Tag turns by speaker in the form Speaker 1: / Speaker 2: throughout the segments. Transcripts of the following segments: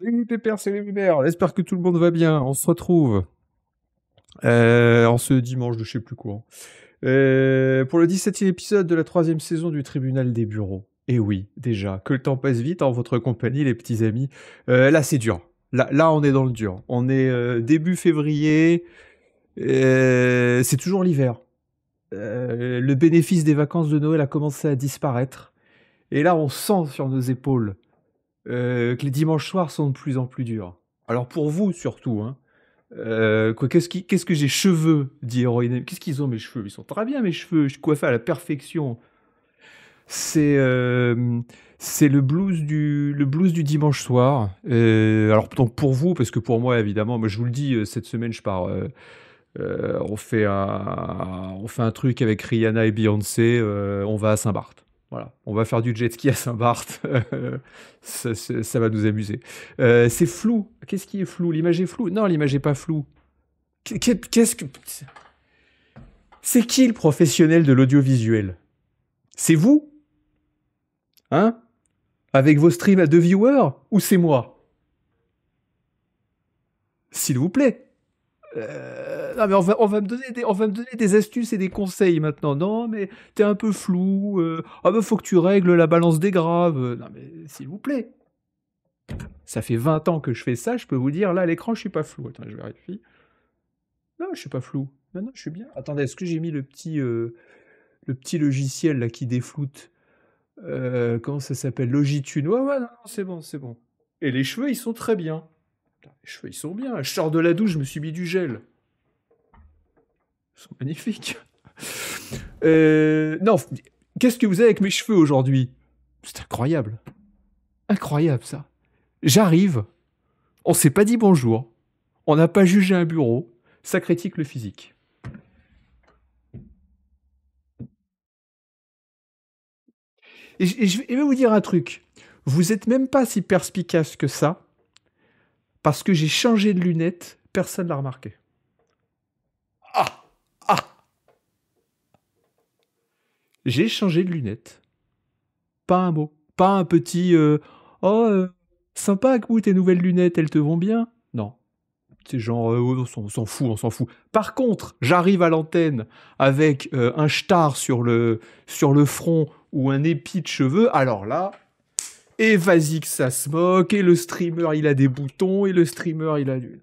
Speaker 1: Salut Pépère, c'est J'espère que tout le monde va bien. On se retrouve euh, en ce dimanche de je sais plus quoi. Euh, pour le 17e épisode de la troisième saison du Tribunal des Bureaux. Et eh oui, déjà, que le temps passe vite en votre compagnie, les petits amis. Euh, là, c'est dur. Là, là, on est dans le dur. On est début février. c'est toujours l'hiver. le bénéfice des vacances de Noël a commencé à disparaître. Et là, on sent sur nos épaules euh, que les dimanches soirs sont de plus en plus durs. Alors pour vous surtout, hein. Euh, qu'est-ce, que j'ai cheveux dit Héroïne. Qu'est-ce qu'ils ont mes cheveux Ils sont très bien mes cheveux, je coiffe à la perfection. C'est, euh, c'est le, blues du, le blues du dimanche soir. alors pour vous, parce que pour moi évidemment, moi, je vous le dis, cette semaine je pars... on, fait un, on fait un truc avec Rihanna et Beyoncé, on va à Saint-Barth. Voilà, on va faire du jet ski à Saint-Barth, ça, va nous amuser. Euh, c'est flou. Qu'est-ce qui est flou L'image est floue Non, l'image n'est pas floue. Qu'est-ce que C'est qui le professionnel de l'audiovisuel C'est vous Hein Avec vos streams à deux viewers ou c'est moi S'il vous plaît. Euh, non mais on va, me donner des, on va me donner des astuces et des conseils maintenant. Non mais t'es un peu flou. Euh. ah ben faut que tu règles la balance des graves. Euh, non mais s'il vous plaît. Ça fait 20 ans que je fais ça, je peux vous dire, là à l'écran je suis pas flou. Attends, je vérifie. Non, je suis pas flou. Non, non, je suis bien. Attendez, est-ce que j'ai mis le petit, le petit logiciel là qui défloute Comment ça s'appelle Logitune. Ouais, ouais, non c'est bon, c'est bon. Et les cheveux, ils sont très bien les cheveux, ils sont bien. Je sors de la douche, je me suis mis du gel. Ils sont magnifiques. Euh, non, qu'est-ce que vous avez avec mes cheveux aujourd'hui C'est incroyable. Incroyable ça. J'arrive. On s'est pas dit bonjour. On n'a pas jugé un bureau. Ça critique le physique. Et et je vais vous dire un truc. Vous n'êtes même pas si perspicace que ça parce que j'ai changé de lunettes, personne l'a remarqué. Ah Ah J'ai changé de lunettes. Pas un mot. Pas un petit euh, Oh, euh, sympa, ou tes nouvelles lunettes, elles te vont bien Non. C'est genre, euh, oh, on s'en fout, on s'en fout. Par contre, j'arrive à l'antenne avec un star sur le, sur le front ou un épi de cheveux, alors là, et vas-y que ça se moque, et le streamer il a des boutons, et le streamer il a lune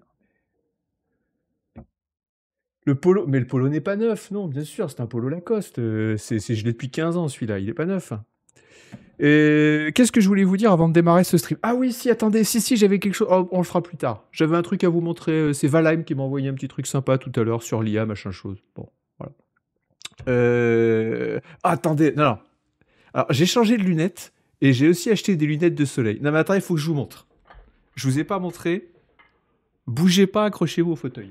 Speaker 1: Le polo, mais le polo n'est pas neuf, non, bien sûr, c'est un polo Lacoste, euh, c'est, je l'ai depuis 15 ans celui-là, il n'est pas neuf. qu'est-ce que je voulais vous dire avant de démarrer ce stream Ah oui, si, attendez, si, si, j'avais quelque chose, oh, on le fera plus tard. J'avais un truc à vous montrer, euh, c'est Valheim qui m'a envoyé un petit truc sympa tout à l'heure sur l'IA, machin chose. Bon, voilà. Euh, attendez, non, non. Alors, j'ai changé de lunettes et j'ai aussi acheté des lunettes de soleil. Non, mais attends, il faut que je vous montre. Je
Speaker 2: vous ai pas montré. Bougez pas, accrochez-vous au fauteuil.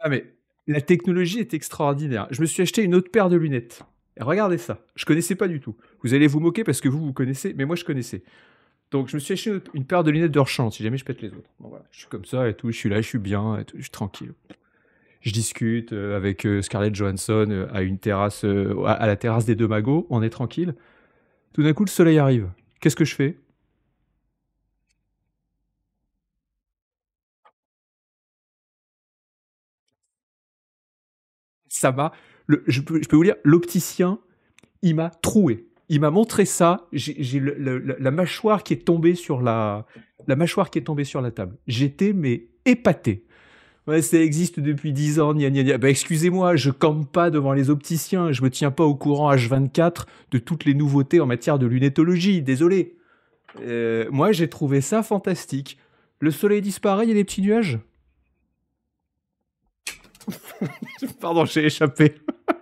Speaker 2: Ah mais la technologie est extraordinaire. Je me suis acheté une autre paire de lunettes.
Speaker 1: regardez ça. Je connaissais pas du tout. Vous allez vous moquer parce que vous vous connaissez, mais moi je connaissais. Donc, je me suis acheté une paire de lunettes de rechange si jamais je pète les autres. Je suis comme ça et tout, je suis là, je suis bien, je suis tranquille. Je discute euh, avec euh, Scarlett Johansson euh, à, une terrasse, à la terrasse des deux magots, on est tranquille. Tout d'un coup, le soleil arrive. Qu'est-ce que je fais
Speaker 2: Ça va. Je, je peux vous dire,
Speaker 1: l'opticien, il m'a troué il m'a montré ça. J'ai la mâchoire qui est tombée sur la, la mâchoire qui est tombée sur la table. J'étais mais épaté. ça existe depuis dix ans, gna gna gna. Bah, excusez-moi, je campe pas devant les opticiens, je me tiens pas au courant H24 de toutes les nouveautés en matière de lunettologie, désolé. Euh, moi, j'ai trouvé ça fantastique. Le soleil disparaît, il y a petits nuages. Pardon, j'ai échappé.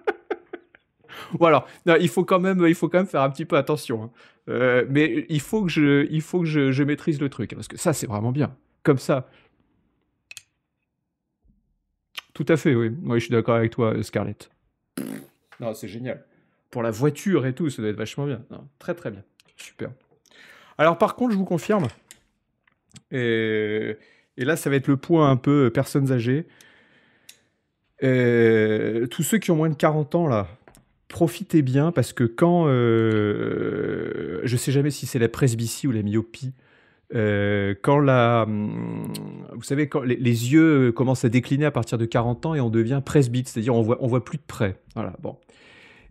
Speaker 1: Voilà. il faut quand même, il faut quand même faire un petit peu attention. Hein. Euh, mais il faut que je, il faut que je, maîtrise le truc hein, parce que ça, c'est vraiment bien. Comme ça. Tout à fait, oui. Moi, je suis d'accord avec toi, euh, Scarlett. Non, c'est génial. Pour la voiture et tout, ça doit être vachement bien. très très bien. Super. Alors par contre, je vous confirme. Et, là, ça va être le point un peu euh, personnes âgées. tous ceux qui ont moins de 40 ans, là, profitez bien parce que quand, euh, je sais jamais si c'est la presbytie ou la myopie, euh, quand la, hum, vous savez, quand les, yeux commencent à décliner à partir de 40 ans et on devient presbyte, c'est-à-dire on voit, on voit plus de près. Voilà, bon.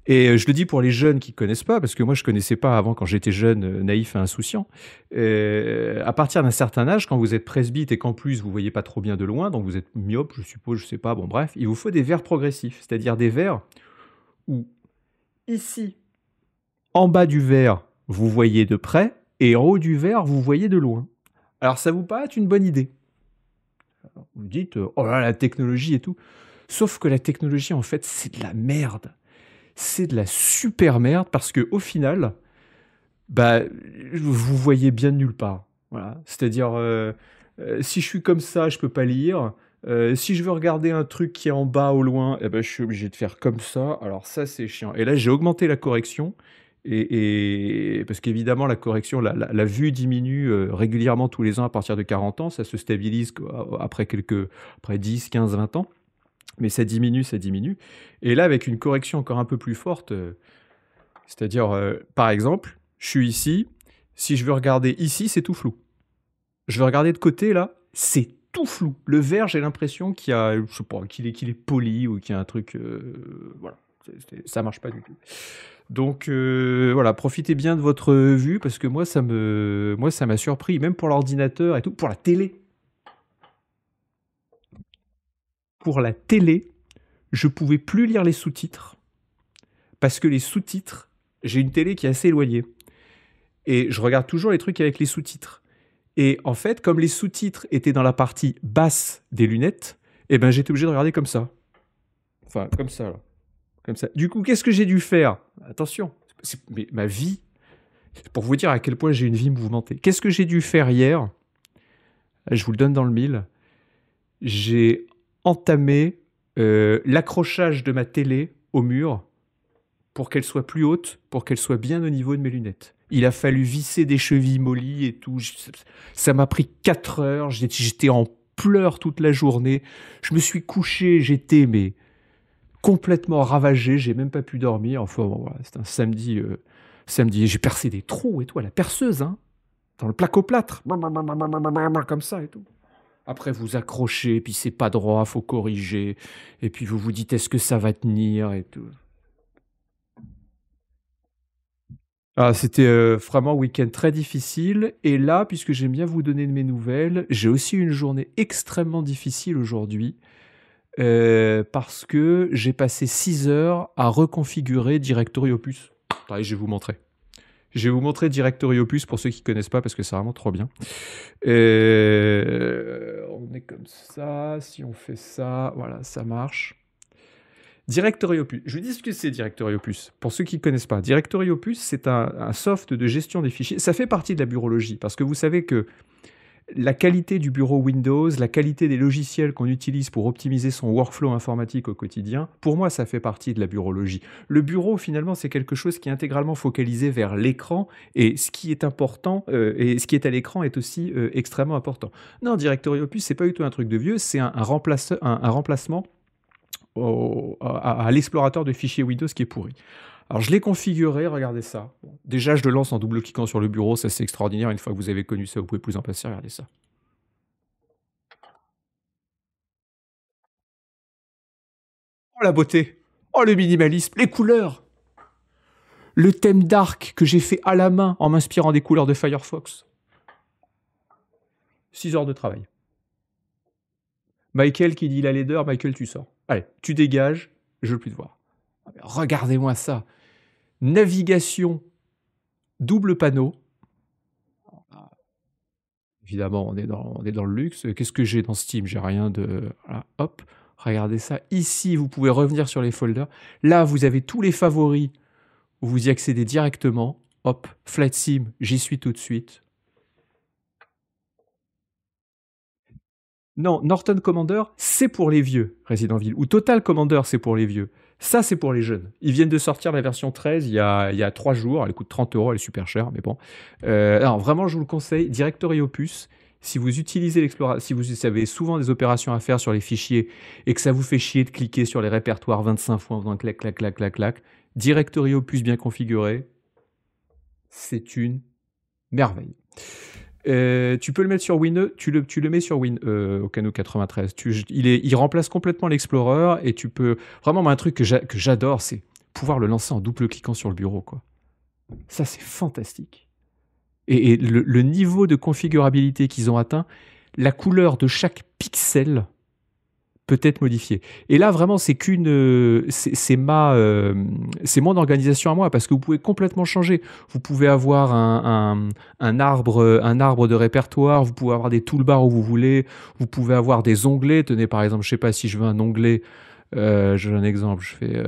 Speaker 1: Et euh, je le dis pour les jeunes qui ne connaissent pas, parce que moi je ne connaissais pas avant quand j'étais jeune, euh, naïf et insouciant. à partir d'un certain âge, quand vous êtes presbyte et qu'en plus vous voyez pas trop bien de loin, donc vous êtes myope, je suppose, je sais pas, bon bref, il vous faut des verres progressifs, c'est-à-dire des verres où ici. En bas du verre, vous voyez de près, et en haut du verre, vous voyez de loin. Alors ça vous paraît une bonne idée. Vous dites, euh, oh là, la technologie et tout. Sauf que la technologie, en fait, c'est de la merde. C'est de la super merde parce que au final, bah, vous voyez bien de nulle part. C'est-à-dire, euh, euh, si je suis comme ça, je peux pas lire. Euh, si je veux regarder un truc qui est en bas au loin, eh ben, je suis obligé de faire comme ça. Alors ça, c'est chiant. Et là, j'ai augmenté la correction. Et, parce qu'évidemment, la correction, la, vue diminue euh, régulièrement tous les ans à partir de 40 ans. Ça se stabilise euh, après, quelques, après 10, 15, 20 ans. Mais ça diminue, ça diminue. Et là, avec une correction encore un peu plus forte, c'est-à-dire, par exemple, je suis ici. Si je veux regarder ici, c'est tout flou. Je veux regarder de côté, là, c'est tout flou. Le vert, j'ai l'impression qu'il a, qu'il est, poli ou qu'il y a un truc, euh, voilà, ça marche pas du tout. Donc euh, voilà, profitez bien de votre vue parce que moi ça moi ça m'a surpris, même pour l'ordinateur et tout, pour la télé. Pour la télé, je pouvais plus lire les sous-titres parce que les sous-titres, j'ai une télé qui est assez éloignée et je regarde toujours les trucs avec les sous-titres. Et en fait, comme les sous-titres étaient dans la partie basse des lunettes, eh ben, j'étais obligé de regarder comme ça. Enfin, comme ça, là. Comme ça. Du coup, qu'est-ce que j'ai dû faire Attention, c'est ma vie. Pour vous dire à quel point j'ai une vie mouvementée. Qu'est-ce que j'ai dû faire hier Je vous le donne dans le mille. J'ai entamé euh, l'accrochage de ma télé au mur pour qu'elle soit plus haute, pour qu'elle soit bien au niveau de mes lunettes. Il a fallu visser des chevilles mollies et tout. Ça m'a pris 4 heures. J'étais en pleurs toute la journée. Je me suis couché. J'étais, mais complètement ravagé. J'ai même pas pu dormir. Enfin, voilà, c'est un samedi. Euh, samedi. J'ai percé des trous et tout à la perceuse, hein, dans le placo plâtre. Comme ça et tout. Après, vous accrochez, puis c'est pas droit, faut corriger. Et puis vous vous dites est-ce que ça va tenir et tout. Ah, c'était euh, vraiment un week-end très difficile. Et là, puisque j'aime bien vous donner de mes nouvelles, j'ai aussi une journée extrêmement difficile aujourd'hui. Euh, parce que j'ai passé 6 heures à reconfigurer Directory Opus. je vais vous montrer. Je vais vous montrer Directory Opus pour ceux qui ne connaissent pas parce que c'est vraiment trop bien. Euh, on est comme ça, si on fait ça, voilà, ça marche. Directory Opus. Je vous dis ce que c'est Directory Opus. Pour ceux qui ne connaissent pas, Directory Opus, c'est un, soft de gestion des fichiers. Ça fait partie de la bureaulogie, parce que vous savez que la qualité du bureau Windows, la qualité des logiciels qu'on utilise pour optimiser son workflow informatique au quotidien, pour moi, ça fait partie de la bureaulogie. Le bureau, finalement, c'est quelque chose qui est intégralement focalisé vers l'écran, et ce qui est important, euh, et ce qui est à l'écran est aussi euh, extrêmement important. Non, Directory Opus, c'est pas du tout un truc de vieux, c'est un, un remplacement à, l'explorateur de fichiers Windows qui est pourri. Alors je l'ai configuré, regardez ça. Déjà, je le lance en double-cliquant sur le bureau, ça c'est extraordinaire. Une fois que vous avez connu ça, vous pouvez plus en passer, regardez ça.
Speaker 2: Oh la beauté Oh le minimalisme Les couleurs
Speaker 1: Le thème dark que j'ai fait à la main en m'inspirant des couleurs de Firefox. 6 heures de travail. Michael qui dit la laideur, Michael tu sors. Allez, tu dégages, je veux plus te voir. Ah, regardez-moi ça. Navigation, double panneau. Ah. Évidemment, on est dans, le luxe. Qu'est-ce que j'ai dans Steam J'ai rien de. hop, regardez ça. Ici, vous pouvez revenir sur les folders. Là, vous avez tous les favoris. Vous y accédez directement. Hop, Flight Sim, j'y suis tout de suite. Non, Norton Commander, c'est pour les vieux, Resident ville. Ou Total Commander, c'est pour les vieux. Ça, c'est pour les jeunes. Ils viennent de sortir la version 13 il y a, 3 jours. Elle coûte 30 euros, elle est super chère, mais bon. Euh, alors, vraiment, je vous le conseille. Directory Opus, si vous utilisez si vous avez souvent des opérations à faire sur les fichiers et que ça vous fait chier de cliquer sur les répertoires 25 fois en faisant clac, clac, clac, clac, clac, Directory Opus bien configuré, c'est une merveille. Euh, tu peux le mettre sur Win, tu le, mets sur Win au canot 93. il, est, il remplace complètement l'Explorer et tu peux. Vraiment, un truc que j'adore, c'est pouvoir le lancer en double cliquant sur le bureau. Quoi. Ça, c'est fantastique. Et, le, niveau de configurabilité qu'ils ont atteint, la couleur de chaque pixel peut-être modifier. Et là, vraiment, c'est qu'une, euh, c'est ma, euh, c'est mon organisation à moi, parce que vous pouvez complètement changer. Vous pouvez avoir un, arbre, euh, un arbre de répertoire. Vous pouvez avoir des toolbars où vous voulez. Vous pouvez avoir des onglets. Tenez, par exemple, je sais pas si je veux un onglet. Euh, je un exemple. Je fais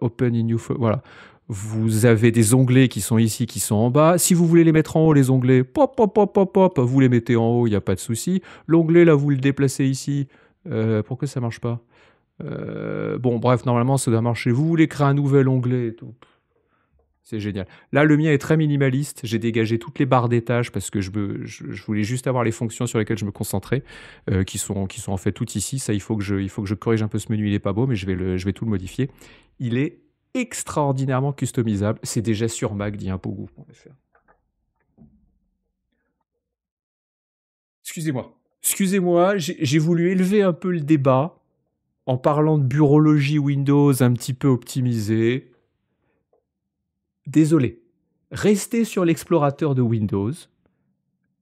Speaker 1: Open in New. Voilà. Vous avez des onglets qui sont ici, qui sont en bas. Si vous voulez les mettre en haut, les onglets, pop, pop, pop, pop, pop, vous les mettez en haut, il n'y a pas de souci. L'onglet, là, vous le déplacez ici, euh, pourquoi ça marche pas euh, Bon, bref, normalement, ça doit marcher. Vous voulez créer un nouvel onglet C'est génial. Là, le mien est très minimaliste. J'ai dégagé toutes les barres d'étage parce que je, voulais juste avoir les fonctions sur lesquelles je me concentrais, euh, qui, sont, en fait toutes ici. Ça, il faut, que je, corrige un peu ce menu. Il n'est pas beau, mais je vais, je vais tout le modifier. Il est extraordinairement customisable. C'est déjà sur Mac, dit un Impogouv.fr. Excusez-moi excusez-moi, j'ai voulu élever un peu le débat en parlant de bureaulogie Windows un petit peu optimisée. Désolé, restez sur l'explorateur de Windows,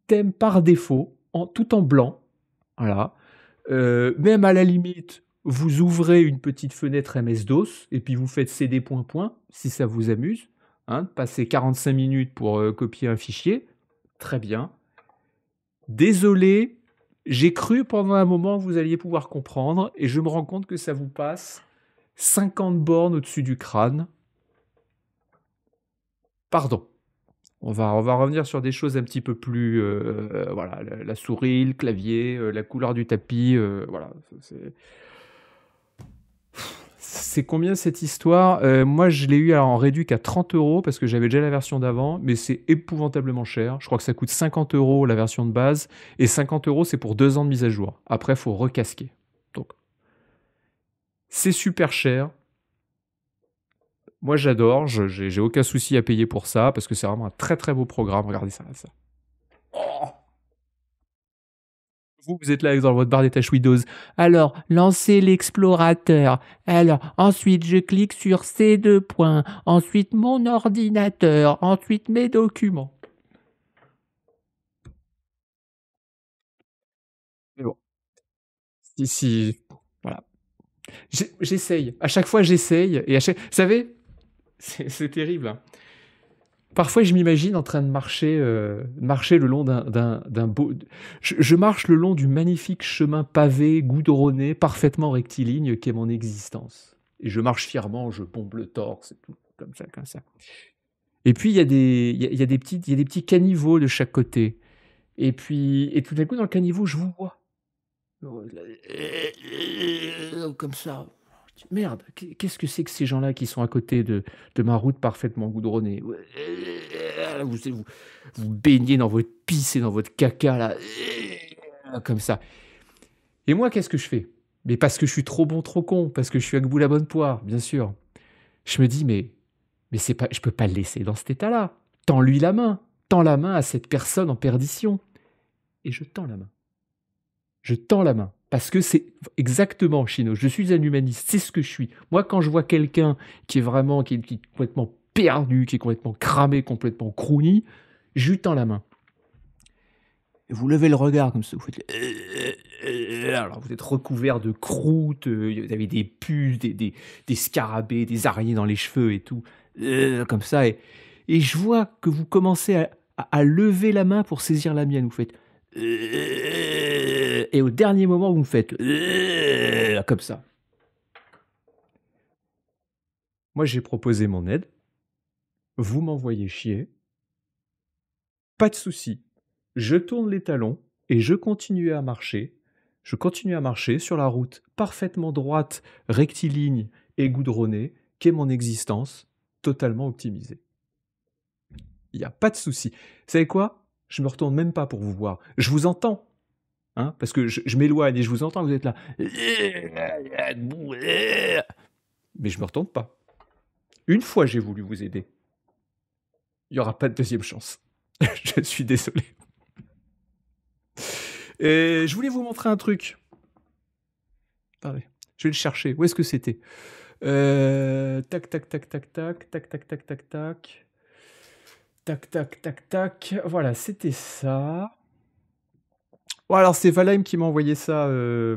Speaker 1: thème par défaut, en, tout en blanc. Voilà. Euh, même à la limite, vous ouvrez une petite fenêtre MS-DOS et puis vous faites CD point point si ça vous amuse. Hein, passer 45 minutes pour euh, copier un fichier, très bien. Désolé, j'ai cru pendant un moment que vous alliez pouvoir comprendre, et je me rends compte que ça vous passe 50 bornes au-dessus du crâne. Pardon. On va, on va revenir sur des choses un petit peu plus... Euh, euh, voilà, la, souris, le clavier, euh, la couleur du tapis, voilà. C'est... C'est combien cette histoire euh, Moi, je l'ai eu en réduit qu'à 30 euros parce que j'avais déjà la version d'avant, mais c'est épouvantablement cher. Je crois que ça coûte 50 euros la version de base et 50 euros c'est pour deux ans de mise à jour. Après, faut recasquer. Donc, c'est super cher. Moi, j'adore. j'ai, aucun souci à payer pour ça parce que c'est vraiment un très très beau programme. Regardez ça. vous, vous êtes là dans votre barre des tâches Windows. Alors, lancez l'explorateur. Alors, ensuite, je clique sur ces deux
Speaker 2: points. Ensuite, mon ordinateur. Ensuite, mes documents. Mais bon. Voilà. J'essaye. À chaque fois, j'essaye. Et Vous savez,
Speaker 1: c'est terrible. Hein. Parfois, je m'imagine en train de marcher, euh, marcher le long d'un beau. Je, marche le long du magnifique chemin pavé, goudronné, parfaitement rectiligne qu'est mon existence. Et je marche fièrement, je pompe le torse, tout, comme ça, comme ça. Et puis, il y, a des, il y, a des petits, y a des petits caniveaux de chaque côté. Et puis, et tout d'un coup, dans le caniveau, je vous vois. Comme ça, Merde, qu'est-ce que c'est que ces gens-là qui sont à côté de, ma route parfaitement goudronnée vous, vous, baignez dans votre pisse et dans votre caca, là, comme ça. Et moi, qu'est-ce que je fais Mais parce que je suis trop bon, trop con, parce que je suis à bout la bonne poire, bien sûr. Je me dis, mais, mais c'est pas, je peux pas le laisser dans cet état-là. Tends-lui la main, tends la main à cette personne en perdition. Et je tends la main. Je tends la main. Parce que c'est exactement, Chino, je suis un humaniste, c'est ce que je suis. Moi, quand je vois quelqu'un qui est vraiment, qui est, complètement perdu, qui est complètement cramé, complètement crouni, je lui la main. vous levez le regard comme ça, vous faites... Euh, alors, vous êtes recouvert de croûtes. Euh, vous avez des puces, des, des scarabées, des araignées dans les cheveux et tout, euh, comme ça. Et, je vois que vous commencez à, à lever la main pour saisir la mienne. Vous faites et au dernier moment, vous me faites
Speaker 2: euh,
Speaker 1: comme ça. Moi, j'ai proposé mon aide. Vous m'envoyez chier. Pas de souci. Je tourne les talons et je continue à marcher. Je continue à marcher sur la route parfaitement droite, rectiligne et goudronnée qu'est mon existence, totalement optimisée. Il n'y a pas de souci. Vous savez quoi Je me retourne même pas pour vous voir. Je vous entends. Hein, parce que je, m'éloigne et je vous entends, vous êtes là. Mais je me retombe pas. Une fois j'ai voulu vous aider, il n'y aura pas de deuxième chance. je suis désolé. Et je voulais vous montrer un truc. je vais le chercher. Où est-ce que c'était euh, Tac, tac, tac, tac, tac, tac, tac, tac, tac, tac. Tac, tac, tac, tac. Voilà, c'était ça alors c'est Valheim qui m'a envoyé ça. Euh,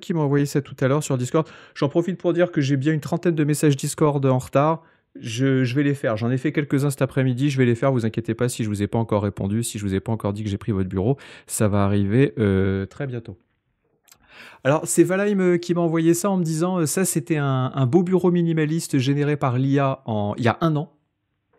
Speaker 1: qui m'a envoyé ça tout à l'heure sur Discord. J'en profite pour dire que j'ai bien une trentaine de messages Discord en retard. Je, vais les faire. J'en ai fait quelques-uns cet après-midi. Je vais les faire. Vous inquiétez pas si je vous ai pas encore répondu, si je vous ai pas encore dit que j'ai pris votre bureau. Ça va arriver euh, très bientôt. Alors, c'est Valheim euh, qui m'a envoyé ça en me disant ça, c'était un, un, beau bureau minimaliste généré par l'IA il y a un an.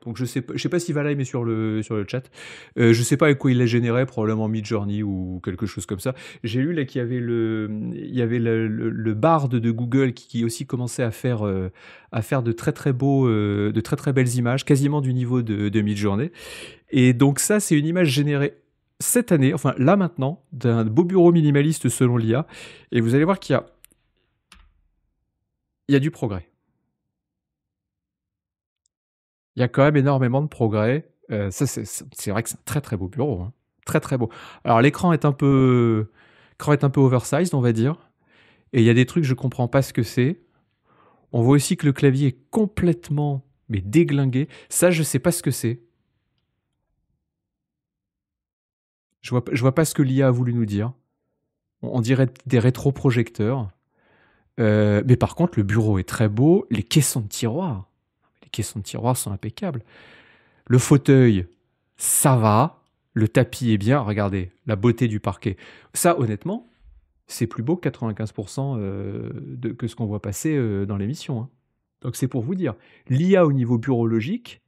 Speaker 1: Donc je sais, je sais pas si Valheim est sur le, sur le chat. Euh, je sais pas à quoi il l'a généré, probablement Midjourney ou quelque chose comme ça. J'ai lu là qu'il y avait le, il y avait le, le, de Google qui, aussi commençait à faire, euh, à faire de très très beaux, euh, de très très belles images, quasiment du niveau de, de Midjourney. Et donc ça, c'est une image générée cette année, enfin là maintenant, d'un beau bureau minimaliste selon l'IA. Et vous allez voir qu'il y a, il y a du progrès il y a quand même énormément de progrès. Euh, c'est, vrai que c'est un très très beau bureau. Hein. Très très beau. Alors l'écran est un peu l'écran est un peu oversized, on va dire. Et il y a des trucs je ne comprends pas ce que c'est. On voit aussi que le clavier est complètement mais déglingué. Ça, je ne sais pas ce que c'est. Je vois, je vois pas ce que l'IA a voulu nous dire. On, dirait des rétroprojecteurs. Euh, mais par contre, le bureau est très beau. Les caissons de tiroirs caissons son tiroir sont impeccables. Le fauteuil, ça va. Le tapis est bien. Regardez la beauté du parquet. Ça, honnêtement, c'est plus beau que 95% euh, de, que ce qu'on voit passer euh, dans l'émission. Hein. Donc c'est pour vous dire, l'IA au niveau bureaulogique,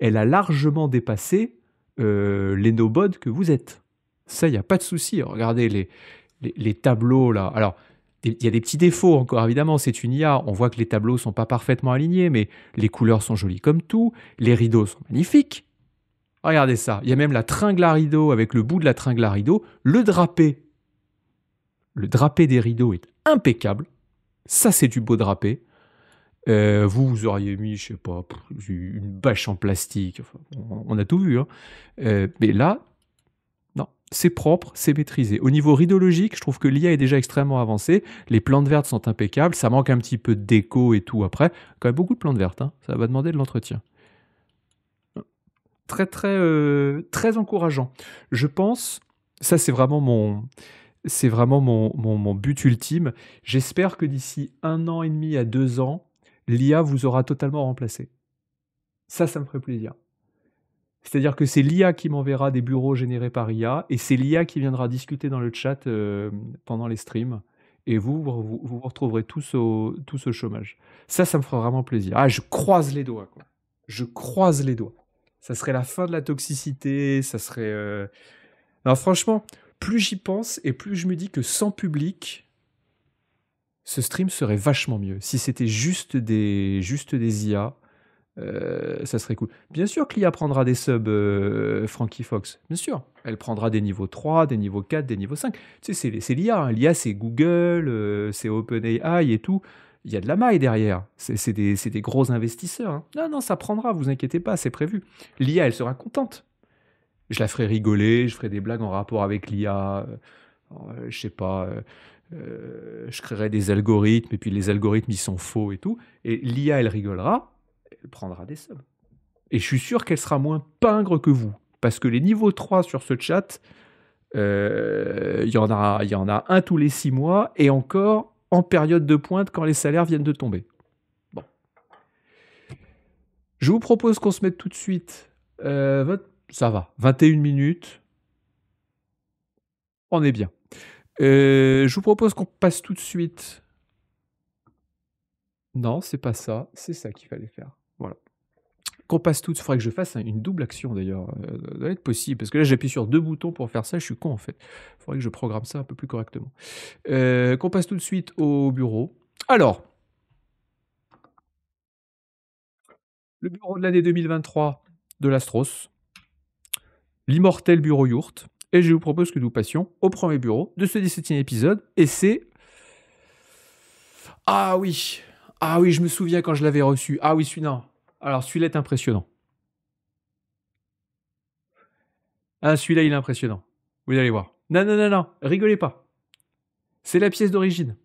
Speaker 1: elle a largement dépassé euh, les nobodes que vous êtes. Ça, il n'y a pas de souci. Regardez les, les, les, tableaux là. Alors, il y a des petits défauts encore, évidemment, c'est une IA, on voit que les tableaux sont pas parfaitement alignés, mais les couleurs sont jolies comme tout, les rideaux sont magnifiques. Regardez ça, il y a même la tringle à rideau avec le bout de la tringle à rideau, le drapé. Le drapé des rideaux est impeccable, ça c'est du beau drapé. Euh, vous, vous auriez mis, je sais pas, une bâche en plastique, on a tout vu, hein. euh, mais là, c'est propre, c'est maîtrisé. Au niveau ridologique, je trouve que l'IA est déjà extrêmement avancée. Les plantes vertes sont impeccables. Ça manque un petit peu de déco et tout après. Quand même beaucoup de plantes vertes. Hein. Ça va demander de l'entretien. Très, très, euh, très encourageant. Je pense, ça c'est vraiment mon. C'est vraiment mon but ultime. J'espère que d'ici un an et demi à deux ans, l'IA vous aura totalement remplacé. Ça, ça me ferait plaisir. C'est-à-dire que c'est l'IA qui m'enverra des bureaux générés par IA et c'est l'IA qui viendra discuter dans le chat euh, pendant les streams. Et vous, vous vous, retrouverez tous au, chômage. Ça, ça me fera vraiment plaisir. Ah, je croise les doigts. Quoi. Je croise les doigts. Ça serait la fin de la toxicité. Ça serait. Euh, non, franchement, plus j'y pense et plus je me dis que sans public, ce stream serait vachement mieux. Si c'était juste des, juste des IA, euh, ça serait cool. Bien sûr que l'IA prendra des subs euh, Frankie Fox. Bien sûr. Elle prendra des niveaux 3, des niveaux 4, des niveaux 5. Tu sais, c'est l'IA. L'IA, hein. c'est Google, euh, c'est OpenAI et tout. Il y a de la maille derrière. C'est des, gros investisseurs. Hein. Non, non, ça prendra, vous inquiétez pas, c'est prévu. L'IA, elle sera contente. Je la ferai rigoler, je ferai des blagues en rapport avec l'IA. je sais pas. je créerai des algorithmes, et puis les algorithmes, ils sont faux et tout. Et l'IA, elle rigolera prendra des sommes. Et je suis sûr qu'elle sera moins pingre que vous. Parce que les niveaux 3 sur ce chat, il euh, y, en a, y en a un tous les 6 mois et encore en période de pointe quand les salaires viennent de tomber. Bon. Je vous propose qu'on se mette tout de suite. Euh, ça va, 21 minutes. On est bien. Euh, je vous propose qu'on passe tout de suite. Non, c'est pas ça, c'est ça qu'il fallait faire qu'on passe suite, Il faudrait que je fasse une double action d'ailleurs. Euh, ça doit être possible. Parce que là, j'appuie sur deux boutons pour faire ça. Je suis con en fait. Il faudrait que je programme ça un peu plus correctement. Euh, qu'on passe tout de suite au bureau. Alors, le bureau de l'année 2023 de l'Astros, l'immortel bureau Yurt. Et je vous propose que nous passions au premier bureau de ce 17e épisode. Et c'est. Ah oui! Ah oui, je me souviens quand je l'avais reçu. Ah oui, celui-là. Alors celui-là est impressionnant. Ah, celui-là, il est impressionnant. Vous allez voir. Non, non, non, non, rigolez pas. C'est la pièce d'origine.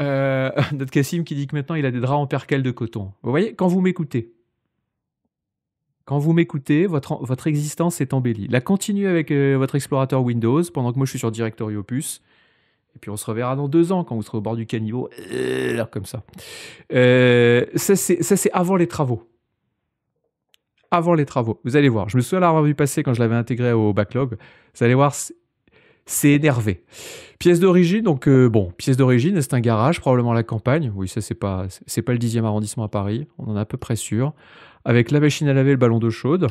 Speaker 1: Euh, notre Cassim qui dit que maintenant il a des draps en percale de coton. Vous voyez, quand vous m'écoutez, quand vous m'écoutez, votre, votre existence est embellie. La continuez avec euh, votre explorateur Windows pendant que moi je suis sur Directory Opus. Et puis on se reverra dans deux ans quand vous serez au bord du caniveau, euh, comme ça. Euh, ça, c'est avant les travaux. Avant les travaux. Vous allez voir. Je me souviens l'avoir vu passer quand je l'avais intégré au backlog. Vous allez voir, c'est énervé. Pièce d'origine, donc euh, bon, pièce d'origine, c'est un garage, probablement la campagne. Oui, ça, c'est pas, c'est pas le 10e arrondissement à Paris, on en est à peu près sûr. Avec la machine à laver, le ballon d'eau chaude.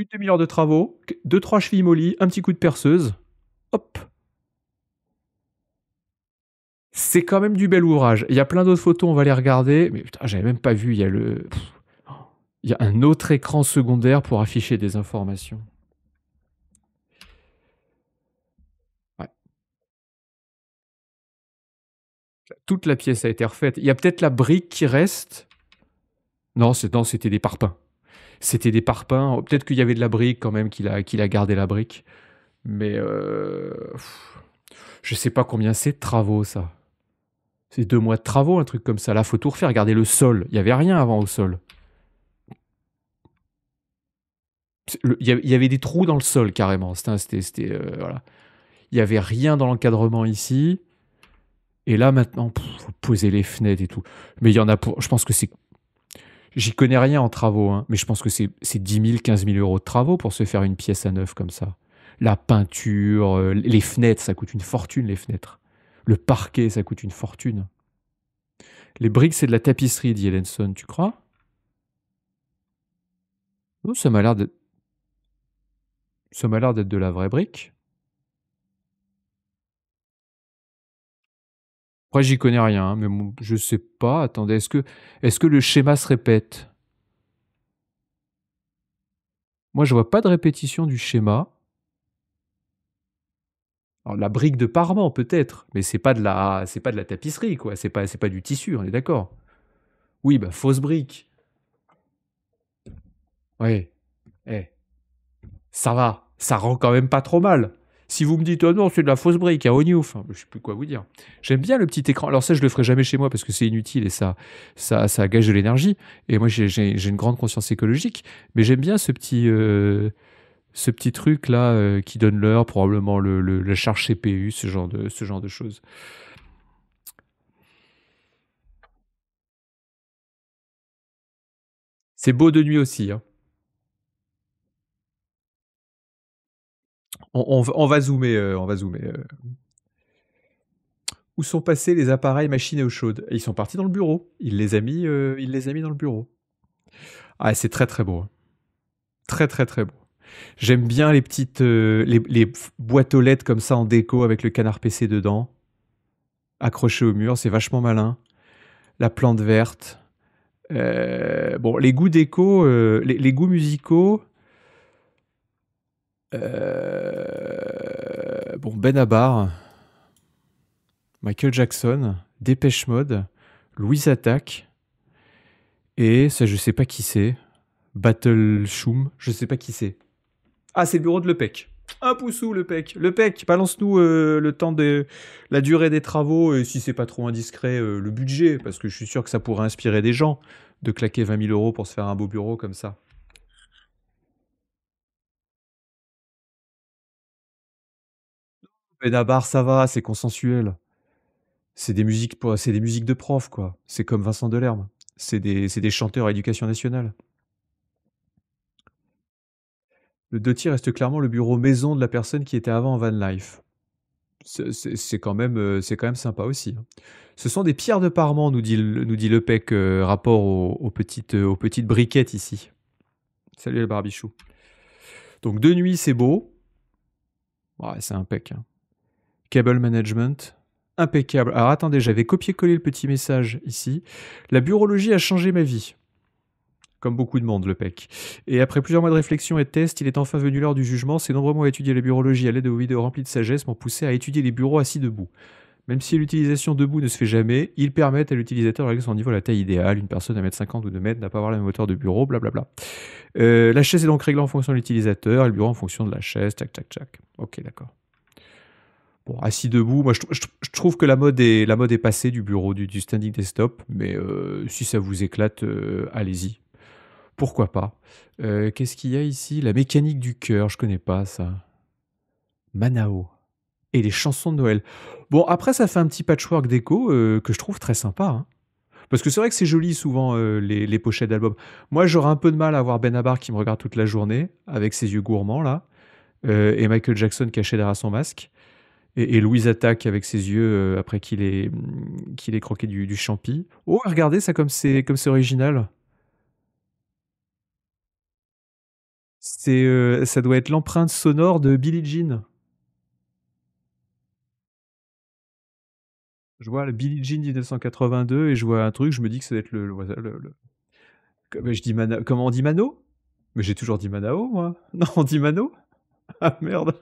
Speaker 2: une demi-heure de travaux, deux, trois chevilles mollies, un petit coup de perceuse, hop.
Speaker 1: C'est quand même du bel ouvrage. Il y a plein d'autres photos, on va les regarder. Mais putain, j'avais même pas vu. Il y a le, il y a un autre écran secondaire pour afficher des informations. Ouais. Toute la pièce a été refaite. Il y a peut-être la brique qui reste. Non, non, c'était des parpaings. C'était des parpaings. Peut-être qu'il y avait de la brique quand même, qu'il a, qu'il a gardé la brique. Mais je euh, ne je sais pas combien c'est de travaux, ça. C'est deux mois de travaux, un truc comme ça. Là, faut tout refaire. Regardez le sol. Il n'y avait rien avant au sol. Il y avait des trous dans le sol, carrément. C'était. Euh, voilà. Il n'y avait rien dans l'encadrement ici. Et là, maintenant, il faut poser les fenêtres et tout. Mais il y en a pour. Je pense que c'est J'y connais rien en travaux, hein, mais je pense que c'est 10 000, 15 000 euros de travaux pour se faire une pièce à neuf comme ça. La peinture, euh, les fenêtres, ça coûte une fortune, les fenêtres. Le parquet, ça coûte une fortune. Les briques, c'est de la tapisserie, dit Ellenson, tu crois oh, Ça m'a l'air d'être. Ça m'a l'air d'être de la vraie brique. Moi j'y connais rien, hein, mais je sais pas. Attendez, est-ce que, est que le schéma se répète Moi, je vois pas de répétition du schéma. la brique de parement, peut-être, mais c'est pas de la, c'est pas de la tapisserie, quoi. C'est pas, c'est pas du tissu, on est d'accord. Oui, bah, fausse brique. Oui. Eh. Ça va. Ça rend quand même pas trop mal. Si vous me dites, oh non, c'est de la fausse brique à hein, Oniouf, enfin, je sais plus quoi vous dire. J'aime bien le petit écran. Alors, ça, je ne le ferai jamais chez moi parce que c'est inutile et ça, ça, gage de l'énergie. Et moi, j'ai une grande conscience écologique, mais j'aime bien ce petit. Euh, ce petit truc là euh, qui donne l'heure, probablement le, la charge CPU, ce genre de, ce genre de choses.
Speaker 2: C'est beau de nuit aussi. Hein. on, va zoomer,
Speaker 1: euh, on va zoomer. Euh. Où sont passés les appareils machines à eau chaude Ils sont partis dans le bureau. Il les a mis, euh, il les a mis dans le bureau. Ah, c'est très très beau. Hein. Très très très beau. J'aime bien les petites les, les, boîtes aux lettres comme ça en déco avec le canard PC dedans, accroché au mur, c'est vachement malin. La plante verte. bon, les goûts déco, les, goûts musicaux, euh, bon, Benabar, Michael Jackson, Dépêche Mode, Louise Attaque, et ça, je sais pas qui c'est, Battle Shoom, je sais pas qui c'est. Ah, c'est le bureau de Lepec. Un poussou, le PEC. Le PEC, balance-nous euh, le temps de la durée des travaux et si c'est pas trop indiscret, euh, le budget, parce que je suis sûr que ça pourrait inspirer des gens de claquer 20 000 euros pour se faire un beau bureau comme ça.
Speaker 2: Benabar, ça va, c'est consensuel. C'est des musiques, c'est des musiques de prof,
Speaker 1: quoi. C'est comme Vincent Delerme. C'est des, des chanteurs à éducation nationale. Le Doty reste clairement le bureau maison de la personne qui était avant van life. C'est quand même, euh, c'est quand même sympa aussi, hein. Ce sont des pierres de parement, nous dit nous dit euh, rapport aux petites, euh, aux petites briquettes ici. Salut le Barbichou. Donc de nuit, c'est beau. Ouais, c'est un hein. Cable Management, impeccable. Alors attendez, j'avais copié-collé le petit message ici. La bureaulogie a changé ma vie. Comme beaucoup de monde, le PEC. Et après plusieurs mois de réflexion et de tests, il est enfin venu l'heure du jugement. Ces nombreux mois à étudier la bureaulogie à l'aide de vidéos remplies de sagesse m'ont poussé à étudier les bureaux assis debout. Même si l'utilisation debout ne se fait jamais, ils permettent à l'utilisateur de régler son niveau à la taille idéale. Une personne à 1m50 ou 2 mètres n'a pas avoir la même hauteur de bureau, blablabla. Euh, la chaise est donc réglée en fonction de l'utilisateur et le bureau en fonction de la chaise, tac tac tac. Ok, d'accord. Bon, assis debout, moi je, trouve que la mode est, la mode est passée du bureau, du, standing desktop, mais euh, si ça vous éclate, euh, allez-y. Pourquoi pas euh, Qu'est-ce qu'il y a ici La mécanique du cœur, je connais pas ça. Manao. Et les chansons de Noël. Bon, après, ça fait un petit patchwork d'écho que je trouve très sympa. Hein. Parce que c'est vrai que c'est joli souvent les, pochettes d'albums. Moi, j'aurais un peu de mal à voir Ben Abar qui me regarde toute la journée avec ses yeux gourmands là, et Michael Jackson caché derrière son masque. Et, Louise attaque avec ses yeux euh, après qu'il ait, mm, qu'il ait croqué du, du champi. Oh, regardez ça comme c'est comme c'est original. C'est euh, ça doit être l'empreinte sonore de Billie Jean. Je vois le Billie Jean 1982 et je vois un truc, je me dis que ça doit être le, le, euh, je dis comment on dit Mano Mais j'ai toujours dit Manao moi. Non, on dit Mano. Ah merde.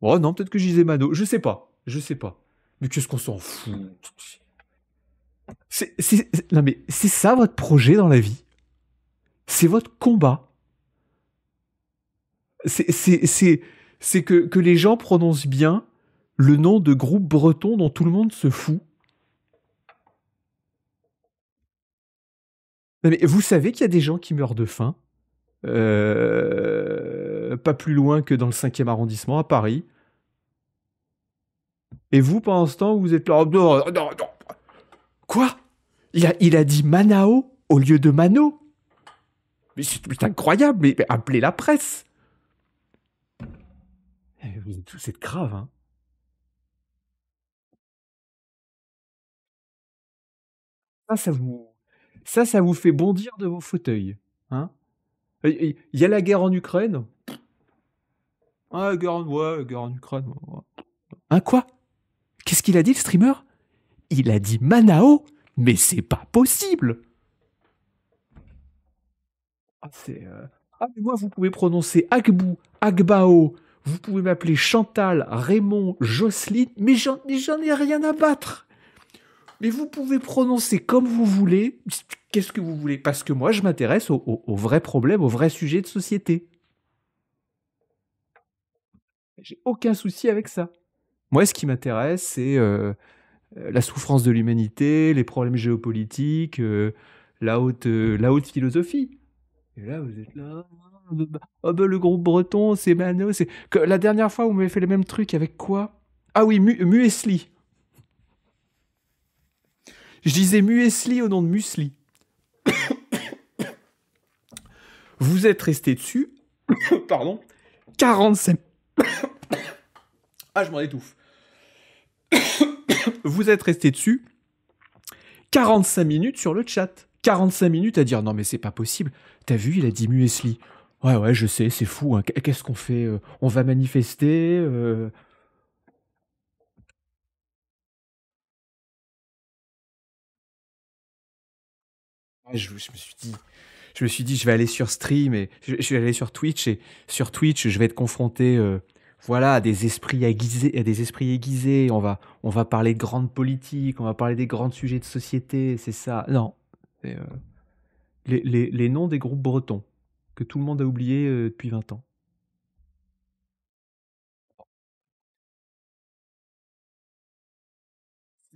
Speaker 1: Oh non, peut-être que je disais Mano. Je sais pas. Je sais pas. Mais qu'est-ce qu'on s'en fout hmm. c'est, Non mais c'est ça votre projet dans la vie. C'est votre combat. C'est, c'est que, que les gens prononcent bien le nom de groupe breton dont tout le monde se fout. mais vous savez qu'il y a des gens qui meurent de faim. Euh pas plus loin que dans le 5e arrondissement, à Paris. Et vous, pendant ce temps, vous êtes là. Non, non, non. Quoi il a, il a dit Manao au lieu de Mano Mais c'est incroyable, mais, appelez la presse
Speaker 2: eh, Vous êtes tous grave, hein Ça, ça vous, ça, ça vous fait bondir de vos fauteuils. Hein il y a la guerre en Ukraine,
Speaker 1: un ah, en hein, quoi Qu'est-ce qu'il a dit, le streamer Il a dit Manao Mais c'est pas possible Ah, c'est. Euh, ah, mais moi, vous pouvez prononcer Agbou, Agbao, vous pouvez m'appeler Chantal, Raymond, Jocelyne, mais j'en, ai rien à battre Mais vous pouvez prononcer comme vous voulez, qu'est-ce que vous voulez Parce que moi, je m'intéresse aux vrais problèmes, aux vrais sujets de société. J'ai aucun souci avec ça. Moi, ce qui m'intéresse, c'est euh, euh, la souffrance de l'humanité, les problèmes géopolitiques, euh, la, haute, la haute philosophie. Et là, vous êtes là. Oh le groupe breton, c'est Mano. C'est... La dernière fois, vous m'avez fait le même truc avec quoi Ah oui, Muesli. Je disais Muesli au nom de Muesli. vous êtes resté dessus. Pardon. 47... Ah, je m'en étouffe. vous êtes resté dessus 45 minutes sur le chat. 45 minutes à dire non mais c'est pas possible. T'as vu, il a dit muesli. Ouais ouais, je sais, c'est fou. Hein. Qu'est-ce qu'on fait
Speaker 2: euh, On va manifester euh. je, me suis dit, je me suis dit, je vais aller sur stream et je, vais aller sur Twitch et sur Twitch, je vais être
Speaker 1: confronté euh, voilà, des esprits aiguisés, des esprits aiguisés. On va, on va parler de grandes politiques, on va parler des grands sujets de société, c'est ça. Non, euh,
Speaker 2: les, les, noms des groupes bretons que tout le monde a oubliés euh, depuis 20 ans.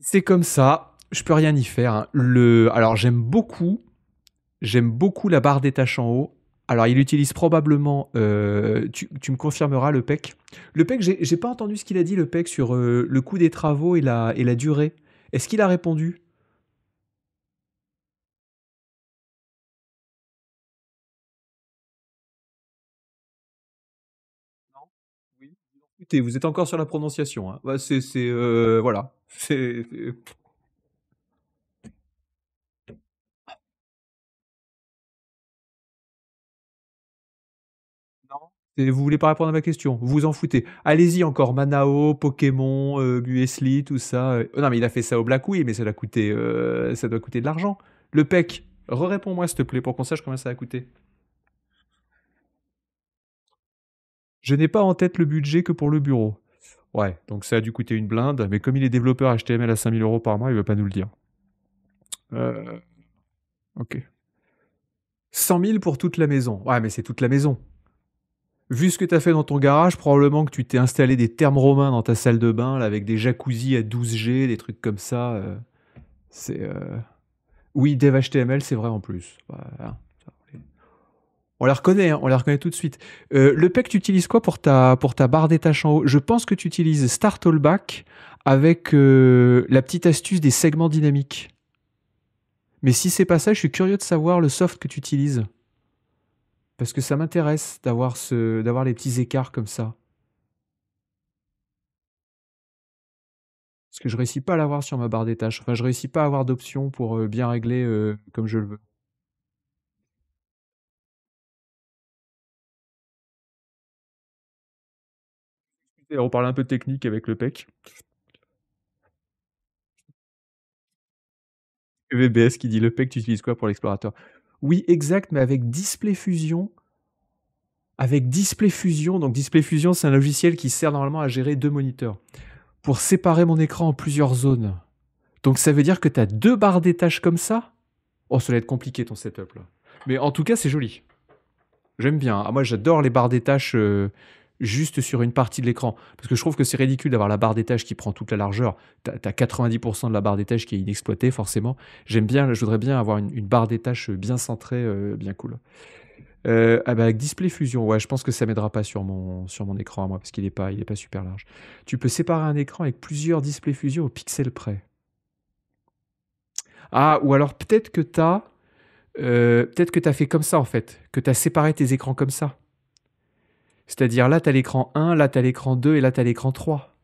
Speaker 2: C'est comme ça, je peux rien y faire. Hein. Le, alors j'aime beaucoup,
Speaker 1: j'aime beaucoup la barre des tâches en haut alors, il utilise probablement. Euh, tu, me confirmeras le PEC. Le PEC, j'ai, pas entendu ce qu'il a dit, le PEC, sur euh, le coût des travaux et la, et
Speaker 2: la durée. Est-ce qu'il a répondu Non. Oui. Vous êtes encore sur la prononciation. Hein. Bah, euh, voilà. C'est. vous voulez pas
Speaker 1: répondre à ma question, vous en foutez. Allez-y encore, Manao, Pokémon, euh, Buesli, tout ça. Euh. Oh non, mais il a fait ça au oui mais ça doit coûter, euh, ça doit coûter de l'argent. Le PEC, réponds-moi s'il te plaît pour qu'on sache combien ça a coûté. Je n'ai pas en tête le budget que pour le bureau. Ouais, donc ça a dû coûter une blinde, mais comme il est développeur HTML à 5000 euros par mois, il ne veut pas nous le dire. Euh... Ok. 100 000 pour toute la maison. Ouais, mais c'est toute la maison. Vu ce que tu as fait dans ton garage, probablement que tu t'es installé des thermes romains dans ta salle de bain, avec des jacuzzis à 12G, des trucs comme ça. Euh, c'est. Euh, oui, dev HTML, c'est vrai en plus. On la reconnaît, hein, on la reconnaît tout de suite. lepec euh, le PEC, tu utilises quoi pour ta, pour ta barre des en haut Je pense que tu utilises Start All Back avec la petite astuce des segments dynamiques. Mais si c'est pas ça, je suis curieux de savoir le soft que tu utilises. Parce que ça m'intéresse d'avoir les petits écarts comme ça. Parce que je réussis
Speaker 2: pas à l'avoir sur ma barre des tâches. Enfin, je réussis pas à avoir d'options pour euh, bien régler euh, comme je le veux. on parle un peu technique avec le PEC. E VBS qui dit le PEC, tu utilises quoi pour l'explorateur
Speaker 1: oui, exact, mais avec Display Fusion. Avec Display Fusion, donc Display Fusion, c'est un logiciel qui sert normalement à gérer deux moniteurs pour séparer mon écran en plusieurs zones. Donc ça veut dire que tu as deux barres des tâches comme ça Oh, ça va être compliqué ton setup là. Mais en tout cas, c'est joli. J'aime bien. Ah, moi, j'adore les barres des tâches euh, juste sur une partie de l'écran. Parce que je trouve que c'est ridicule d'avoir la barre des tâches qui prend toute la largeur. t'as 90% de la barre des tâches qui est inexploitée, forcément. J'aime bien, je voudrais bien avoir une, barre des tâches bien centrée, euh, bien cool. Euh, ah bah, avec Display Fusion, ouais, je pense que ça m'aidera pas sur mon, sur mon écran moi, parce qu'il n'est pas, est pas super large. Tu peux séparer un écran avec plusieurs Display Fusion au pixel près. Ah, ou alors peut-être que t'as euh, peut-être que tu as fait comme ça en fait, que tu as séparé tes écrans comme ça. C'est-à-dire là,
Speaker 2: tu as l'écran 1, là, tu as l'écran 2 et là, tu as l'écran 3.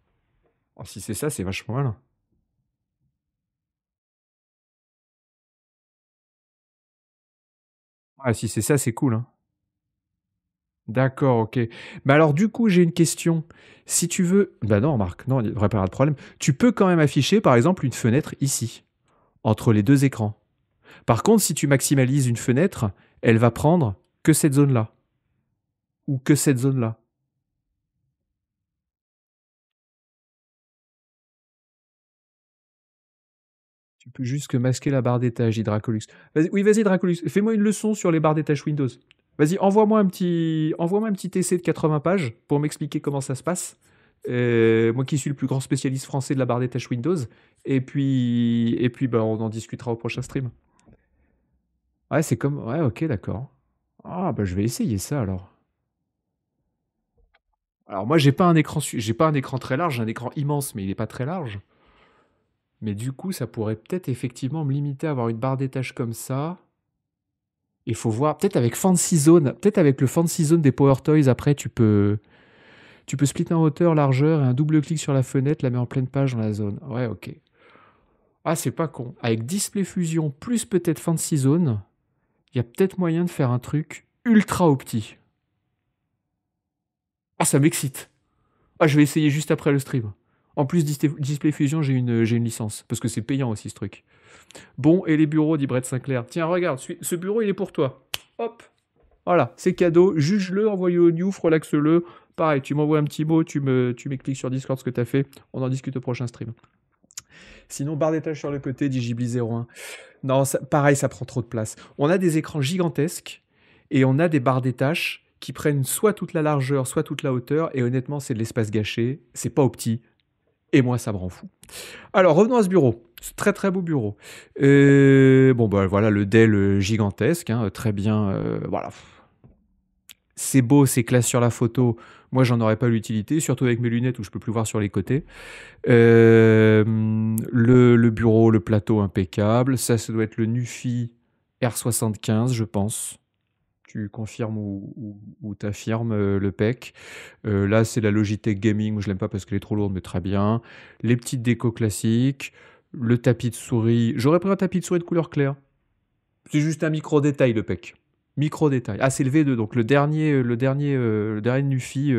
Speaker 2: si c'est ça, c'est vachement mal. Ah, si c'est ça, c'est cool. Hein. D'accord, ok. Mais bah, alors
Speaker 1: du coup, j'ai une question. Si tu veux... Ben non, Marc, non, il n'y aurait pas de problème. Tu peux quand même afficher, par exemple, une fenêtre ici, entre les deux écrans. Par contre, si tu maximalises une
Speaker 2: fenêtre, elle va prendre que cette zone-là ou que cette zone-là Tu peux juste masquer la barre d'étage, dit Dracolux. Vas oui, vas-y Dracolux,
Speaker 1: fais-moi une leçon sur les barres d'étage Windows. Vas-y, envoie-moi un petit, envoie-moi un petit essai de 80 pages pour m'expliquer comment ça se passe. Euh, moi qui suis le plus grand spécialiste français de la barre des Windows. Et puis, et puis, ben, on en discutera au prochain stream. Ouais, c'est comme, ouais, ok, d'accord. Ah, bah ben, je vais essayer ça alors. Alors moi j'ai pas un écran j'ai pas un écran très large, j'ai un écran immense mais il n'est pas très large. Mais du coup, ça pourrait peut-être effectivement me limiter à avoir une barre d'étage comme ça. Il faut voir peut-être avec Fancy Zone, peut-être avec le Fancy Zone des Power Toys après tu peux tu peux splitter en hauteur, largeur et un double clic sur la fenêtre la met en pleine page dans la zone. Ouais, OK. Ah, c'est pas con. Avec Display Fusion plus peut-être Fancy Zone, il y a peut-être moyen de faire un truc ultra opti. Ah, ça m'excite. Ah, je vais essayer juste après le stream. En plus, Display Fusion, j'ai une, une licence, parce que c'est payant aussi ce truc. Bon, et les bureaux, dit Brett Sinclair. Tiens, regarde, ce bureau, il est pour toi. Hop, voilà, c'est cadeau. Juge-le, envoyez le au Newf, relaxe-le. Pareil, tu m'envoies un petit mot, tu me, tu m'expliques sur Discord ce que tu as fait. On en discute au prochain stream. Sinon, barre d'étage sur le côté, dit 01 Non, pareil, ça prend trop de place. On a des écrans gigantesques et on a des barres d'étage qui prennent soit toute la largeur, soit toute la hauteur, et honnêtement, c'est de l'espace gâché, c'est pas au et moi, ça me rend fou. Alors, revenons à ce bureau. très très beau bureau. bon, bah voilà, le Dell euh, gigantesque, hein, très bien. Euh, voilà. C'est beau, c'est classe sur la photo. Moi, j'en aurais pas l'utilité, surtout avec mes lunettes où je peux plus voir sur les côtés. Euh, le, le, bureau, le plateau impeccable. Ça, ça doit être le Nufi R75, je pense tu confirmes ou, t'affirmes euh, le PEC. Euh, là, c'est la Logitech Gaming, je l'aime pas parce qu'elle est trop lourde, mais très bien. Les petites décos classiques, le tapis de souris. J'aurais pris un tapis de souris de couleur claire. C'est juste un micro détail le PEC. Micro détail. Ah, c'est le V2, donc le dernier, euh, le dernier, dernier Nufi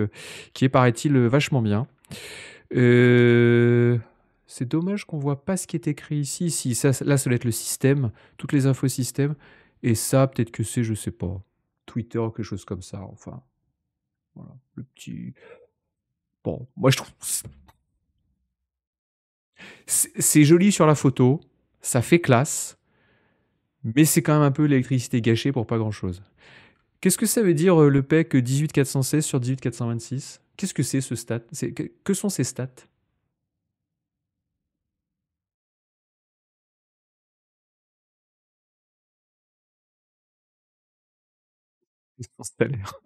Speaker 1: qui est, paraît-il, vachement bien. C'est dommage qu'on voit pas ce qui est écrit ici. Si, ça, là, ça doit être le système, toutes les infos système. Et ça, peut-être que c'est, je sais pas. Twitter quelque chose comme ça. Enfin, voilà, le petit. Bon, moi je trouve. C'est joli sur la photo, ça fait classe, mais c'est quand même un peu l'électricité gâchée pour pas grand chose. Qu'est-ce que ça veut dire euh, le PEC 18416 sur 18426
Speaker 2: Qu'est-ce que c'est ce stat Que sont ces stats son salaire.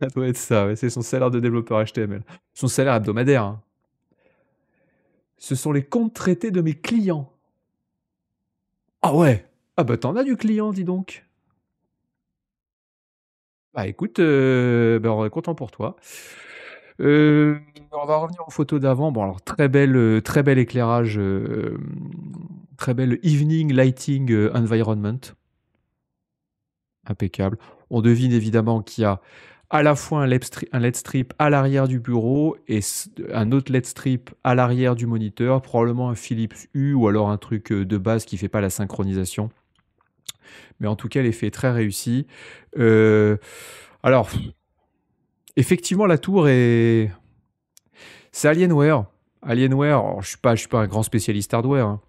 Speaker 2: Ça doit être ça, c'est son salaire de développeur
Speaker 1: HTML. Son salaire hebdomadaire. Hein. Ce sont les comptes traités de mes clients. Ah ouais Ah bah t'en as du client, dis donc. Bah écoute, euh, bah, on est content pour toi. Euh, on va revenir aux photos d'avant. Bon alors très bel, euh, très bel éclairage. Très belle Evening Lighting euh, Environment. Impeccable. On devine évidemment qu'il y a à la fois un LED strip, à l'arrière du bureau et un autre LED strip à l'arrière du moniteur, probablement un Philips U ou alors un truc euh, de base qui ne fait pas la synchronisation. Mais en tout cas, l'effet est très réussi. Euh, alors, effectivement, la tour est... C'est Alienware. Alienware, je ne suis, suis, pas un grand spécialiste hardware. Hein,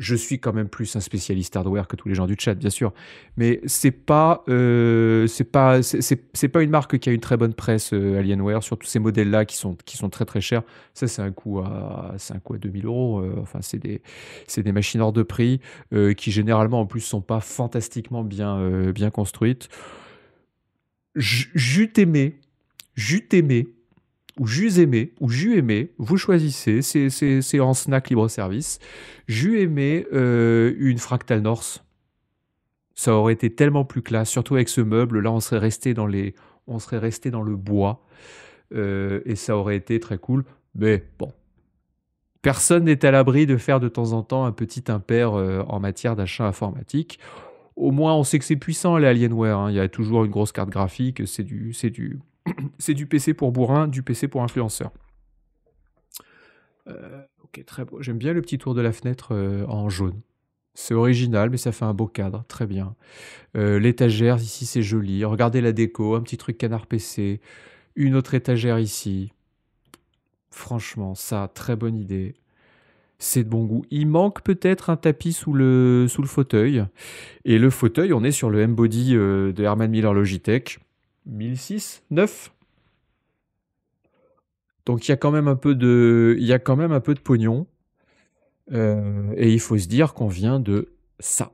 Speaker 1: je suis quand même plus un spécialiste hardware que tous les gens du chat, bien sûr. Mais c'est pas, euh, c'est pas, c'est pas une marque qui a une très bonne presse euh, Alienware sur tous ces modèles-là qui sont qui sont très très chers. Ça, c'est un coût à, c'est un 2000 euros. Euh, enfin, c'est des, des machines hors de prix qui généralement en plus sont pas fantastiquement bien bien construites. J'eus aimé, j'eus aimé ou j'ai aimé, ou aimé, vous choisissez, c'est en snack libre-service, J'ai aimé, euh, une fractal norse. Ça aurait été tellement plus classe, surtout avec ce meuble, là on serait resté dans, les, on serait resté dans le bois, euh, et ça aurait été très cool, mais bon. Personne n'est à l'abri de faire de temps en temps un petit impair euh, en matière d'achat informatique au moins on sait que c'est puissant les Alienware. Hein. Il y a toujours une grosse carte graphique, c'est du, c'est du, c'est du PC pour bourrin, du PC pour influenceur. Euh, ok, très beau. J'aime bien le petit tour de la fenêtre euh, en jaune. C'est original, mais ça fait un beau cadre. Très bien. Euh, l'étagère, ici, c'est joli. Regardez la déco, un petit truc canard PC. Une autre étagère ici. Franchement, ça, très bonne idée. C'est de bon goût. Il manque peut-être un tapis sous le, sous le fauteuil. Et le fauteuil, on est sur le M-Body de Herman Miller Logitech. 1006, 9. Donc il y a quand même un peu de, il y a quand même un peu de pognon. Euh, et il faut se dire qu'on vient de ça.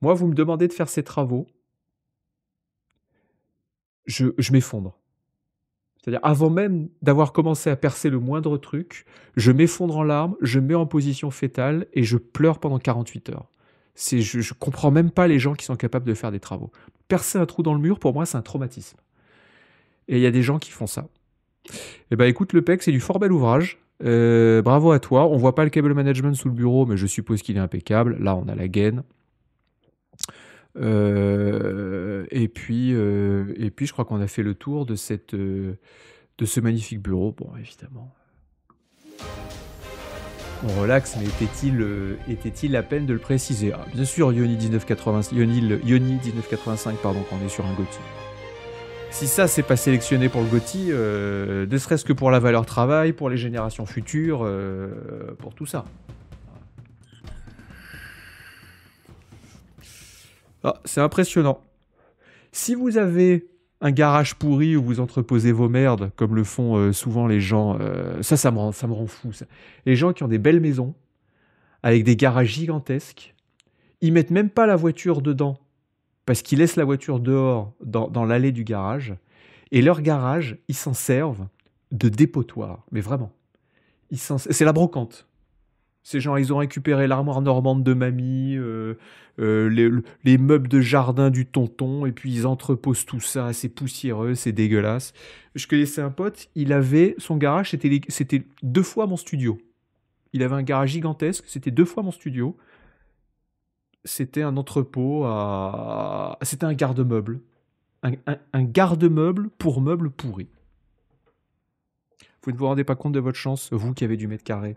Speaker 1: Moi, vous me demandez de faire ces travaux, je, m'effondre. C'est-à-dire, avant même d'avoir commencé à percer le moindre truc, je m'effondre en larmes, je mets en position fétale et je pleure pendant 48 heures. C'est, je, ne comprends même pas les gens qui sont capables de faire des travaux. Percer un trou dans le mur, pour moi, c'est un traumatisme. Et il y a des gens qui font ça. Eh bien, écoute, le PEC, c'est du fort bel ouvrage. Euh, bravo à toi. On voit pas le cable management sous le bureau, mais je suppose qu'il est impeccable. Là, on a la gaine. Euh, et, puis, euh, et puis, je crois qu'on a fait le tour de, cette, de ce magnifique bureau. Bon, évidemment. On relaxe, mais euh, était-il la peine de le préciser ah, Bien sûr, Yoni 1985, pardon, qu'on est sur un GOTY. Si ça, c'est pas sélectionné pour le GOTY, euh, ne serait-ce que pour la valeur travail, pour les générations futures, euh, pour tout ça. Ah, c'est impressionnant. Si vous avez un garage pourri où vous entreposez vos merdes, comme le font euh, souvent les gens. Euh, ça, ça me rend, fou. Les gens qui ont des belles maisons, avec des garages gigantesques, ils mettent même pas la voiture dedans, parce qu'ils laissent la voiture dehors, dans, dans l'allée du garage. Et leur garage, ils s'en servent de dépotoir, mais vraiment. C'est la brocante. Ces gens, ils ont récupéré l'armoire normande de mamie, euh, euh, les, meubles de jardin du tonton, et puis ils entreposent tout ça, c'est poussiéreux, c'est dégueulasse. Je connaissais un pote, il avait son garage, c'était, c'était deux fois mon studio. Il avait un garage gigantesque, c'était deux fois mon studio. C'était un entrepôt à. C'était un garde-meuble. un garde-meuble pour meubles pourris. Vous ne vous rendez pas compte de votre chance, vous qui avez du mètre carré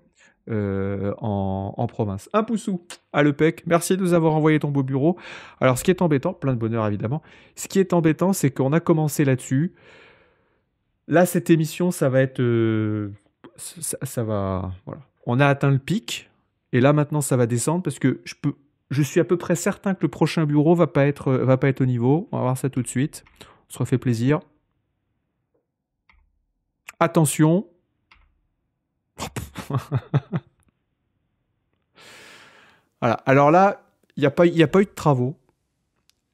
Speaker 1: euh, en, province. Un poussou à l'EPEC. Merci de nous avoir envoyé ton beau bureau. Alors, ce qui est embêtant, plein de bonheur évidemment, ce qui est embêtant, c'est qu'on a commencé là-dessus. Là, cette émission, ça va être. Euh, ça, va. Voilà. On a atteint le pic. Et là, maintenant, ça va descendre parce que je peux. Je suis à peu près certain que le prochain bureau va pas être, va pas être au niveau. On va voir ça tout de suite. On se refait plaisir. Attention. voilà. Alors là, il n'y a, pas, a pas eu de travaux.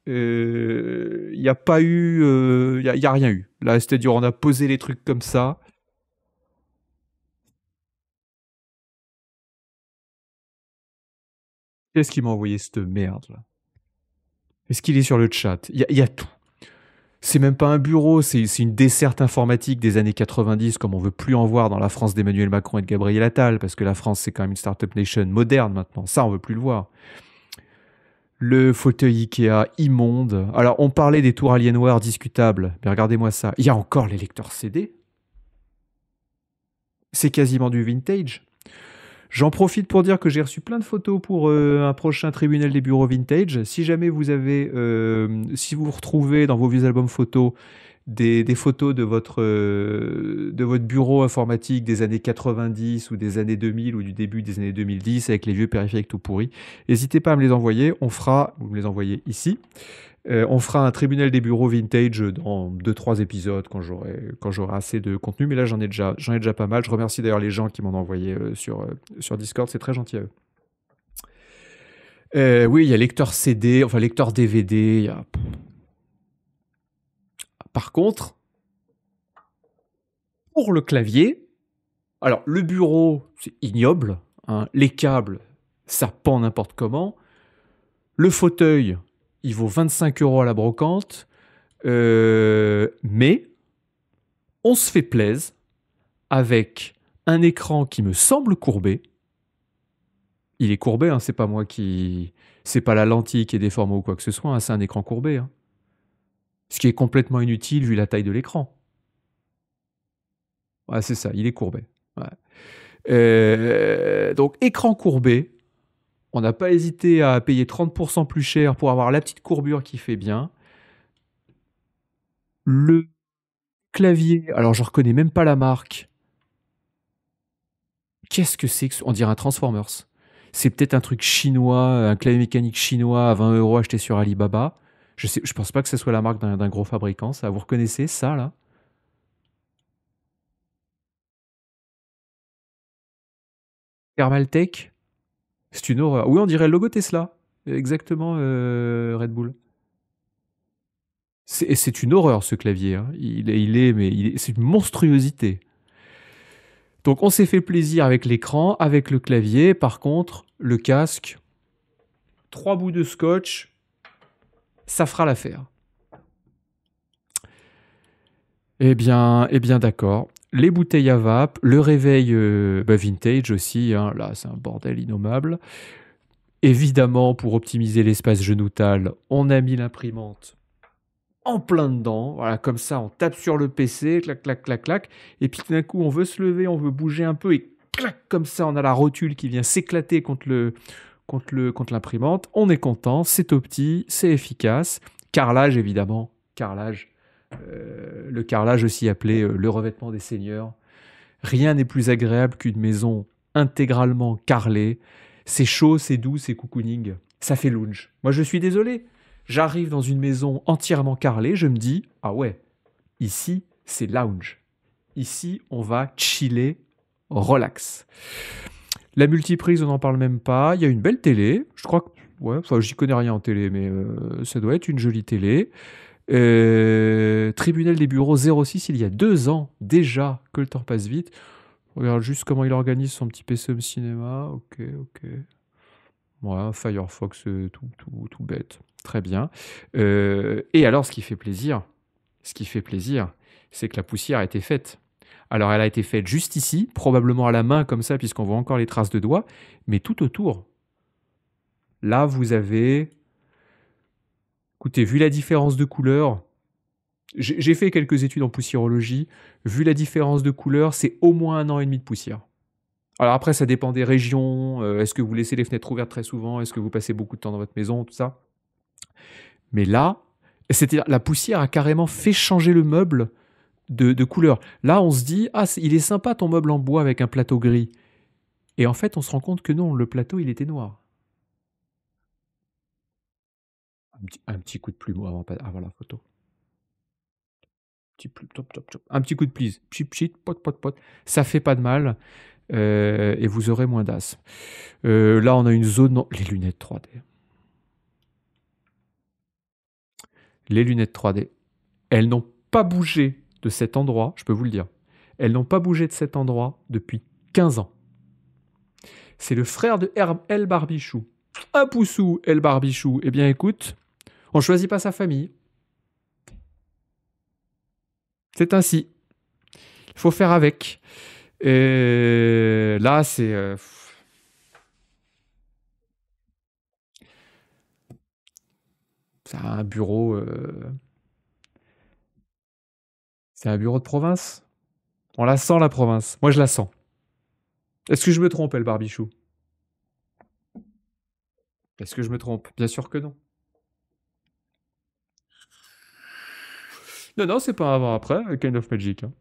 Speaker 1: Euh, il n'y a pas eu. Euh, il rien eu.
Speaker 2: Là, c'était dur. on a posé les trucs comme ça. Qu'est-ce qu'il m'a envoyé cette merde
Speaker 1: Est-ce qu'il est sur le chat Il y, a tout c'est même pas un bureau, c'est une desserte informatique des années 90 comme on veut plus en voir dans la France d'Emmanuel Macron et de Gabriel Attal, parce que la France c'est quand même une start-up nation moderne maintenant, ça on veut plus le voir. Le fauteuil Ikea immonde. Alors on parlait des tours Alienware discutables, mais regardez-moi ça, il y a encore les lecteurs CD. C'est quasiment du vintage. J'en profite pour dire que j'ai reçu plein de photos pour euh, un prochain tribunal des bureaux vintage. Si jamais vous avez, euh, si vous retrouvez dans vos vieux albums photos des, photos de votre, euh, de votre bureau informatique des années 90 ou des années 2000 ou du début des années 2010 avec les vieux périphériques tout pourris, n'hésitez pas à me les envoyer. On fera, vous me les envoyez ici. Euh, on fera un tribunal des bureaux vintage dans 2 trois épisodes quand j'aurai assez de contenu. Mais là, j'en ai, déjà, j'en ai déjà pas mal. Je remercie d'ailleurs les gens qui m'ont envoyé euh, sur, euh, sur Discord. C'est très gentil à eux. oui, il y a lecteur CD, enfin lecteur DVD. Par contre, pour le clavier, alors le bureau, c'est ignoble. Hein, les câbles, ça pend n'importe comment. Le fauteuil, il vaut 25 euros à la brocante. Euh, mais on se fait plaise avec un écran qui me semble courbé. Il est courbé, hein, c'est pas moi qui. C'est pas la lentille qui est déformée ou quoi que ce soit, hein, c'est un écran courbé. Hein. Ce qui est complètement inutile vu la taille de l'écran. c'est ça, il est courbé. Euh, donc écran courbé, on n'a pas hésité à payer 30% plus cher pour avoir la petite courbure qui fait bien. Le clavier, alors je reconnais même pas la marque. Qu'est-ce que c'est On dirait un Transformers. C'est peut-être un truc chinois, un clavier mécanique chinois à 20 euros acheté sur Alibaba. Je ne je pense pas que ce soit la marque d'un gros fabricant. Ça, vous reconnaissez ça là
Speaker 2: Thermaltech c'est une horreur. Oui, on dirait le logo Tesla. Exactement,
Speaker 1: euh, Red Bull. C'est une horreur ce clavier. Hein. Il, il, est, mais c'est une monstruosité. Donc on s'est fait plaisir avec l'écran, avec le clavier. Par contre, le casque, trois bouts de scotch, ça fera l'affaire. Eh bien, eh bien d'accord les bouteilles à vape, le réveil euh, bah, vintage aussi, hein, là c'est un bordel innommable. Évidemment, pour optimiser l'espace genoutal, on a mis l'imprimante en plein dedans. Voilà, comme ça, on tape sur le PC, clac, clac, clac, clac. Et puis d'un coup, on veut se lever, on veut bouger un peu, et clac, comme ça, on a la rotule qui vient s'éclater contre le, contre le, contre l'imprimante. On est content, c'est petit, c'est efficace. Carrelage, évidemment. Carrelage, euh, le carrelage aussi appelé euh, le revêtement des seigneurs. Rien n'est plus agréable qu'une maison intégralement carrelée. C'est chaud, c'est doux, c'est cocooning. Ça fait lounge. Moi, je suis désolé. J'arrive dans une maison entièrement carrelée, je me dis Ah ouais, ici, c'est lounge. Ici, on va chiller, relax. La multiprise, on n'en parle même pas. Il y a une belle télé. Je crois que. Ouais, enfin, j'y connais rien en télé, mais euh, ça doit être une jolie télé. Euh, tribunal des bureaux 06, il y a deux ans déjà que le temps passe vite. On regarde juste comment il organise son petit PC Cinéma. Ok, ok. Ouais, Firefox, euh, tout, tout, tout bête. Très bien. Euh, et alors, ce qui fait plaisir, ce qui fait plaisir, c'est que la poussière a été faite. Alors, elle a été faite juste ici, probablement à la main comme ça, puisqu'on voit encore les traces de doigts, mais tout autour. Là, vous avez Écoutez, vu la différence de couleur, j'ai fait quelques études en poussiérologie. Vu la différence de couleur, c'est au moins un an et demi de poussière. Alors après, ça dépend des régions. Euh, est-ce que vous laissez les fenêtres ouvertes très souvent Est-ce que vous passez beaucoup de temps dans votre maison Tout ça. Mais là, cest la poussière a carrément fait changer le meuble de, couleur. Là, on se dit ah, il est sympa ton meuble en bois avec un plateau gris. Et en fait, on se rend compte que non, le plateau il était noir. Un petit, coup de plume avant, la photo. Petit, Un petit coup de plise. Pchit, pchit, pot, pot, pot. Ça fait pas de mal. Euh, et vous aurez moins d'as. Euh, là, on a une zone. Non, les lunettes 3D. Les lunettes 3D. Elles n'ont pas bougé de cet endroit, je peux vous le dire. Elles n'ont pas bougé de cet endroit depuis 15 ans. C'est le frère de El Barbichou. Un poussou, El Barbichou. Eh bien, écoute, on ne choisit pas sa famille. C'est ainsi. Il faut faire avec. Et là, c'est... C'est euh, un bureau... Euh, c'est un bureau de province. On la sent, la province. Moi, je la sens. Est-ce que je me trompe, El Barbichou Est-ce que je me trompe Bien sûr que non. Non, non, c'est pas avant-après, Kind of Magic. Hein.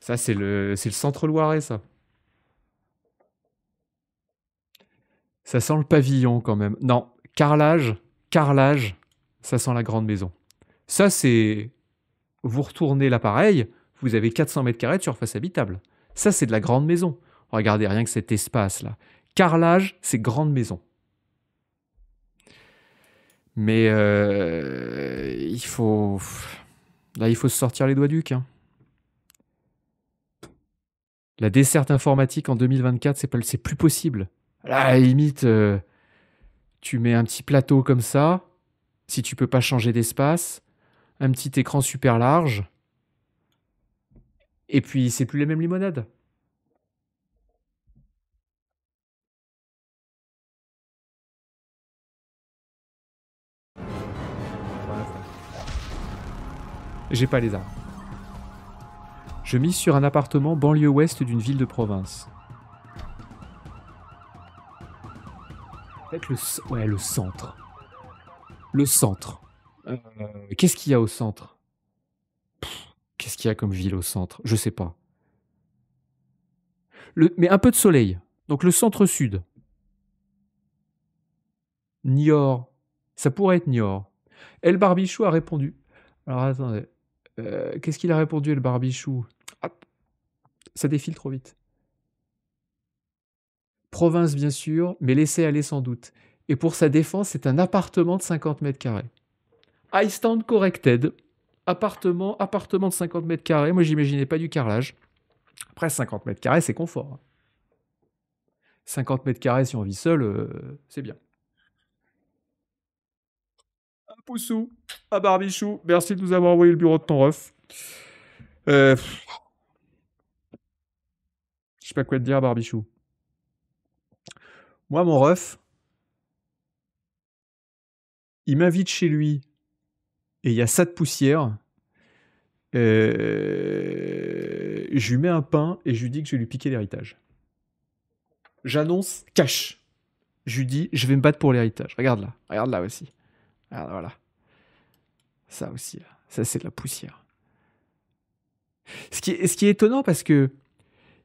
Speaker 1: Ça, c'est le, le centre Loiret, ça. Ça sent le pavillon quand même. Non, carrelage, carrelage, ça sent la grande maison. Ça, c'est. Vous retournez l'appareil, vous avez 400 mètres carrés de surface habitable. Ça, c'est de la grande maison. Regardez rien que cet espace-là. Carrelage, c'est grande maison. Mais euh, il faut. Là, il faut se sortir les doigts du cul. Hein. La desserte informatique en 2024, c'est, pas, c'est plus possible. Là, à la limite, euh, tu mets un petit plateau comme ça, si tu peux pas changer d'espace, un petit écran
Speaker 2: super large, et puis c'est plus les mêmes limonades.
Speaker 1: J'ai pas les armes. Je mise sur un appartement banlieue ouest d'une ville de province. Peut-être le, ouais, le centre. Le centre. Euh, qu'est-ce qu'il y a au centre Qu'est-ce qu'il y a comme ville au centre Je sais pas. mais un peu de soleil. Donc le centre-sud. Niort. Ça pourrait être Niort. El Barbichou a répondu. Alors attendez. Euh, qu'est-ce qu'il a répondu, le barbichou ça défile trop vite. Province, bien sûr, mais laissé aller sans doute. Et pour sa défense, c'est un appartement de 50 mètres carrés. I stand corrected. Appartement, appartement de 50 mètres carrés. Moi, j'imaginais pas du carrelage. Après, 50 mètres carrés, c'est confort. 50 hein. mètres carrés, si on vit seul, euh, c'est bien. Poussou, à Barbichou, merci de nous avoir envoyé le bureau de ton ref. Euh... Je sais pas quoi te dire, Barbichou. Moi, mon ref, il m'invite chez lui et il y a ça de poussière. Euh, je lui mets un pain et je lui dis que je vais lui piquer l'héritage. J'annonce cash. Je lui dis, je vais me battre pour l'héritage. Regarde là, regarde là aussi. Ah, voilà. Ça aussi, là. ça c'est de la poussière. Ce qui, est, qui étonnant parce que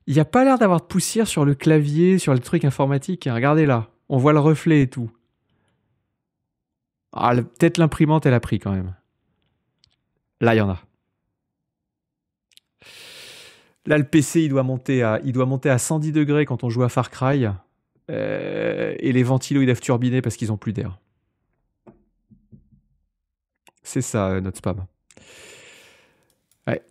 Speaker 1: il n'y a pas l'air d'avoir de poussière sur le clavier, sur le truc informatique. Hein. Regardez là, on voit le reflet et tout. Ah, peut-être l'imprimante, elle a pris quand même. Là, il y en a. Là, le PC, il doit monter à, il doit monter à 110 degrés quand on joue à Far Cry. Euh, et les ventilos, ils doivent turbiner parce qu'ils n'ont plus d'air. C'est ça, euh, notre spam. Ouais.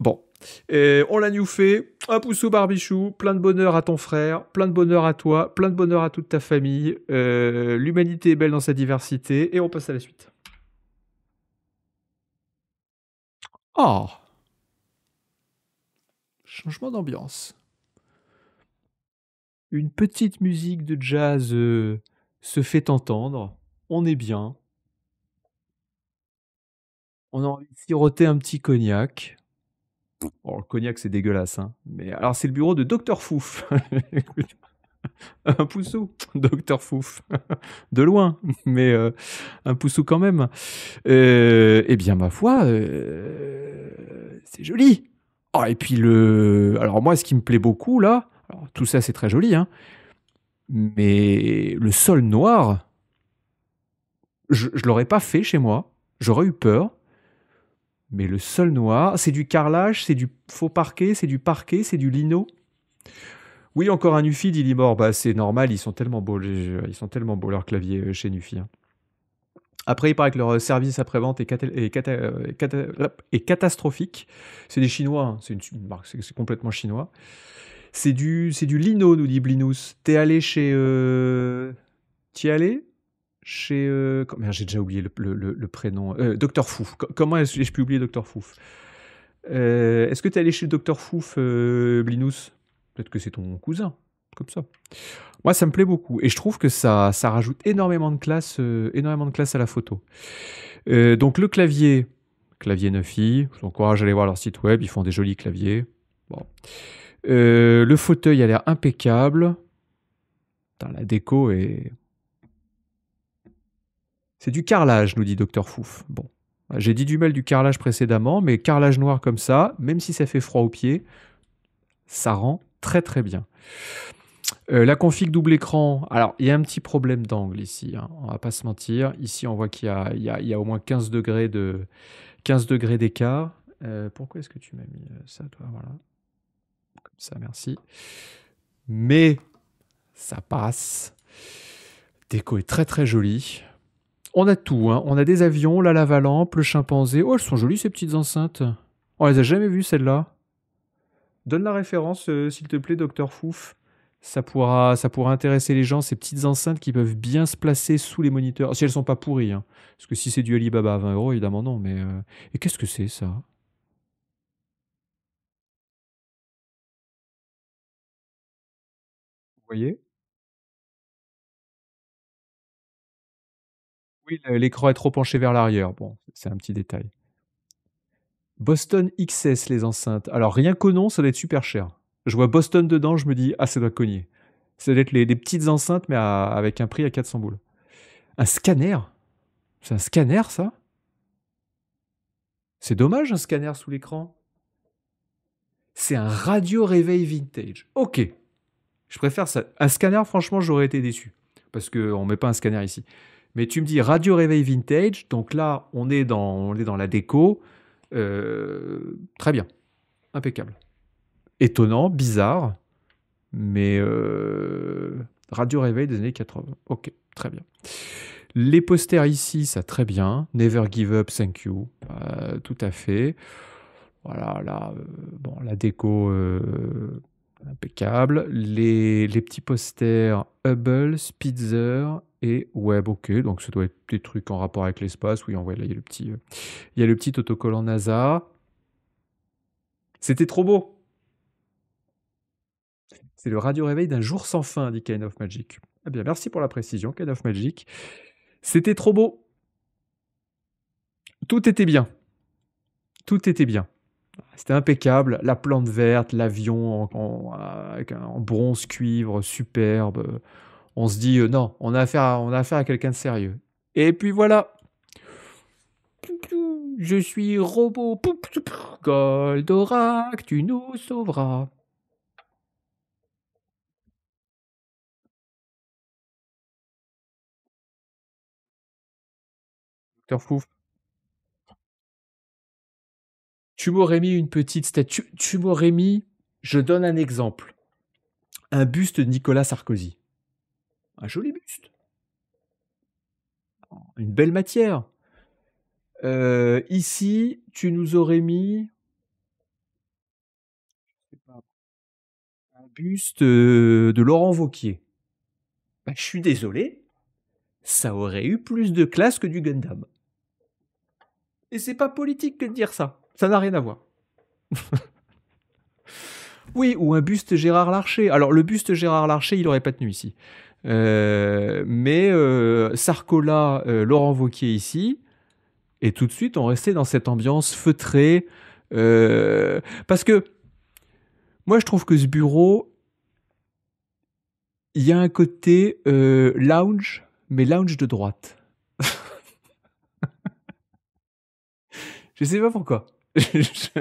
Speaker 1: Bon. on l'a nous fait. Un pouce au barbichou. Plein de bonheur à ton frère. Plein de bonheur à toi. Plein de bonheur à toute ta famille. Euh, l'humanité est belle dans sa diversité. Et on passe à la suite. Oh Changement d'ambiance. Une petite musique de jazz euh, se fait entendre. On est bien. On a envie de siroter un petit cognac. le cognac, c'est dégueulasse. Hein. Mais alors, c'est le bureau de Docteur Fouf. un poussou, Docteur Fouf. de loin, mais euh, un poussou quand même. Euh, eh bien, ma foi, euh, c'est joli. Ah, et puis, le... alors moi, ce qui me plaît beaucoup, là, tout ça, c'est très joli, hein, mais le sol noir, je ne l'aurais pas fait chez moi. J'aurais eu peur. Mais le sol noir, c'est du carrelage, c'est du faux parquet, c'est du parquet, c'est du lino. Oui, encore un Nufi, dit Limor. Bah, c'est normal, ils sont tellement beaux, ils sont tellement beaux leurs claviers euh, chez Nufi. Hein. Après, il paraît que leur euh, service après-vente euh, est, catastrophique. C'est des Chinois, hein. c'est une, marque, c'est complètement chinois. C'est du, c'est du lino, nous dit Blinous. T'es allé chez. Euh... allé chez. Euh, j'ai déjà oublié le, prénom. Euh, Docteur Fouf. Comment ai-je pu oublier Docteur Fouf euh, Est-ce que tu es allé chez Docteur Fouf, blinus? Peut-être que c'est ton cousin, comme ça. Moi, ça me plaît beaucoup. Et je trouve que ça, ça rajoute énormément de, classe, énormément de classe à la photo. donc, le clavier, clavier Neufy. Je vous encourage à aller voir leur site web. Ils font des jolis claviers. Bon. le fauteuil a l'air impeccable. dans la déco est c'est du carrelage, nous dit Docteur Fouf. Bon, j'ai dit du mal du carrelage précédemment, mais carrelage noir comme ça, même si ça fait froid aux pieds, ça rend très très bien. Euh, la config double écran, alors il y a un petit problème d'angle ici, hein, on va pas se mentir. Ici on voit qu'il y, a, au moins 15 degrés de 15 degrés d'écart. Euh, pourquoi est-ce que tu m'as mis euh, ça toi voilà. Comme ça, merci. Mais ça passe. Déco est très très jolie on a tout, hein. on a des avions, la lavalampe, le chimpanzé. Oh, elles sont jolies ces petites enceintes. On les a jamais vues celles-là. Donne la référence, euh, s'il te plaît, docteur Fouf. Ça pourra, ça pourra intéresser les gens, ces petites enceintes qui peuvent bien se placer sous les moniteurs. Si elles sont pas pourries, hein. parce que si c'est du Alibaba à 20 euros, évidemment non. Mais euh, et
Speaker 2: qu'est-ce que c'est ça Vous voyez Oui, l'écran est trop penché vers l'arrière. Bon, c'est un petit détail.
Speaker 1: Boston XS, les enceintes. Alors, rien qu'au nom, ça doit être super cher. Je vois Boston dedans, je me dis, ah, ça doit cogner. Ça doit être les, petites enceintes, mais avec un prix à 400 boules. Un scanner C'est un scanner, ça C'est dommage, un scanner sous l'écran. C'est un radio réveil vintage. Ok. Je préfère ça. Un scanner, franchement, j'aurais été déçu. Parce qu'on ne met pas un scanner ici. Mais tu me dis Radio Réveil Vintage, donc là, on est dans, on dans la déco. Euh, très bien, impeccable. Étonnant, bizarre, mais euh, Radio Réveil des années 80. Ok, très bien. Les posters ici, ça très bien. Never Give Up, Thank You, tout à fait. Voilà, là, euh, bon, la déco Impeccable. Les, les petits posters Hubble, Spitzer et Web. Ok, donc ça doit être des trucs en rapport avec l'espace. Oui, en vrai, là, il y a le petit, euh, il y a le petit autocollant NASA. C'était trop beau. C'est le radio réveil d'un jour sans fin, dit Kind of Magic. Eh bien, merci pour la précision, Kind of Magic. C'était trop beau. Tout était bien. Tout était bien. C'était impeccable, la plante verte, l'avion en, bronze cuivre, superbe. On se dit, euh, non, on a affaire à, on a affaire à quelqu'un de sérieux. Et puis voilà. Je suis
Speaker 2: robot. Goldorak, tu nous sauveras. Docteur Fouf. tu m'aurais mis une petite statue, tu m'aurais mis, je donne un exemple,
Speaker 1: un buste de Nicolas Sarkozy. Un joli buste. Une belle matière. Euh, ici, tu nous aurais mis un
Speaker 2: buste euh, de Laurent Vauquier.
Speaker 1: Bah, je suis désolé, ça aurait eu plus de classe que du Gundam. Et c'est pas politique de dire ça. Ça n'a rien à voir. oui, ou un buste Gérard Larcher. Alors, le buste Gérard Larcher, il n'aurait pas tenu ici. Euh, mais euh, Sarkola, euh, Laurent Vauquier ici, et tout de suite, on restait dans cette ambiance feutrée. Euh, parce que moi, je trouve que ce bureau, il y a un côté lounge, mais lounge de droite. je sais pas pourquoi.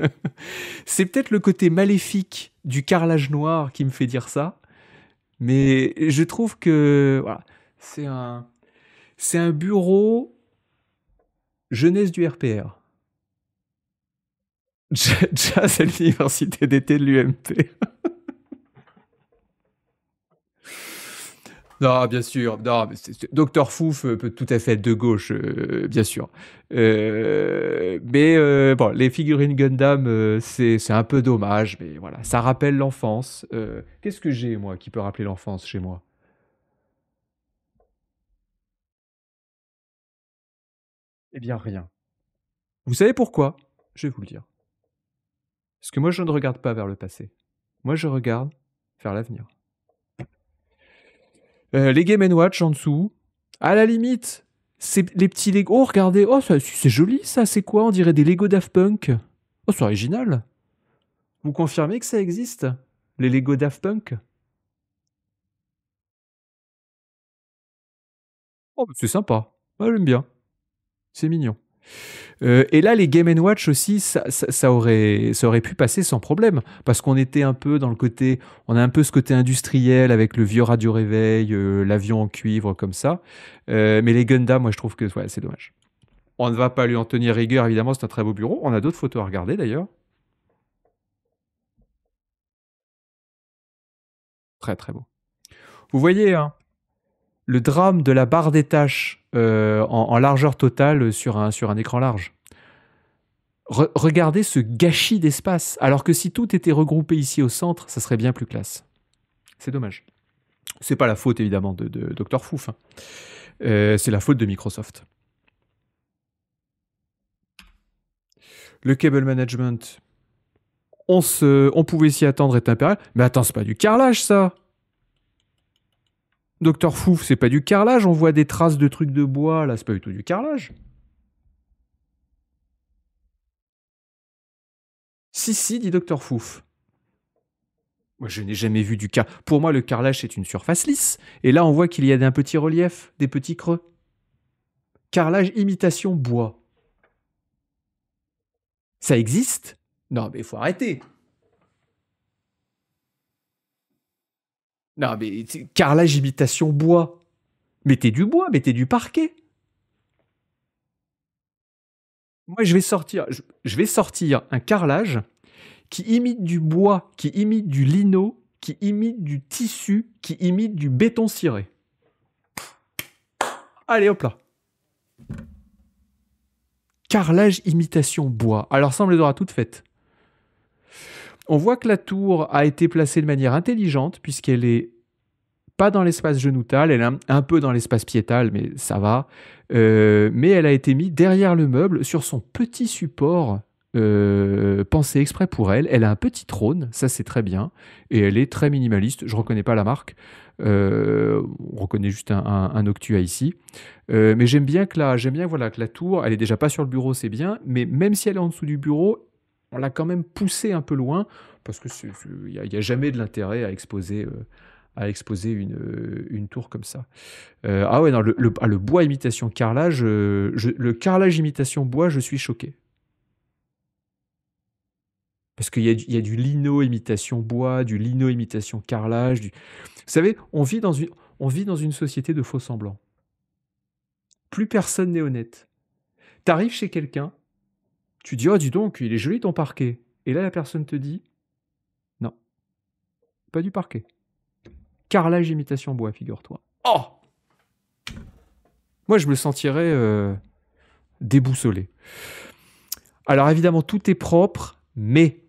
Speaker 1: c'est peut-être le côté maléfique du carrelage noir qui me fait dire ça, mais je trouve que c'est un, c'est un bureau jeunesse du RPR. Jazz à l'université d'été de l'UMP. Non, bien sûr. Non, Docteur Fouf euh, peut tout à fait être de gauche, euh, bien sûr. Euh, mais les figurines Gundam, c'est un peu dommage, mais voilà, ça rappelle l'enfance. Qu'est-ce que j'ai, moi, qui peut rappeler l'enfance chez moi Eh bien, rien. Vous savez pourquoi Je vais vous le dire. Parce que moi, je ne regarde pas vers le passé. Moi, je regarde vers l'avenir. Euh, les Game Watch en dessous. À la limite, c'est les petits Lego. Oh, regardez. Oh, c'est joli ça. C'est quoi On dirait des Lego Daft Punk. Oh, c'est original. Vous confirmez que ça existe Les Lego
Speaker 2: Daft Punk Oh, bah, c'est sympa. j'aime bien. C'est mignon. Euh, et là, les Game Watch
Speaker 1: aussi, ça, aurait, aurait pu passer sans problème, parce qu'on était un peu dans le côté, on a un peu ce côté industriel avec le vieux radio réveil, euh, l'avion en cuivre comme ça. Euh, mais les Gundam, moi, je trouve que ouais, c'est dommage. On ne va pas lui en tenir rigueur, évidemment, c'est un très beau bureau.
Speaker 2: On a d'autres photos à regarder d'ailleurs. Très très beau. Vous voyez, hein, le drame de la barre des
Speaker 1: tâches euh, en, largeur totale sur un, sur un écran large. regardez ce gâchis d'espace, alors que si tout était regroupé ici au centre, ça serait bien plus classe. C'est dommage. C'est pas la faute évidemment de, Dr Fouf, hein. euh, c'est la faute de Microsoft. Le cable management, on, se, on pouvait s'y attendre est impérial. Mais attends, c'est pas du carrelage ça Docteur Fouf, c'est pas du carrelage, on voit des traces de trucs de bois, là, c'est pas du tout du carrelage. Si, si, dit Docteur Fouf. Moi, je n'ai jamais vu du car. Pour moi, le carrelage, c'est une surface lisse. Et là, on voit qu'il y a un petit relief, des petits creux. Carrelage imitation bois. Ça existe Non, mais il faut arrêter. Non, mais carrelage imitation bois. Mettez du bois, mettez du parquet. Moi, je vais sortir, je, vais sortir un carrelage qui imite du bois, qui imite du lino, qui imite du tissu, qui imite du béton ciré. Allez, hop là. Carrelage imitation bois. Alors, ça, on les aura toutes faites. On voit que la tour a été placée de manière intelligente puisqu'elle est pas dans l'espace genoutal, elle est un, peu dans l'espace piétal, mais ça va. Euh, mais elle a été mise derrière le meuble sur son petit support euh, pensé exprès pour elle. Elle a un petit trône, ça c'est très bien, et elle est très minimaliste. Je reconnais pas la marque, euh, on reconnaît juste un, Octua ici. mais j'aime bien que la, j'aime bien voilà que la tour, elle est déjà pas sur le bureau, c'est bien. Mais même si elle est en dessous du bureau, on l'a quand même poussé un peu loin, parce qu'il n'y a, jamais de l'intérêt à exposer, euh, à exposer euh, une, tour comme ça. Euh, ah ouais, non, le, ah, bois imitation carrelage, le carrelage imitation bois, je suis choqué. Parce qu'il y, a du lino imitation bois, du lino imitation carrelage. Du... Vous savez, on vit, dans une, on vit dans une société de faux semblants. Plus personne n'est honnête. T'arrives chez quelqu'un, tu dis, oh, dis donc, il est joli ton parquet. Et là, la personne te dit, non, pas du parquet. Carrelage imitation bois, figure-toi. Oh Moi, je me sentirais euh, déboussolé. Alors, évidemment, tout est propre, mais.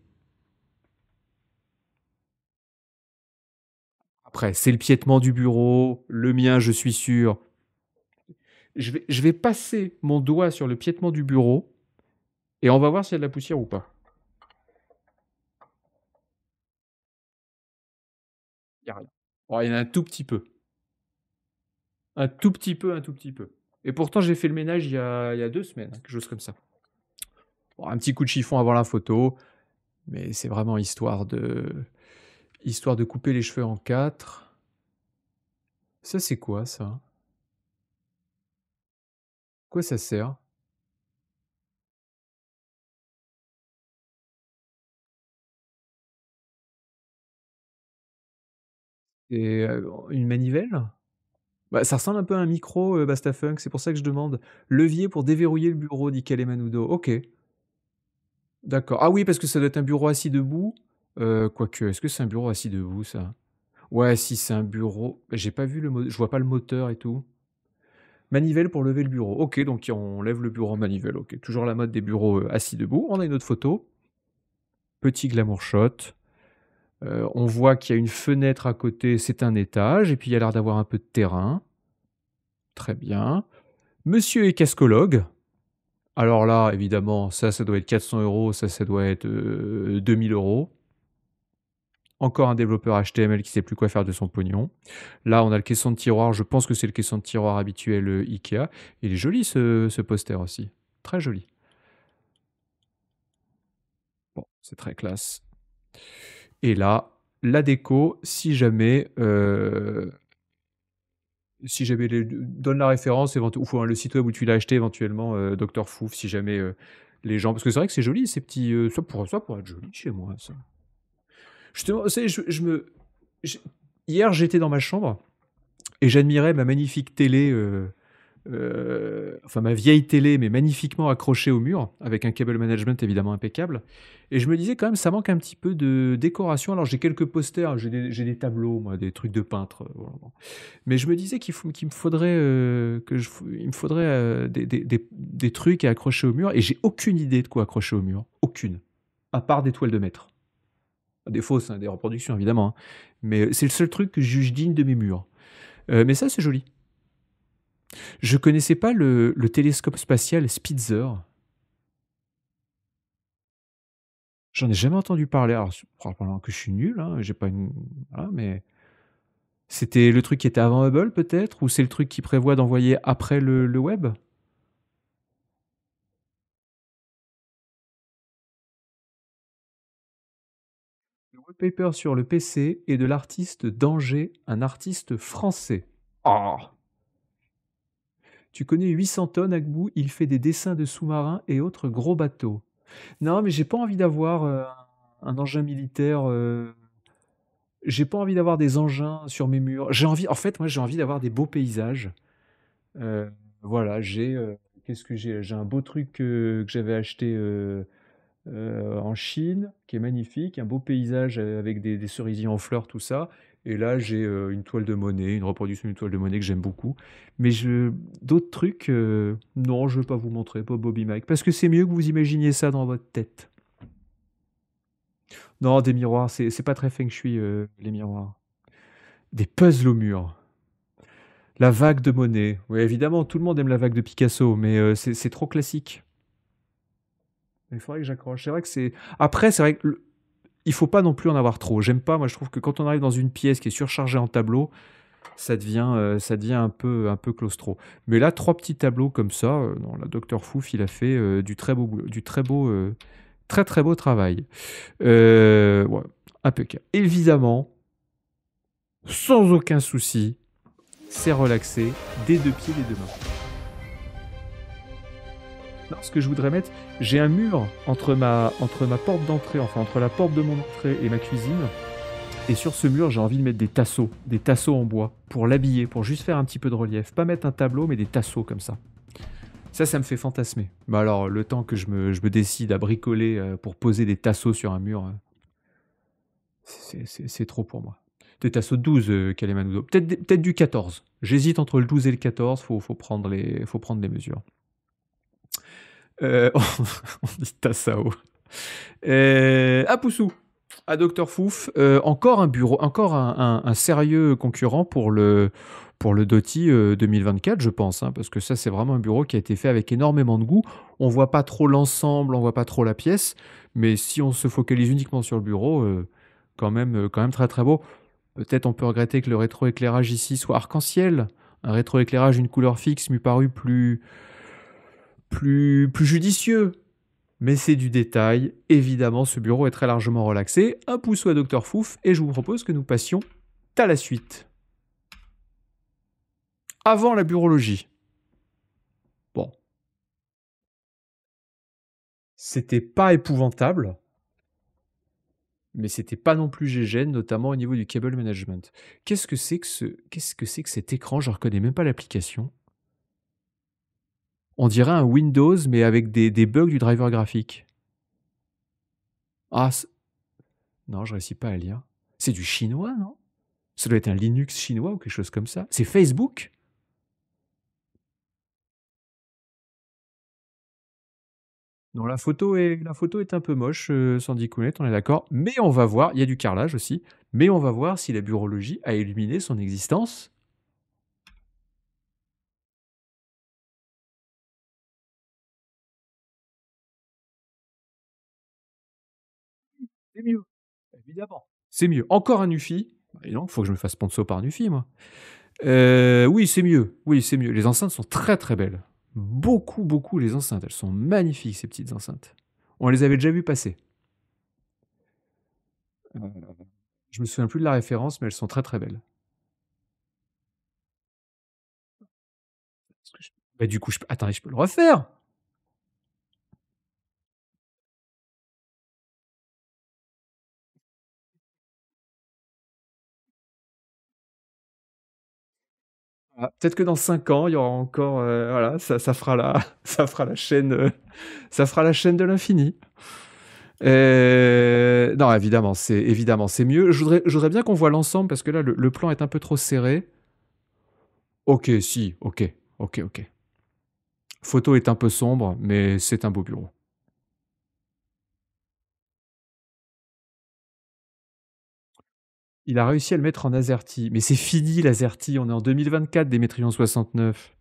Speaker 1: Après, c'est le piétement du bureau, le mien, je suis sûr. Je vais, je vais passer mon doigt sur le piétement du bureau et on va voir s'il y
Speaker 2: a de la poussière ou pas. Il oh, il y en a un tout petit peu. Un tout petit peu, un tout
Speaker 1: petit peu. Et pourtant, j'ai fait le ménage il y, a, deux semaines, hein, quelque chose comme ça. un petit coup de chiffon avant la photo, mais c'est vraiment histoire de... histoire de couper les cheveux en quatre. Ça, c'est quoi, ça
Speaker 2: Quoi ça sert une manivelle bah, Ça ressemble un peu à un micro, euh,
Speaker 1: Bastafunk, c'est pour ça que je demande. Levier pour déverrouiller le bureau, dit Manudo. Ok. D'accord. Ah oui, parce que ça doit être un bureau assis debout. Quoique, est-ce que c'est un bureau assis debout, ça Ouais, si c'est un bureau. Bah, j'ai pas vu le Je vois pas le moteur et tout. Manivelle pour lever le bureau. Ok, donc on lève le bureau en manivelle. Ok, toujours la mode des bureaux euh, assis debout. On a une autre photo. Petit glamour shot. Euh, on voit qu'il y a une fenêtre à côté, c'est un étage, et puis il y a l'air d'avoir un peu de terrain. Très bien. Monsieur est cascologue. Alors là, évidemment, ça, ça doit être 400 euros, ça, ça doit être 2000 euh, euros. Encore un développeur HTML qui sait plus quoi faire de son pognon. Là, on a le caisson de tiroir. Je pense que c'est le caisson de tiroir habituel euh, Ikea. Il est joli ce, ce poster aussi. Très joli. Bon, c'est très classe. Et là, la déco, si jamais, euh, si jamais donne la référence ou le site web où tu l'as acheté éventuellement, euh, Docteur Fouf, si jamais euh, les gens, parce que c'est vrai que c'est joli ces petits, ça pourrait ça être joli chez moi ça. Justement, je, je me, hier j'étais dans ma chambre et j'admirais ma magnifique télé euh, enfin ma vieille télé, mais magnifiquement accrochée au mur, avec un cable management évidemment impeccable. Et je me disais quand même, ça manque un petit peu de décoration. Alors j'ai quelques posters, j'ai des, tableaux, moi, des trucs de peintre. Euh, mais je me disais qu'il me faudrait, euh, que je, me faudrait des, trucs à accrocher au mur. Et j'ai aucune idée de quoi accrocher au mur, aucune, à part des toiles de maître. Des fausses, hein, des reproductions évidemment. Hein. Mais c'est le seul truc que je juge digne de mes murs. mais ça, c'est joli. Je connaissais pas le, le télescope spatial Spitzer. J'en ai jamais entendu parler. Alors, probablement que je suis nul, hein, j'ai pas une. mais. C'était le truc qui était avant Hubble, peut-être Ou c'est le truc qui prévoit d'envoyer
Speaker 2: après le, web Le webpaper sur le PC est de
Speaker 1: l'artiste d'Angers, un artiste français. Oh tu connais 800 tonnes, Agbou, il fait des dessins de sous-marins et autres gros bateaux. Non, mais j'ai pas envie d'avoir euh, un engin militaire. Euh, j'ai pas envie d'avoir des engins sur mes murs. J'ai envie, en fait, moi, j'ai envie d'avoir des beaux paysages. Euh, voilà, j'ai. Qu'est-ce que j'ai un beau truc que j'avais acheté en Chine, qui est magnifique, un beau paysage avec des, des cerisiers en fleurs, tout ça. Et là, j'ai euh, une toile de monnaie, une reproduction d'une toile de monnaie que j'aime beaucoup. Mais je, d'autres trucs, euh, non, je ne vais pas vous montrer, pas Bobby Mike, parce que c'est mieux que vous imaginiez ça dans votre tête. Non, des miroirs, c'est, c'est pas très feng shui, euh, les miroirs. Des puzzles au mur. La vague de monnaie. Oui, évidemment, tout le monde aime la vague de Picasso, mais c'est, trop classique. Il faudrait que j'accroche. C'est vrai que c'est. Après, c'est vrai que. Le il faut pas non plus en avoir trop. J'aime pas, moi je trouve que quand on arrive dans une pièce qui est surchargée en tableaux, ça devient, euh, un peu, un peu claustro. Mais là, trois petits tableaux comme ça, le euh, la Docteur Fouf, il a fait euh, du très beau, du très beau, très très beau travail. Évidemment, sans aucun souci, c'est relaxé, des deux pieds, des deux mains non, ce que je voudrais mettre, j'ai un mur entre ma, entre ma porte d'entrée, enfin entre la porte de mon entrée et ma cuisine. Et sur ce mur, j'ai envie de mettre des tasseaux, des tasseaux en bois, pour l'habiller, pour juste faire un petit peu de relief. Pas mettre un tableau, mais des tasseaux comme ça. Ça, ça me fait fantasmer. mais bah alors, le temps que je me, décide à bricoler euh, pour poser des tasseaux sur un mur, euh, c'est trop pour moi. Des tasseaux 12, euh, Kalemanudo. Peut-être peut du 14. J'hésite entre le 12 et le 14, faut, faut, prendre les, faut prendre les mesures. Euh, on, dit Tassao. Euh, à Poussou, à Docteur Fouf, euh, encore un bureau, encore un, sérieux concurrent pour le, pour le 2024, euh, je pense, hein, parce que ça, c'est vraiment un bureau qui a été fait avec énormément de goût. On voit pas trop l'ensemble, on voit pas trop la pièce, mais si on se focalise uniquement sur le bureau, quand, même, quand même très très beau. Peut-être on peut regretter que le rétroéclairage ici soit arc-en-ciel, un rétroéclairage, une couleur fixe, m'eût paru plus plus, plus judicieux. Mais c'est du détail. Évidemment, ce bureau est très largement relaxé. Un pouce à Docteur Fouf et je vous propose que nous passions
Speaker 2: à la suite. Avant la bureaulogie. Bon. C'était pas
Speaker 1: épouvantable mais c'était pas non plus GGN, notamment au niveau du cable management. Qu'est-ce que c'est que ce, qu'est-ce que que cet écran Je ne reconnais même pas l'application on dirait un Windows, mais avec des, bugs du driver graphique. Ah, non, je réussis pas à lire. C'est du chinois, non
Speaker 2: Ça doit être un Linux chinois ou quelque chose comme ça. C'est Facebook Non, la photo est, la photo
Speaker 1: est un peu moche, euh, Sandy Coulette, on est d'accord. Mais on va voir, il y a du carrelage aussi, mais on va voir si la
Speaker 2: bureaulogie a éliminé son existence c'est mieux, évidemment. C'est mieux. Encore un Ufi.
Speaker 1: Et bah, faut que je me fasse sponsor par un Ufi, moi. Euh, oui, c'est mieux. Oui, c'est mieux. Les enceintes sont très très belles. Beaucoup, beaucoup les enceintes. Elles sont magnifiques, ces petites enceintes. On les avait déjà vues passer. Euh, je me souviens plus de la référence,
Speaker 2: mais elles sont très très belles. Bah, du coup, attendez, je peux le refaire. Peut-être que dans 5 ans, il y aura encore,
Speaker 1: euh, voilà, ça, fera la, ça fera la chaîne, euh, ça fera la chaîne de l'infini. Euh, non, évidemment, c'est évidemment c'est mieux. Je voudrais, bien qu'on voit l'ensemble parce que là, le, le, plan est un peu trop serré. Ok, si, ok, ok,
Speaker 2: ok. Photo est un peu sombre, mais c'est un beau bureau. il a réussi
Speaker 1: à le mettre en AZERTY. Mais c'est fini l'AZERTY, on est en 2024 Démétrion 69.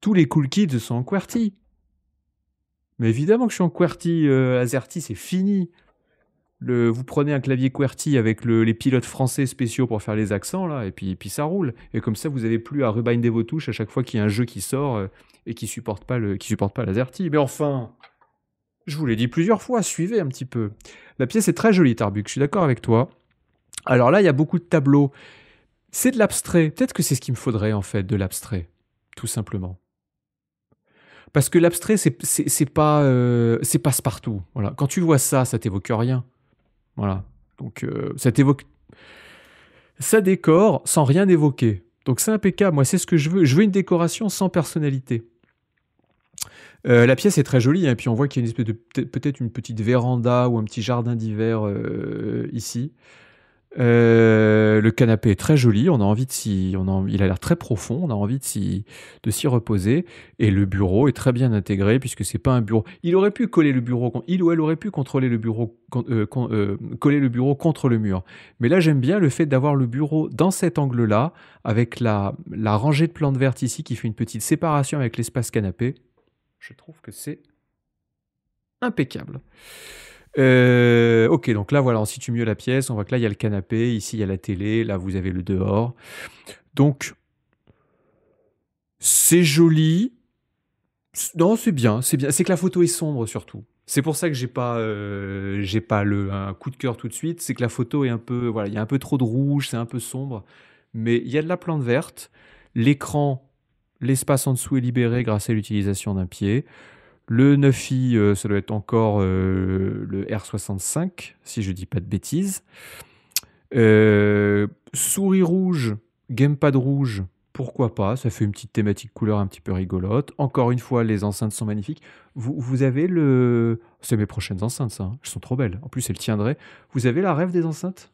Speaker 1: Tous les cool kids sont en QWERTY. Mais évidemment que je suis en QWERTY, euh, AZERTY c'est fini. vous prenez un clavier QWERTY avec les pilotes français spéciaux pour faire les accents, là, et puis, ça roule. Et comme ça, vous n'avez plus à rebinder vos touches à chaque fois qu'il y a un jeu qui sort euh, et qui supporte pas le, qui supporte pas l'AZERTY. Mais enfin, je vous l'ai dit plusieurs fois, suivez un petit peu. La pièce est très jolie, Tarbuk, je suis d'accord avec toi. Alors là, il y a beaucoup de tableaux. C'est de l'abstrait. Peut-être que c'est ce qu'il me faudrait en fait, de l'abstrait, tout simplement. Parce que l'abstrait, c'est pas euh, c'est passe-partout. Voilà. Quand tu vois ça, ça t'évoque rien. Voilà. Donc euh, ça t'évoque ça décore sans rien évoquer. Donc c'est impeccable. Moi, c'est ce que je veux. Je veux une décoration sans personnalité. Euh, la pièce est très jolie, et hein, puis on voit qu'il y a peut-être une petite véranda ou un petit jardin d'hiver ici. Euh, le canapé est très joli, on a envie de s'y, on il a l'air très profond, on a envie de s'y, reposer. Et le bureau est très bien intégré puisque c'est pas un bureau. Il aurait pu coller le bureau, il ou elle aurait pu contrôler le bureau, euh, euh, coller le bureau contre le mur. Mais là, j'aime bien le fait d'avoir le bureau dans cet angle-là, avec la, la rangée de plantes vertes ici qui fait une petite séparation avec l'espace canapé. Je trouve que c'est impeccable. Euh, ok, donc là, voilà, on situe mieux la pièce. On voit que là, il y a le canapé. Ici, il y a la télé. Là, vous avez le dehors. Donc, c'est joli. Non, c'est bien. C'est bien. C'est que la photo est sombre, surtout. C'est pour ça que j'ai pas, euh, j'ai pas le, un coup de cœur tout de suite. C'est que la photo est un peu, voilà, il y a un peu trop de rouge, c'est un peu sombre. Mais il y a de la plante verte. L'écran, l'espace en dessous est libéré grâce à l'utilisation d'un pied. Le 9i, euh, ça doit être encore euh, le R65, si je ne dis pas de bêtises. Euh, souris rouge, gamepad rouge, pourquoi pas Ça fait une petite thématique couleur un petit peu rigolote. Encore une fois, les enceintes sont magnifiques. Vous, avez le... C'est mes prochaines enceintes, ça. Hein. Elles sont trop belles. En plus, elles tiendraient. Vous avez la rêve des enceintes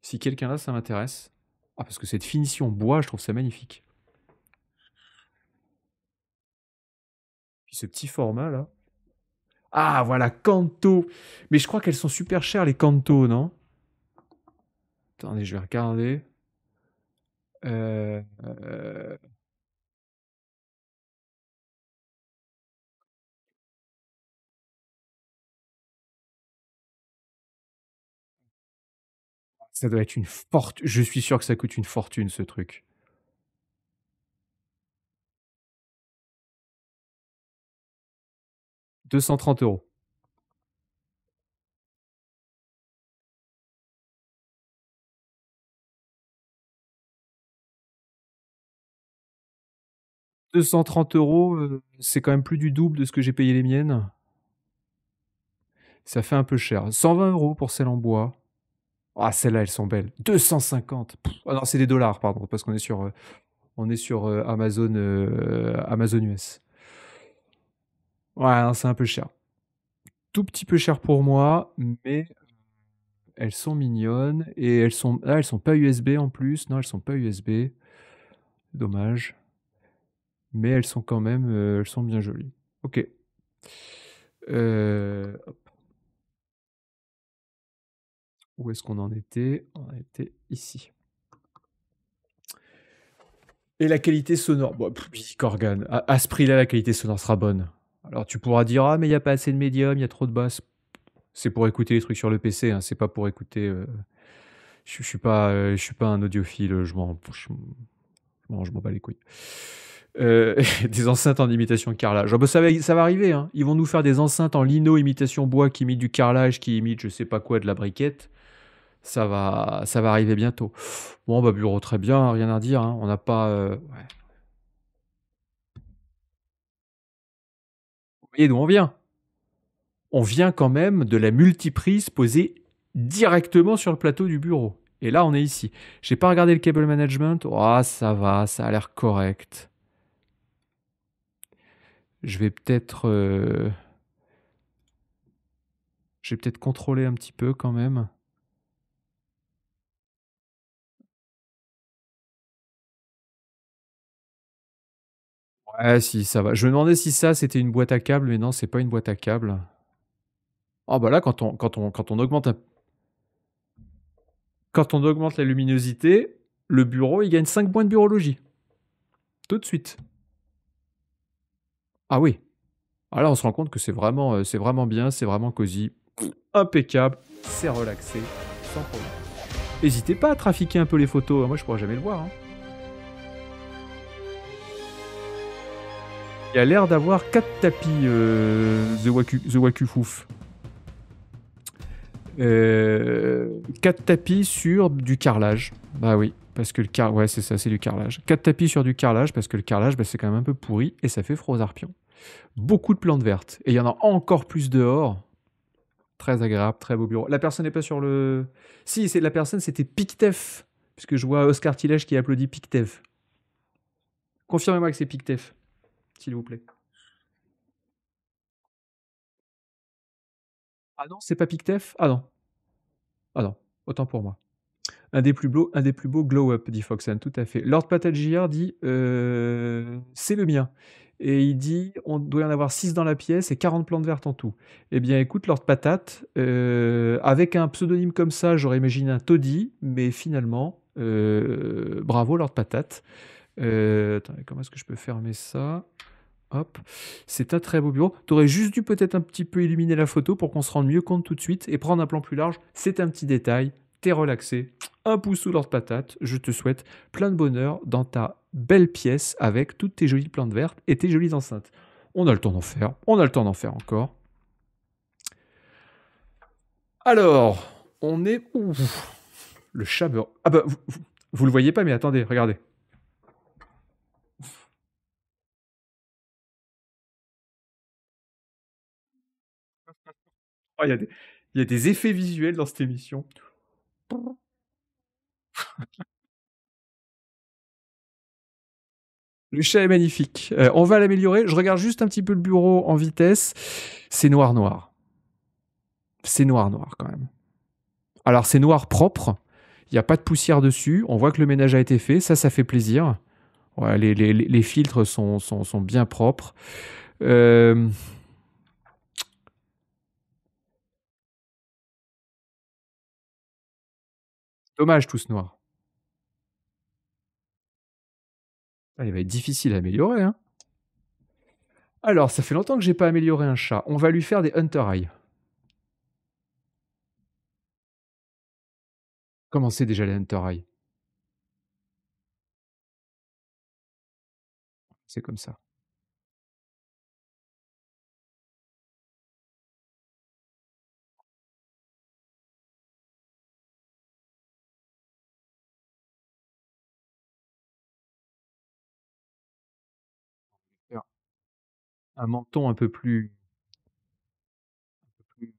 Speaker 1: Si quelqu'un là, ça m'intéresse. Ah, parce que cette finition bois, je trouve ça magnifique. ce petit format là. Ah voilà, Canto. Mais je crois qu'elles sont super chères les Canto, non
Speaker 2: Attendez, je vais regarder. Euh, euh, ça doit être une forte. Je suis sûr que ça coûte une fortune ce truc. 230 cent trente euros. euros, euh, c'est quand même plus du double de ce que j'ai payé les miennes.
Speaker 1: Ça fait un peu cher. 120 euros pour celles en bois. Ah, celles-là, elles sont belles. 250. ah non, c'est des dollars, pardon, parce qu'on est sur, euh, on est sur euh, Amazon, Amazon US. Ouais, hein, c'est un peu cher. Tout petit peu cher pour moi, mais elles sont mignonnes et elles sont ah, elles sont pas USB en plus. Non, elles sont pas USB. Dommage. Mais elles sont quand même euh, elles sont bien jolies. OK. Euh, Où est-ce qu'on en était On était ici. Et la qualité sonore, bon, à ce prix-là, la qualité sonore sera bonne. Alors tu pourras dire ah mais il y a pas assez de médium, il y a trop de basses. C'est pour écouter les trucs sur le PC, hein, c'est pas pour écouter. Euh, je je suis pas, euh, je suis pas un audiophile, je m'en, je, m'en bats les couilles. Euh, des enceintes en imitation carrelage. Bah, ça, va, ça va arriver, hein. ils vont nous faire des enceintes en lino imitation bois qui imitent du carrelage, qui imitent je sais pas quoi de la briquette. Ça va, ça va arriver bientôt. Bon bah bureau très bien, rien à dire. Hein. On n'a pas. Vous voyez d'où on vient. On vient quand même de la multiprise posée directement sur le plateau du bureau. Et là, on est ici. J'ai pas regardé le cable management. Ah, ça va, ça a l'air correct. Je vais peut-être. Euh,
Speaker 2: je vais peut-être contrôler un petit peu quand même. Ouais, si, ça va. Je me demandais si ça, c'était une boîte à câble, mais non, c'est pas une boîte
Speaker 1: à câble. Oh bah là, quand on, quand on, quand on augmente Quand on augmente la luminosité, le bureau, il gagne 5 points de bureaulogie. Tout de suite. Ah oui. Alors ah là, on se rend compte que c'est vraiment, euh, c'est vraiment bien, c'est vraiment cosy. Impeccable, c'est relaxé, sans problème. N'hésitez pas à trafiquer un peu les photos, hein. moi je pourrais jamais le voir. Hein. Il a l'air d'avoir quatre tapis, euh, The, Waku, The Fouf. Euh, tapis sur du carrelage. Bah oui, parce que le car... Ouais, c'est ça, c'est du carrelage. Quatre tapis sur du carrelage, parce que le carrelage, bah, c'est quand même un peu pourri, et ça fait froid Beaucoup de plantes vertes. Et il y en a encore plus dehors. Très agréable, très beau bureau. La personne n'est pas sur le... Si, c'est la personne, c'était Pictef, puisque je vois Oscar tillège qui applaudit Pictef.
Speaker 2: Confirmez-moi que c'est Pictef s'il vous plaît. Ah non, c'est pas Pictef Ah non. Ah non, autant
Speaker 1: pour moi. Un des plus beaux, un des plus beaux glow-up, dit Foxen, tout à fait. Lord Jr. dit euh, c'est le mien. Et il dit on doit y en avoir 6 dans la pièce et 40 plantes vertes en tout. Eh bien, écoute, Lord Patate, euh, avec un pseudonyme comme ça, j'aurais imaginé un taudis, mais finalement, euh, bravo Lord Patate. attendez, comment est-ce que je peux fermer ça Hop, c'est un très beau bureau. Tu aurais juste dû peut-être un petit peu illuminer la photo pour qu'on se rende mieux compte tout de suite et prendre un plan plus large. C'est un petit détail, t'es relaxé, un pouce sous de patate. Je te souhaite plein de bonheur dans ta belle pièce avec toutes tes jolies plantes vertes et tes jolies enceintes. On a le temps d'en faire, on a le temps d'en faire encore. Alors, on est... où
Speaker 2: le chat Ah bah, vous, ne vous, le voyez pas, mais attendez, regardez. Oh, il, y a des, effets visuels dans cette émission. Le chat est magnifique. Euh, on va l'améliorer. Je regarde juste un petit peu le bureau en vitesse.
Speaker 1: C'est noir noir. C'est noir noir quand même. Alors c'est noir propre. Il n'y a pas de poussière dessus. On voit que le ménage a été fait. Ça, ça fait plaisir.
Speaker 2: les, filtres sont, sont bien propres. Euh, dommage tout ce noir. Ah,
Speaker 1: il va être difficile à améliorer. Hein. Alors, ça fait longtemps que j'ai pas amélioré un chat. On va
Speaker 2: lui faire des Hunter Eye. Comment déjà les Hunter Eye C'est comme ça. un menton un peu plus, un peu plus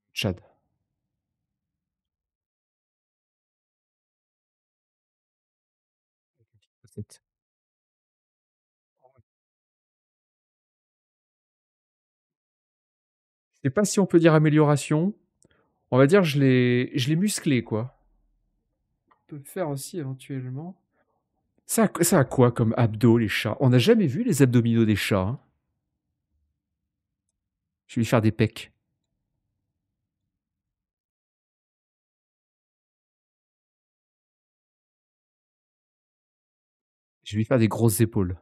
Speaker 2: sais pas si on peut dire amélioration. On va dire je l'ai, je l'ai musclé quoi.
Speaker 1: On peut faire aussi éventuellement. Ça, a, ça quoi comme abdos les chats
Speaker 2: On n'a jamais vu les abdominaux des chats. Hein. Je vais lui faire des pecs. Je vais lui faire des grosses épaules.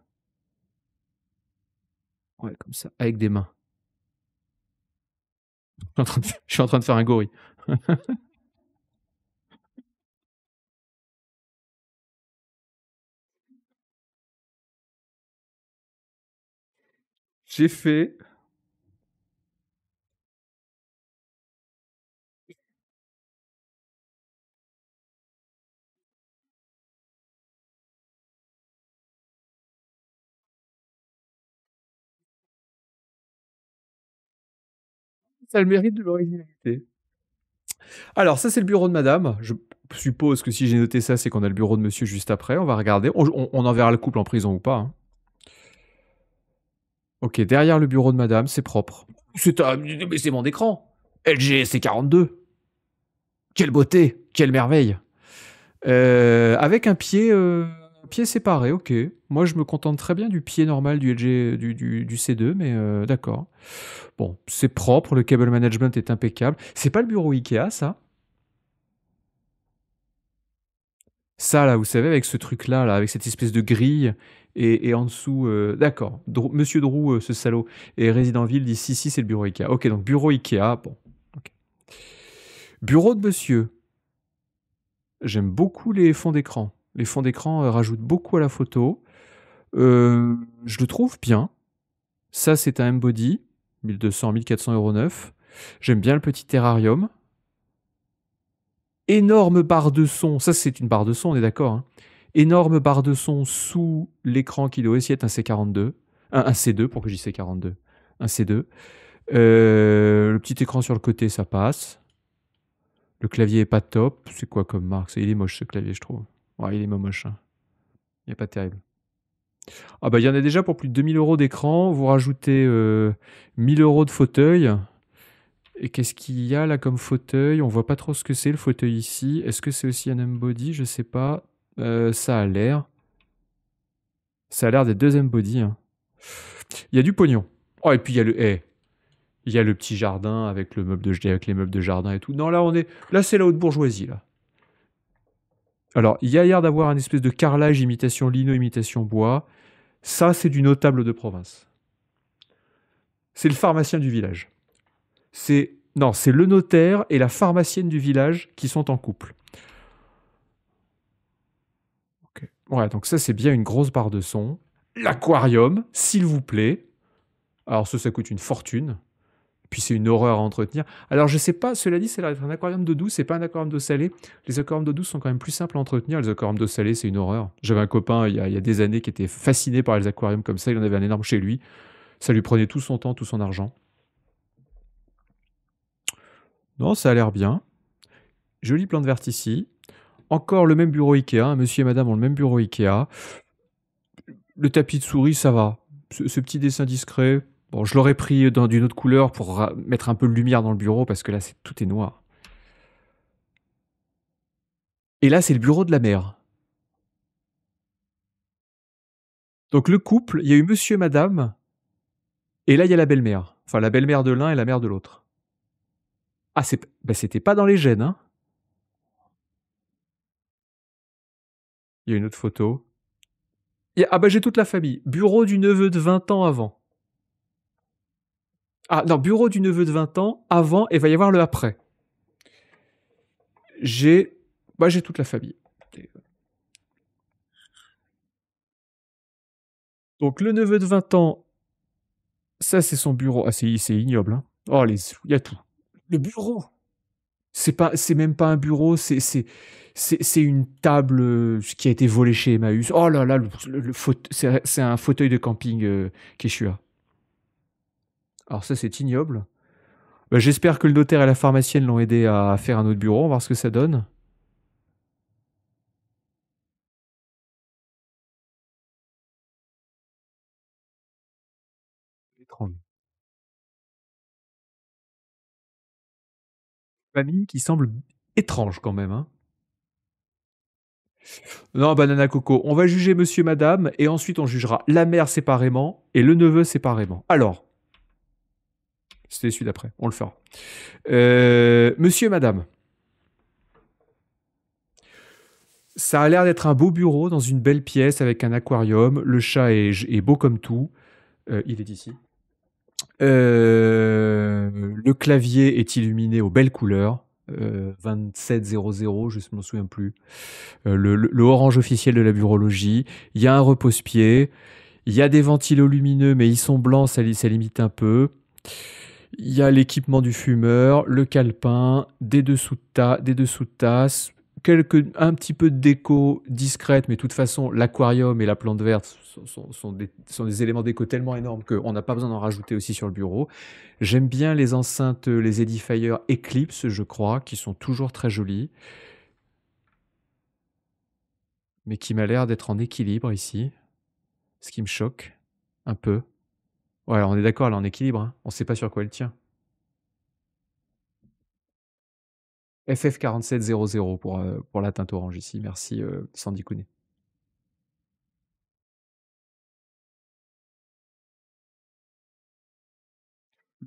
Speaker 2: Ouais, comme ça, avec des mains. Je suis en train de, je suis en train de faire un gorille. J'ai fait ça le mérite de l'originalité. Alors, ça, c'est le bureau de madame. Je
Speaker 1: suppose que si j'ai noté ça, c'est qu'on a le bureau de monsieur juste après. On va regarder. On, enverra le couple en prison ou pas. Hein. Ok, derrière le bureau de madame, c'est propre. C'est c'est mon écran. LG, c 42. Quelle beauté, quelle merveille. Euh, avec un pied euh, Pied séparé, ok. Moi, je me contente très bien du pied normal du, LG, du, C2, mais euh, d'accord. Bon, c'est propre, le cable management est impeccable. C'est pas le bureau Ikea, ça Ça, là, vous savez, avec ce truc-là, là, avec cette espèce de grille, et, en dessous, euh, d'accord, Monsieur Drou, euh, ce salaud, et résident ville, dit si, si, c'est le bureau Ikea. Ok, donc bureau Ikea, bon. Bureau de monsieur. J'aime beaucoup les fonds d'écran. Les fonds d'écran euh, rajoutent beaucoup à la photo. Euh, je le trouve bien. Ça, c'est un M-Body, 1200, 1400 euros neuf. J'aime bien le petit terrarium. Énorme barre de son, ça c'est une barre de son, on est d'accord. Hein. Énorme barre de son sous l'écran qui doit aussi être un C42. Un, C2, pour que j'y sais 42. Un C2. Euh, le petit écran sur le côté, ça passe. Le clavier est pas top. C'est quoi comme marque Il est moche ce clavier, je trouve. Ouais, il est moche. Hein. Il n'est pas terrible. Ah bah il y en a déjà pour plus de 2000 euros d'écran. Vous rajoutez 1000 euh, euros de fauteuil. Et qu'est-ce qu'il y a là comme fauteuil On voit pas trop ce que c'est le fauteuil ici. Est-ce que c'est aussi un M-body Je sais pas. Euh, ça a l'air. Ça a l'air des deux M-body. Hein. Il y a du pognon. Oh, et puis il y a le... Eh, il y a le petit jardin avec le meuble de avec les meubles de jardin et tout. Non, là on est, là c'est la haute bourgeoisie là. Alors, il y a l'air d'avoir un espèce de carrelage imitation lino, imitation bois. Ça, c'est du notable de province. C'est le pharmacien du village. C'est non, c'est le notaire et la pharmacienne du village qui sont en couple. Ouais, donc ça c'est bien une grosse barre de son. L'aquarium, s'il vous plaît. Alors ça, ça coûte une fortune. Puis c'est une horreur à entretenir. Alors je sais pas, cela dit, c'est un aquarium de douce, c'est pas un aquarium de salé. Les aquariums de douce sont quand même plus simples à entretenir. Les aquariums de salée, c'est une horreur. J'avais un copain il y, a, des années qui était fasciné par les aquariums comme ça. Il en avait un énorme chez lui. Ça lui prenait tout son temps, tout son argent. Non, ça a l'air bien. Joli plante de verte ici. Encore le même bureau Ikea. Hein. Monsieur et madame ont le même bureau Ikea. Le tapis de souris, ça va. ce petit dessin discret, Bon, je l'aurais pris euh, dans d'une autre couleur pour mettre un peu de lumière dans le bureau parce que là, tout est noir. Et là, c'est le bureau de la mère. Donc le couple, il y a eu monsieur et madame, et là, il y a la belle-mère. Enfin, la belle-mère de l'un et la mère de l'autre. Ah, ben, c'était pas dans les gènes, hein Il y a une autre photo. Ah bah j'ai toute la famille. Bureau du neveu de 20 ans avant. Ah non, bureau du neveu de 20 ans, avant, et va y avoir le après. J'ai. Moi, bah, j'ai toute la famille. Donc, le neveu de 20 ans, ça, c'est son bureau. Ah, c'est, ignoble. Hein. Oh, il y a tout. Le bureau. C'est, pas, c'est même pas un bureau, c'est, c'est, c'est, une table euh, qui a été volée chez Emmaüs. Oh là là, le, c'est, un fauteuil de camping euh, Keshua. Alors ça, c'est ignoble.
Speaker 2: Bah, j'espère que le notaire et la pharmacienne l'ont aidé à faire un autre bureau, on va voir ce que ça donne. Famille qui semble étrange quand même. Hein.
Speaker 1: Non, Banana Coco, on va juger monsieur, madame, et ensuite on jugera la mère séparément et le neveu séparément. Alors, c'était celui d'après. On le fera. Euh, monsieur, madame. Ça a l'air d'être un beau bureau dans une belle pièce avec un aquarium. Le chat est, beau comme tout. Euh, il est ici. Euh, le clavier est illuminé aux belles couleurs. 2700, je ne me souviens plus. le, orange officiel de la bureaulogie. Il y a un repose-pied. Il y a des ventilos lumineux, mais ils sont blancs, ça limite un peu. Il y a l'équipement du fumeur, le calepin, des dessous de, des dessous de tasse, quelques, un petit peu de déco discrète, mais de toute façon, l'aquarium et la plante verte sont, des, éléments déco tellement énormes qu'on n'a pas besoin d'en rajouter aussi sur le bureau. J'aime bien les enceintes, les Edifier Eclipse, je crois, qui sont toujours très jolies, mais qui m'a l'air d'être en équilibre ici, ce qui me choque un peu. Ouais, on est d'accord, est en équilibre, On hein. On sait pas sur quoi elle tient. FF4700 pour, euh, pour la teinte
Speaker 2: orange ici. Merci, euh, Sandy Kouné.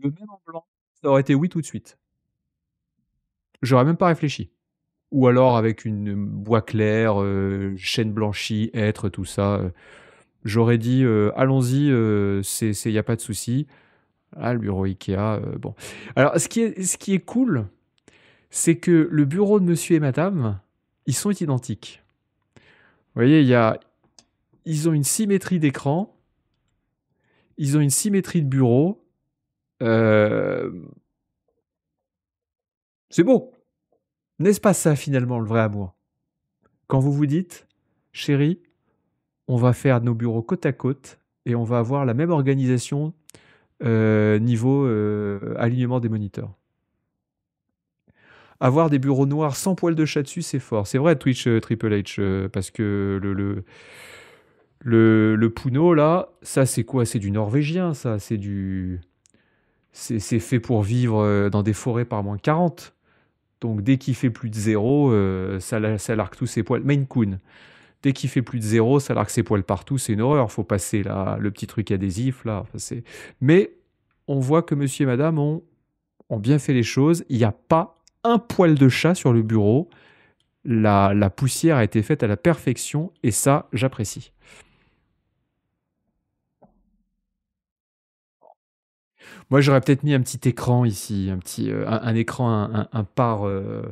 Speaker 2: Le même en blanc, ça aurait été oui tout de suite. J'aurais même pas réfléchi. Ou alors avec une
Speaker 1: bois clair, euh, chaîne blanchie, être, tout ça. J'aurais dit euh, allons-y, il euh, n'y a pas de souci. Ah, le bureau Ikea, euh, bon. Alors, ce qui est, ce qui est cool, c'est que le bureau de monsieur et madame, ils sont identiques. Vous voyez, y a, ils ont une symétrie d'écran, ils ont une symétrie de bureau. C'est beau. N'est-ce pas ça finalement le vrai amour Quand vous vous dites, chérie, on va faire nos bureaux côte à côte et on va avoir la même organisation euh, niveau euh, alignement des moniteurs. Avoir des bureaux noirs sans poils de chat dessus, c'est fort. C'est vrai, Twitch euh, Triple H, parce que le, le, le, Puno, là, ça c'est quoi C'est du norvégien, ça. C'est du. C'est fait pour vivre dans des forêts par moins 40. Donc dès qu'il fait plus de zéro, ça, ça tous ses poils. Maine Coon. Dès qu'il fait plus de zéro, ça que ses poils partout, c'est une horreur. Faut passer là, le petit truc adhésif là. Mais on voit que Monsieur et Madame ont, ont bien fait les choses. Il n'y a pas un poil de chat sur le bureau. La, poussière a été faite à la perfection et ça, j'apprécie. Moi, j'aurais peut-être mis un petit écran ici, un petit euh, un, écran, un, par euh,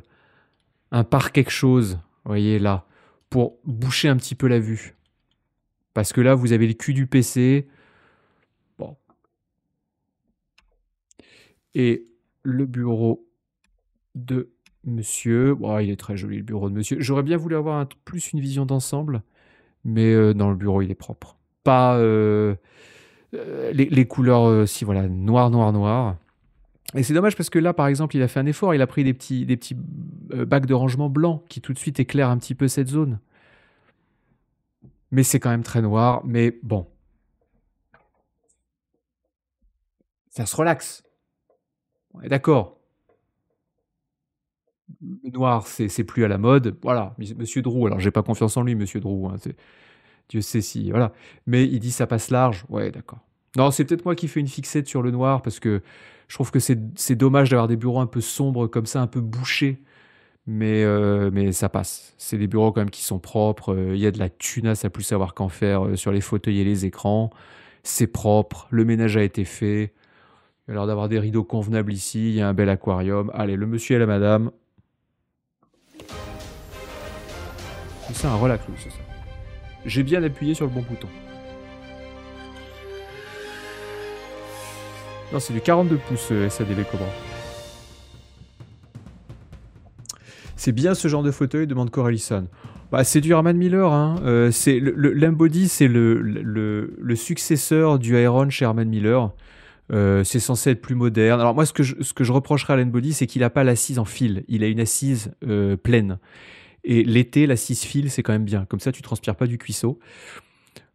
Speaker 1: un par quelque chose. Vous voyez là, pour boucher un petit peu la vue. Parce que là, vous avez le cul du PC. Bon. Et le bureau de monsieur. Ah, il est très joli, le bureau de monsieur. J'aurais bien voulu avoir plus une vision d'ensemble, mais dans euh, le bureau, il est propre. Pas euh, euh, les, couleurs, si voilà, noir, noir, noir. Et c'est dommage parce que là, par exemple, il a fait un effort, il a pris des petits, des petits euh, bacs de rangement blancs qui tout de suite éclairent un petit peu cette zone. Mais c'est quand même très noir, mais bon. Ça se relaxe. d'accord. Le noir, c'est plus à la mode. Voilà, Monsieur Drou, alors j'ai pas confiance en lui, Monsieur Drou. Hein, Dieu sait si, voilà. Mais il dit ça passe large. Ouais, d'accord. Non, c'est peut-être moi qui fais une fixette sur le noir parce que je trouve que c'est dommage d'avoir des bureaux un peu sombres comme ça, un peu bouchés. Mais, euh, mais ça passe. C'est des bureaux quand même qui sont propres. Euh, il y a de la tunasse à plus savoir qu'en faire euh, sur les fauteuils et les écrans. C'est propre. Le ménage a été fait. Alors d'avoir des rideaux convenables ici. Il y a un bel aquarium. Allez, le monsieur et la madame. C'est un relax, c'est ça. J'ai bien appuyé sur le bon bouton. Non, c'est du 42 pouces euh, SADV Cobra. C'est bien ce genre de fauteuil demande Corelison. Bah, c'est du Herman Miller. Hein. Euh, c'est L'Embody, c'est le, successeur du Iron chez Herman Miller. Euh, c'est censé être plus moderne. Alors moi, ce que je, ce que je reprocherais à l'Embody, c'est qu'il n'a pas l'assise en fil. Il a une assise pleine. Et l'été, l'assise fil, c'est quand même bien. Comme ça, tu transpires pas du cuisseau.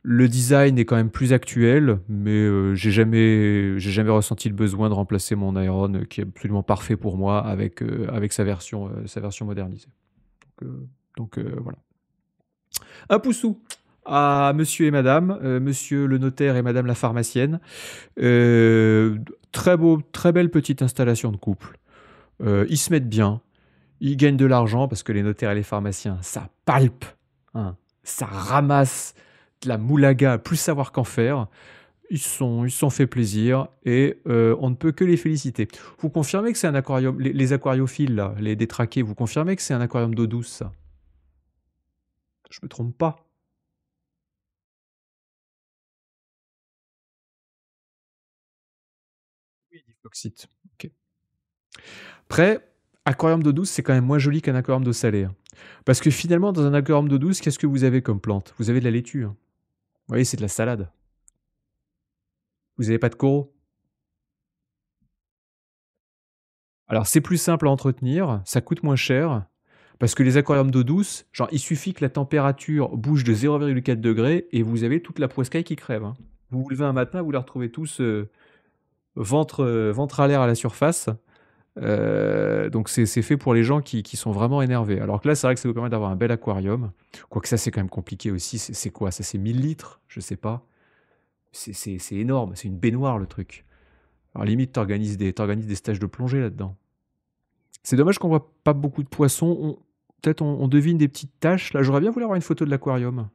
Speaker 1: Le design est quand même plus actuel, mais euh, j'ai jamais, jamais ressenti le besoin de remplacer mon Iron, euh, qui est absolument parfait pour moi, avec, euh, avec sa, version, sa version modernisée. Donc, voilà. Un ah, poussou à ah, monsieur et madame, monsieur le notaire et madame la pharmacienne. très beau, très belle petite installation de couple. ils se mettent bien, ils gagnent de l'argent parce que les notaires et les pharmaciens, ça palpe, hein. ça ramasse, la moulaga, plus savoir qu'en faire. Ils sont, ils sont fait plaisir et euh, on ne peut que les féliciter. Vous confirmez que c'est un aquarium, les, aquariophiles, les détraqués, vous confirmez que c'est un aquarium d'eau douce,
Speaker 2: Je Je me trompe pas. Oui, l'oxyde.
Speaker 1: Après, aquarium d'eau douce, c'est quand même moins joli qu'un aquarium d'eau salée. Hein. Parce que finalement, dans un aquarium d'eau douce, qu'est-ce que vous avez comme plante Vous avez de la laitue. Hein voyez, c'est de la salade. Vous n'avez pas de coraux Alors c'est plus simple à entretenir, ça coûte moins cher, parce que les aquariums d'eau douce, genre il suffit que la température bouge de 0,4 degré et vous avez toute la poiscaille qui crève. Hein. Vous vous levez un matin, vous la retrouvez tous euh, ventre, euh, ventre à l'air à la surface, euh, donc c'est fait pour les gens qui, sont vraiment énervés. Alors que là, c'est vrai que ça vous permet d'avoir un bel aquarium. Quoique ça, c'est quand même compliqué aussi. C'est quoi Ça, c'est 1000 litres Je sais pas. C'est énorme. C'est une baignoire, le truc. Alors limite, t'organises des, organises des stages de plongée là-dedans. C'est dommage qu'on voit pas beaucoup de poissons. Peut-être on, on, devine des petites taches. Là, j'aurais bien voulu avoir une photo de l'aquarium.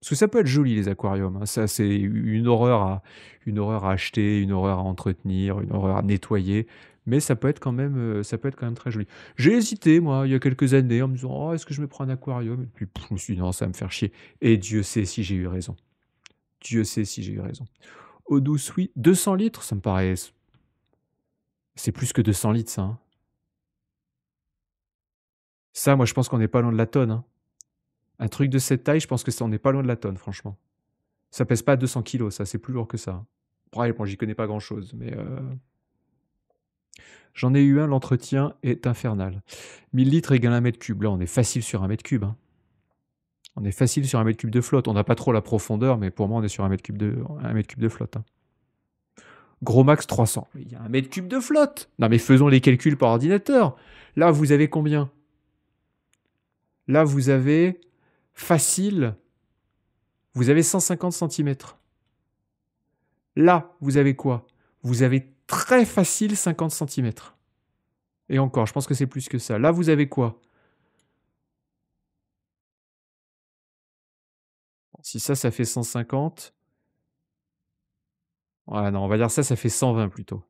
Speaker 1: Parce que ça peut être joli les aquariums. Hein. Ça, c'est une horreur, à, une horreur à acheter, une horreur à entretenir, une horreur à nettoyer. Mais ça peut être quand même, euh, ça peut être quand même très joli. J'ai hésité, moi, il y a quelques années, en me disant oh, est-ce que je me prends un aquarium Et puis, je me suis dit non, ça va me faire chier. Et Dieu sait si j'ai eu raison. Dieu sait si j'ai eu raison. Au douce, oui. 200 litres, ça me paraît. C'est plus que 200 litres, ça. Hein. Ça, moi, je pense qu'on n'est pas loin de la tonne. Hein. Un truc de cette taille, je pense que ça, on n'est pas loin de la tonne, franchement. Ça pèse pas 200 kilos, ça, c'est plus lourd que ça. Pareil, j'y connais pas grand chose, mais. Euh, j'en ai eu un, l'entretien est infernal. 1000 litres égale 1 mètre cube. Là, on est facile sur 1 mètre cube. Hein. On est facile sur 1 mètre cube de flotte. On n'a pas trop la profondeur, mais pour moi, on est sur 1 mètre cube de, cube de flotte. Hein. Gros max 300. il y a 1 mètre cube de flotte. Non, mais faisons les calculs par ordinateur. Là, vous avez combien Là, vous avez facile, vous avez 150 cm. Là, vous avez quoi Vous avez très facile 50 cm. Et encore, je pense que c'est plus que ça. Là, vous avez quoi
Speaker 2: Si ça, ça fait 150. Voilà, non, on va dire ça, ça fait 120 plutôt.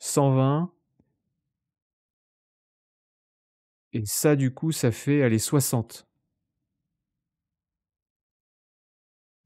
Speaker 2: 120. Et ça, du coup, ça fait, allez, 60.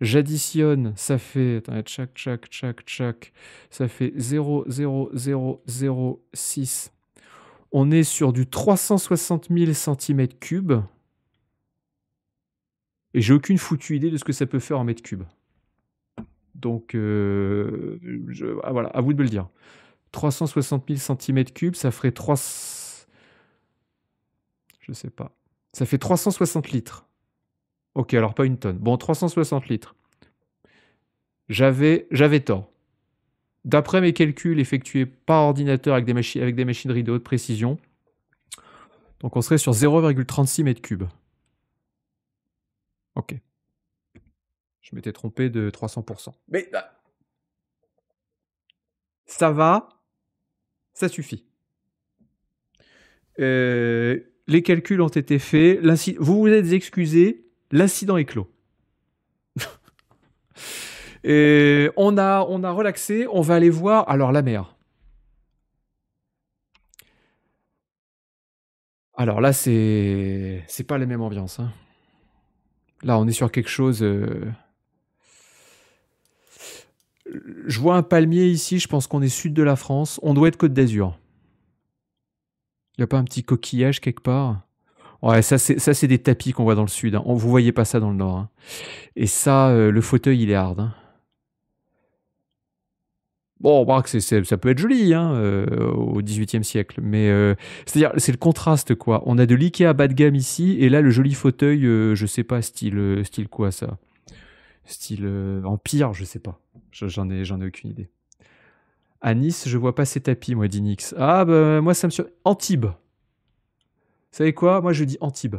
Speaker 1: J'additionne, ça fait, attendez, tchac, tchac, tchac, tchac, ça fait 0,0006. On est sur du 360 000 cm3. Et j'ai aucune foutue idée de ce que ça peut faire en mètre cube. Donc, euh, ah, voilà, à vous de me le dire. 360 000 cm3, ça ferait 3... Je sais pas. Ça fait 360 litres. Ok, alors pas une tonne. Bon, 360 litres. J'avais, j'avais tort. D'après mes calculs effectués par ordinateur avec des, machines avec des machineries de haute précision, donc on serait sur 0,36 mètres cubes. Ok. Je m'étais trompé de 300%. Mais bah. ça va, ça suffit. Euh, les calculs ont été faits. Vous vous êtes excusé. L'incident est clos. Et on a, on a relaxé, on va aller voir alors la mer. Alors là, c'est c'est pas la même ambiance. Hein. Là, on est sur quelque chose. Euh, je vois un palmier ici. Je pense qu'on est sud de la France. On doit être Côte d'Azur. Il y a pas un petit coquillage quelque part Ouais, ça c'est ça des tapis qu'on voit dans le sud. Vous hein. On, vous voyez pas ça dans le nord. Hein. Et ça, euh, le fauteuil il est hard. Hein. Bon, on ça peut être joli euh, au XVIIIe siècle, mais euh, c'est-à-dire c'est le contraste quoi. On a de l'IKEA bas de gamme ici et là le joli fauteuil, je ne sais pas style style quoi ça, style empire, je ne sais pas. J'en ai ai aucune idée. À Nice, je vois pas ces tapis moi d'Inix. Ah ben, moi ça me sur Antibes savez quoi Moi, je dis Antibes.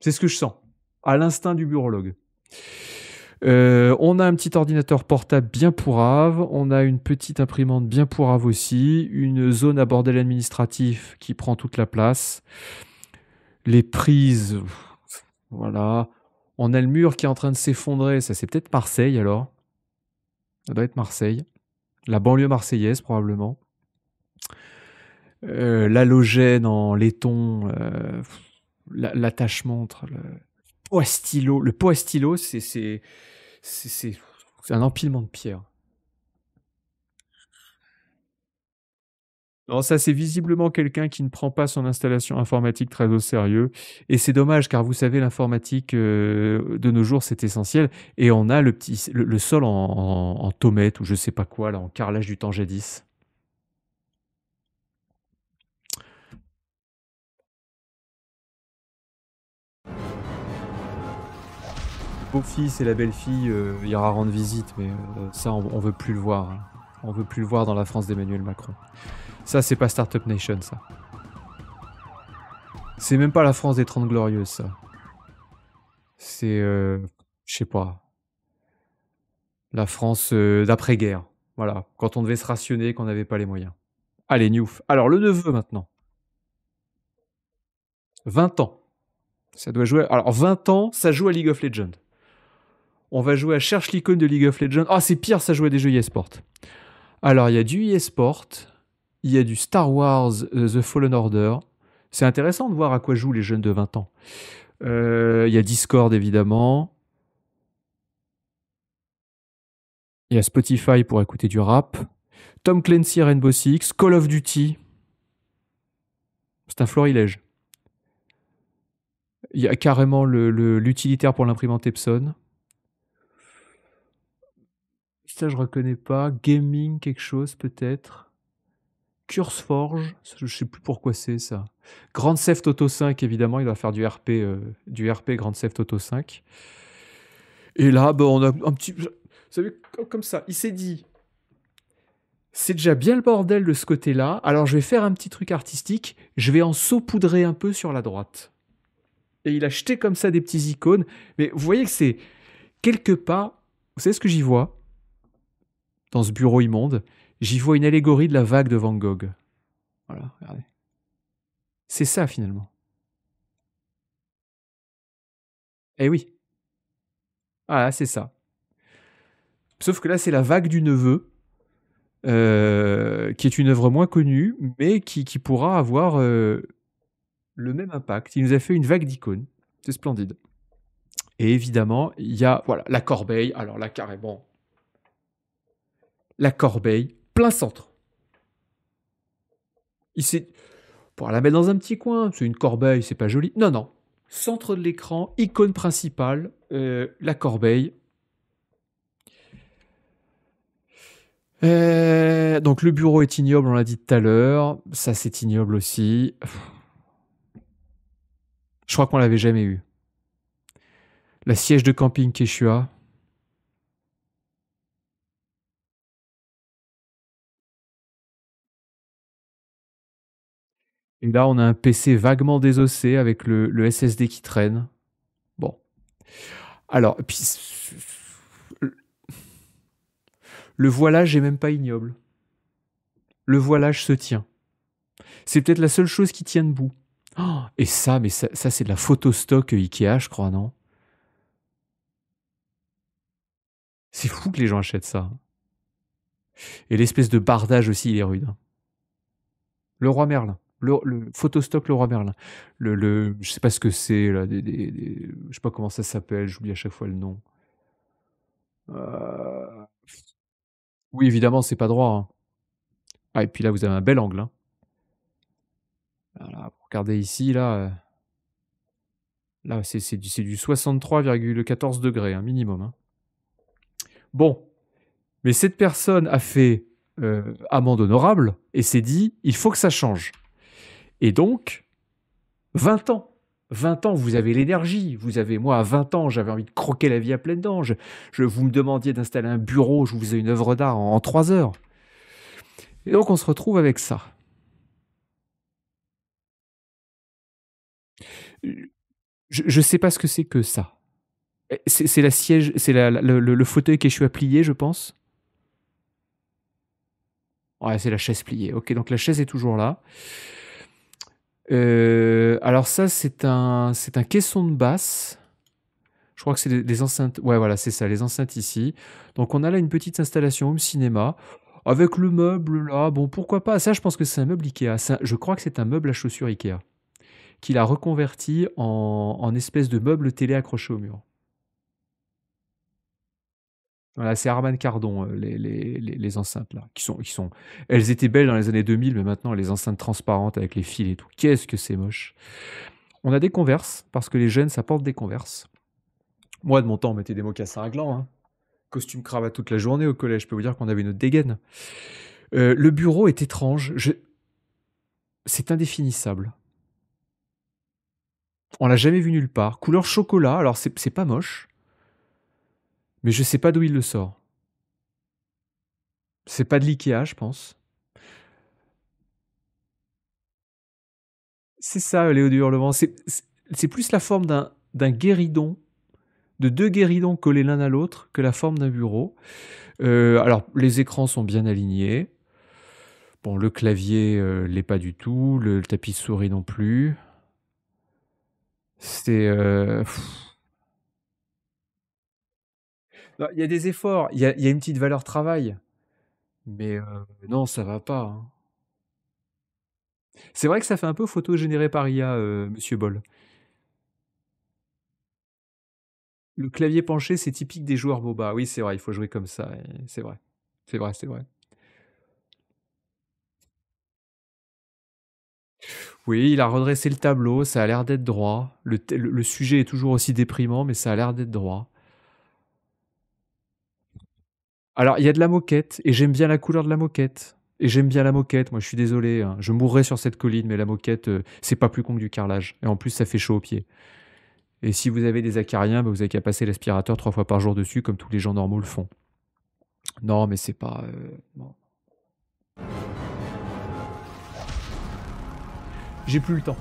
Speaker 1: C'est ce que je sens, à l'instinct du bureaulogue. Euh, on a un petit ordinateur portable bien pourrave, on a une petite imprimante bien pourrave aussi, une zone à bordel administratif qui prend toute la place, les prises, voilà, on a le mur qui est en train de s'effondrer, ça c'est peut-être Marseille alors, ça doit être Marseille, la banlieue marseillaise probablement. Euh, l'halogène en laiton, euh, l'attachement le pot stylo. Le poids stylo, c'est un empilement de pierres. Non, ça c'est visiblement quelqu'un qui ne prend pas son installation informatique très au sérieux. Et c'est dommage car vous savez, l'informatique euh, de nos jours c'est essentiel. Et on a le, petit, le, sol en, en, tomate ou je sais pas
Speaker 2: quoi, là, en carrelage du temps jadis.
Speaker 1: beau-fils et la belle-fille euh, ira rendre visite, mais euh, ça, on, veut plus le voir. Hein. On veut plus le voir dans la France d'Emmanuel Macron. Ça, c'est pas Startup Nation, ça. C'est même pas la France des 30 Glorieuses, ça. C'est, euh, je sais pas, la France d'après-guerre. Voilà, quand on devait se rationner, qu'on n'avait pas les moyens. Allez, Newf. Alors, le neveu maintenant. 20 ans. Ça doit jouer. Alors, 20 ans, ça joue à League of Legends on va jouer à Cherche l'icône de League of Legends. Ah, c'est pire, ça jouer à des jeux e-sport. Alors, il y a du eSport, il y a du Star Wars euh, The Fallen Order. C'est intéressant de voir à quoi jouent les jeunes de 20 ans. Euh, il y a Discord, évidemment. Il y a Spotify pour écouter du rap. Tom Clancy Rainbow Six, Call of Duty. C'est un florilège. Il y a carrément l'utilitaire le, pour l'imprimante Epson je je reconnais pas. Gaming, quelque chose peut-être. curse forge, je sais plus pourquoi c'est ça. Grand Theft Auto 5, évidemment, il va faire du RP, euh, du RP Grand Theft Auto 5. Et là, bah, on a un petit. Vous savez, comme ça, il s'est dit c'est déjà bien le bordel de ce côté-là, alors je vais faire un petit truc artistique, je vais en saupoudrer un peu sur la droite. Et il a jeté comme ça des petits icônes, mais vous voyez que c'est quelque part, vous savez ce que j'y vois dans ce bureau immonde, j'y vois une allégorie de la vague de Van Gogh. Voilà, regardez. C'est ça finalement. Eh oui. Ah, c'est ça. Sauf que là, c'est la vague du neveu, euh, qui est une œuvre moins connue, mais qui, pourra avoir euh, le même impact. Il nous a fait une vague d'icônes. C'est splendide. Et évidemment, il y a voilà, la corbeille. Alors là, carrément, la corbeille, plein centre. Il s'est. Pour la mettre dans un petit coin, c'est une corbeille, c'est pas joli. Non, non. Centre de l'écran, icône principale, euh, la corbeille. Euh, donc le bureau est ignoble, on l'a dit tout à l'heure. Ça, c'est ignoble aussi. Je crois qu'on l'avait jamais eu.
Speaker 2: La siège de camping Quechua. Et là, on a un PC vaguement désossé avec le, SSD qui traîne. Bon.
Speaker 1: Alors, puis, le voilage n'est même pas ignoble. Le voilage se tient. C'est peut-être la seule chose qui tient debout. Oh, et ça, mais ça, ça c'est de la photo stock Ikea, je crois, non C'est fou que les gens achètent ça. Et l'espèce de bardage aussi, il est rude. Le roi Merlin le, le photostock Merlin. Le, ne je sais pas ce que c'est, là, ne je sais pas comment ça s'appelle, j'oublie à chaque fois le nom. Euh, oui, évidemment, c'est pas droit. Hein. Ah, et puis là, vous avez un bel angle. Hein. regardez ici, là. Euh, là, c'est, c'est du, c'est 63,14 degrés, un hein, minimum. Bon. Mais cette personne a fait euh, amende honorable et s'est dit il faut que ça change. Et donc, 20 ans. 20 ans, vous avez l'énergie. Vous avez, moi, à 20 ans, j'avais envie de croquer la vie à pleines dents. Je, vous me demandiez d'installer un bureau, je vous faisais une œuvre d'art en, 3 heures. Et donc, on se retrouve avec ça. Je ne sais pas ce que c'est que ça. Eh, c'est la siège, c'est le, le, fauteuil à plié, je pense. Ouais, c'est la chaise pliée. Ok, donc la chaise est toujours là. Euh, alors ça, c'est un, c'est un caisson de basse. Je crois que c'est des enceintes. Ouais, voilà, c'est ça, les enceintes ici. Donc on a là une petite installation home cinéma. Avec le meuble là, bon, pourquoi pas Ça, je pense que c'est un meuble Ikea. Ça, je crois que c'est un meuble à chaussures Ikea qu'il a reconverti en, en espèce de meuble télé accroché au mur. Voilà, c'est Armand Cardon, euh, les, enceintes là, qui sont, qui sont. Elles étaient belles dans les années 2000, mais maintenant les enceintes transparentes avec les fils et tout. Qu'est-ce que c'est moche. On a des converses parce que les jeunes, ça porte des converses. Moi, de mon temps, on mettait des mocassins à hein. costume cravate toute la journée au collège. Je peux vous dire qu'on avait une dégaine. Euh, le bureau est étrange. C'est indéfinissable. On l'a jamais vu nulle part. Couleur chocolat, alors c'est pas moche. Mais je sais pas d'où il le sort. C'est pas de l'IKEA, je pense. C'est ça, Léo du Hurlevent. C'est plus la forme d'un guéridon, de deux guéridons collés l'un à l'autre, que la forme d'un bureau. Euh, alors, les écrans sont bien alignés. Bon, le clavier ne euh, l'est pas du tout, le, tapis de souris non plus. C'est. Euh, bah, il y a des efforts, il y a, une petite valeur travail, mais euh, non, ça va pas. Hein. C'est vrai que ça fait un peu photo générée par IA, euh, Monsieur Boll. Le clavier penché, c'est typique des joueurs Boba. Oui, c'est vrai, il faut jouer comme ça. C'est vrai. C'est vrai, c'est vrai. Oui, il a redressé le tableau, ça a l'air d'être droit. le sujet est toujours aussi déprimant, mais ça a l'air d'être droit. Alors, il y a de la moquette, et j'aime bien la couleur de la moquette. Et j'aime bien la moquette, moi je suis désolé, hein. je mourrais sur cette colline, mais la moquette, euh, c'est pas plus con que du carrelage. Et en plus, ça fait chaud aux pieds. Et si vous avez des acariens, bah, vous avez qu'à passer l'aspirateur trois fois par jour dessus, comme tous les gens normaux le font. Non, mais c'est pas. Euh, J'ai plus le temps.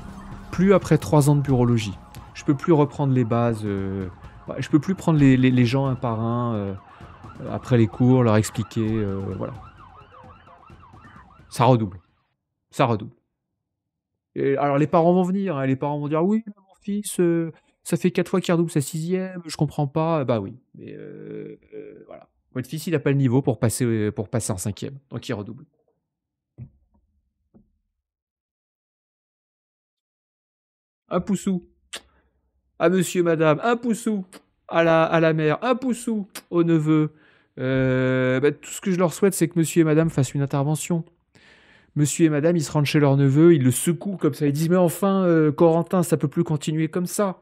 Speaker 1: Plus après trois ans de bureaulogie. Je peux plus reprendre les bases. Euh, bah, je peux plus prendre les gens un par un. Euh, après les cours, leur expliquer, euh, voilà. Ça redouble. Ça redouble. alors les parents vont venir, hein. les parents vont dire oui, mon fils, euh, ça fait quatre fois qu'il redouble sa sixième, je comprends pas. Bah oui, mais voilà. Votre fils, il n'a pas le niveau pour passer, pour passer en
Speaker 2: cinquième, donc il redouble. Un poussou. À ah, monsieur, madame, un poussou
Speaker 1: à la, mère, un ah, poussou au oh, neveu. Euh, bah, tout ce que je leur souhaite, c'est que monsieur et madame fassent une intervention. Monsieur et madame, ils se rendent chez leur neveu, ils le secouent comme ça, ils disent Mais enfin, euh, Corentin, ça peut plus continuer comme ça.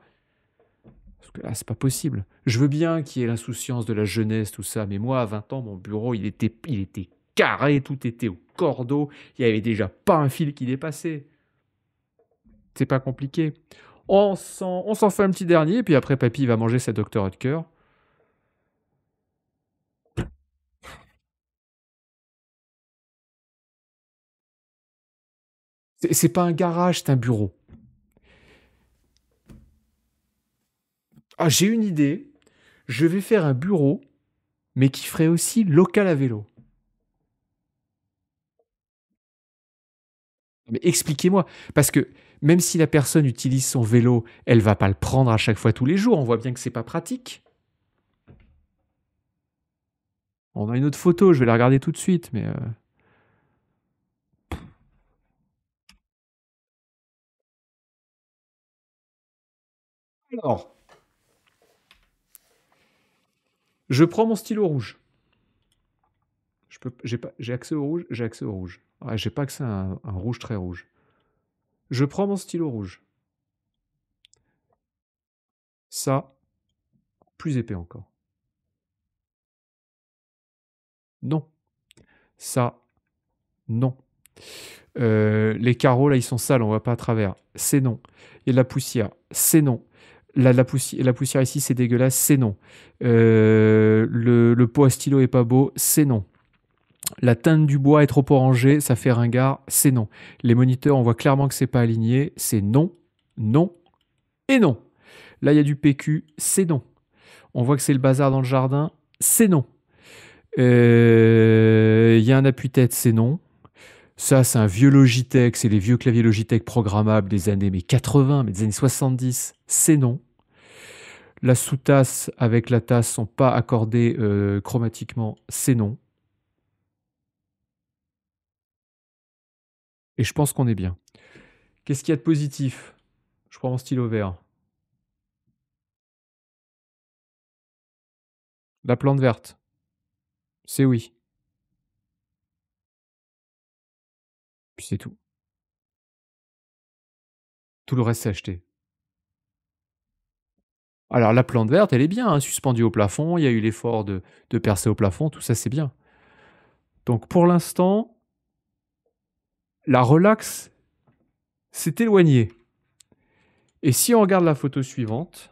Speaker 1: Parce que là, c'est pas possible. Je veux bien qu'il y ait l'insouciance de la jeunesse, tout ça, mais moi, à 20 ans, mon bureau, il était, il était carré, tout était au cordeau, il n'y avait déjà pas un fil qui dépassait. C'est pas compliqué. On s'en fait un petit dernier, puis après, Papy va manger sa Dr.
Speaker 2: cœur. C'est pas un garage, c'est un bureau. Ah, j'ai une idée.
Speaker 1: Je vais faire un bureau, mais qui ferait aussi local à vélo. Mais expliquez-moi, parce que même si la personne utilise son vélo, elle va pas le prendre à chaque fois tous les jours. On voit bien que c'est pas pratique. On a une autre photo, je vais la regarder tout de suite,
Speaker 2: mais. Euh, Alors. Je prends mon stylo rouge.
Speaker 1: j'ai, accès au rouge, j'ai accès au rouge. j'ai pas accès à un rouge très rouge. Je prends
Speaker 2: mon stylo rouge. Ça, plus épais encore. Non.
Speaker 1: Ça, non. Euh, les carreaux, là, ils sont sales, on ne voit pas à travers. C'est non. et la poussière. C'est non. La, poussière ici, c'est dégueulasse. C'est non. Euh, le, le pot à stylo est pas beau. C'est non. La teinte du bois est trop orangée, ça fait ringard, c'est non. Les moniteurs, on voit clairement que c'est pas aligné, c'est non, non et non. Là, il y a du PQ, c'est non. On voit que c'est le bazar dans le jardin, c'est non. Euh, il y a un appui tête c'est non. Ça, c'est un vieux Logitech, c'est les vieux claviers Logitech programmables des années 80, mais des années 70, c'est non. La sous-tasse avec la tasse sont pas accordées euh, chromatiquement, c'est non. Et je pense
Speaker 2: qu'on est bien. Qu'est-ce qu'il y a de positif Je prends mon stylo vert. La plante verte. C'est oui. Puis c'est tout. Tout le reste, c'est acheté. Alors la plante verte, elle est
Speaker 1: bien, hein, suspendue au plafond, il y a eu l'effort de, de percer au plafond, tout ça c'est bien. Donc pour l'instant, la relax s'est éloignée. Et si on regarde la photo suivante,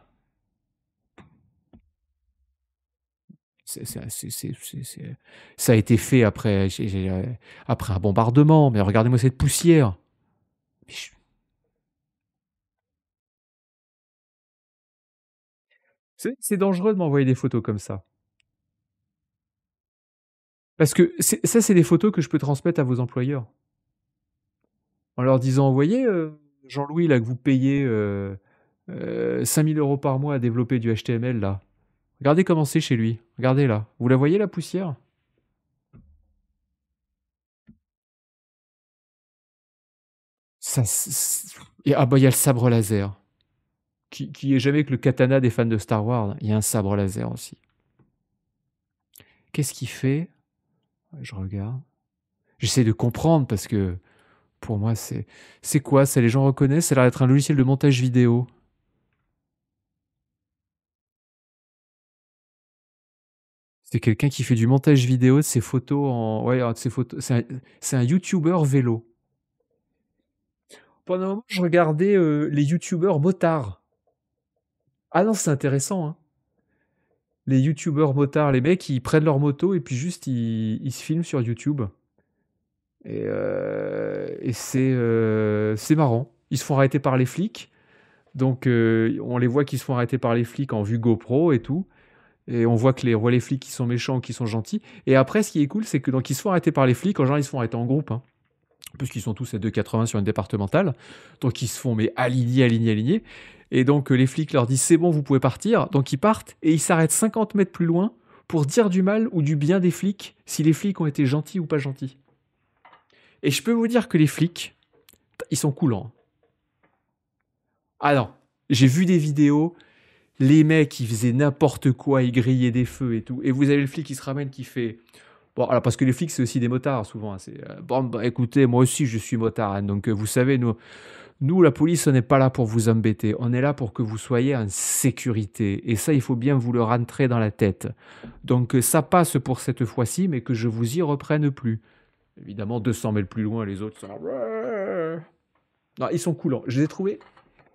Speaker 1: ça a été fait après,
Speaker 2: euh, après un bombardement, mais regardez-moi cette poussière. C'est dangereux de m'envoyer des photos comme ça. Parce que ça,
Speaker 1: c'est des photos que je peux transmettre à vos employeurs en leur disant, vous voyez, euh, Jean-Louis, là, que vous payez 5000 euh, euh, euros par mois à développer du HTML, là, regardez comment c'est chez lui. Regardez là. Vous la voyez, la poussière ah bah il y a le sabre laser. Qui, n'est jamais que le katana des fans de Star Wars. Il y a un sabre laser aussi. Qu'est-ce qu'il fait Je regarde. J'essaie de comprendre parce que pour moi, c'est, c'est quoi C'est les gens reconnaissent, ça a l'air d'être un logiciel de montage vidéo. C'est quelqu'un qui fait du montage vidéo de ses photos en. Ouais, de ses photos. C'est un, YouTuber vélo. Pendant un moment, je regardais euh, les YouTubers motards. Ah non, c'est intéressant. Hein les youtubeurs motards, les mecs, ils prennent leur moto et puis juste ils se filment sur YouTube. Et, euh, et euh, c'est marrant. Ils se font arrêter par les flics. Donc euh, on les voit qu'ils se font arrêter par les flics en vue GoPro et tout. Et on voit que les les flics qui sont méchants, qui sont gentils. Et après, ce qui est cool, c'est que donc ils se font arrêter par les flics. En général, ils se font arrêter en groupe. Hein puisqu'ils sont tous à 2,80 sur une départementale. Donc ils se font mais alignés, alignés, alignés. Et donc les flics leur disent c'est bon, vous pouvez partir. Donc ils partent et ils s'arrêtent 50 mètres plus loin pour dire du mal ou du bien des flics, si les flics ont été gentils ou pas gentils. Et je peux vous dire que les flics, ils sont coulants. Hein. Alors, j'ai vu des vidéos, les mecs, ils faisaient n'importe quoi, ils grillaient des feux et tout. Et vous avez le flic qui se ramène, qui fait... Bon, alors parce que les flics, c'est aussi des motards, souvent. Hein, euh, bon, bah, écoutez, moi aussi, je suis motard. Hein, donc, euh, vous savez, nous, nous, la police, on n'est pas là pour vous embêter. On est là pour que vous soyez en sécurité. Et ça, il faut bien vous le rentrer dans la tête. Donc, euh, ça passe pour cette fois-ci, mais que je vous y reprenne plus. Évidemment, 200 mètres plus loin, les autres sont... Non, ils sont coulants. Je les ai trouvés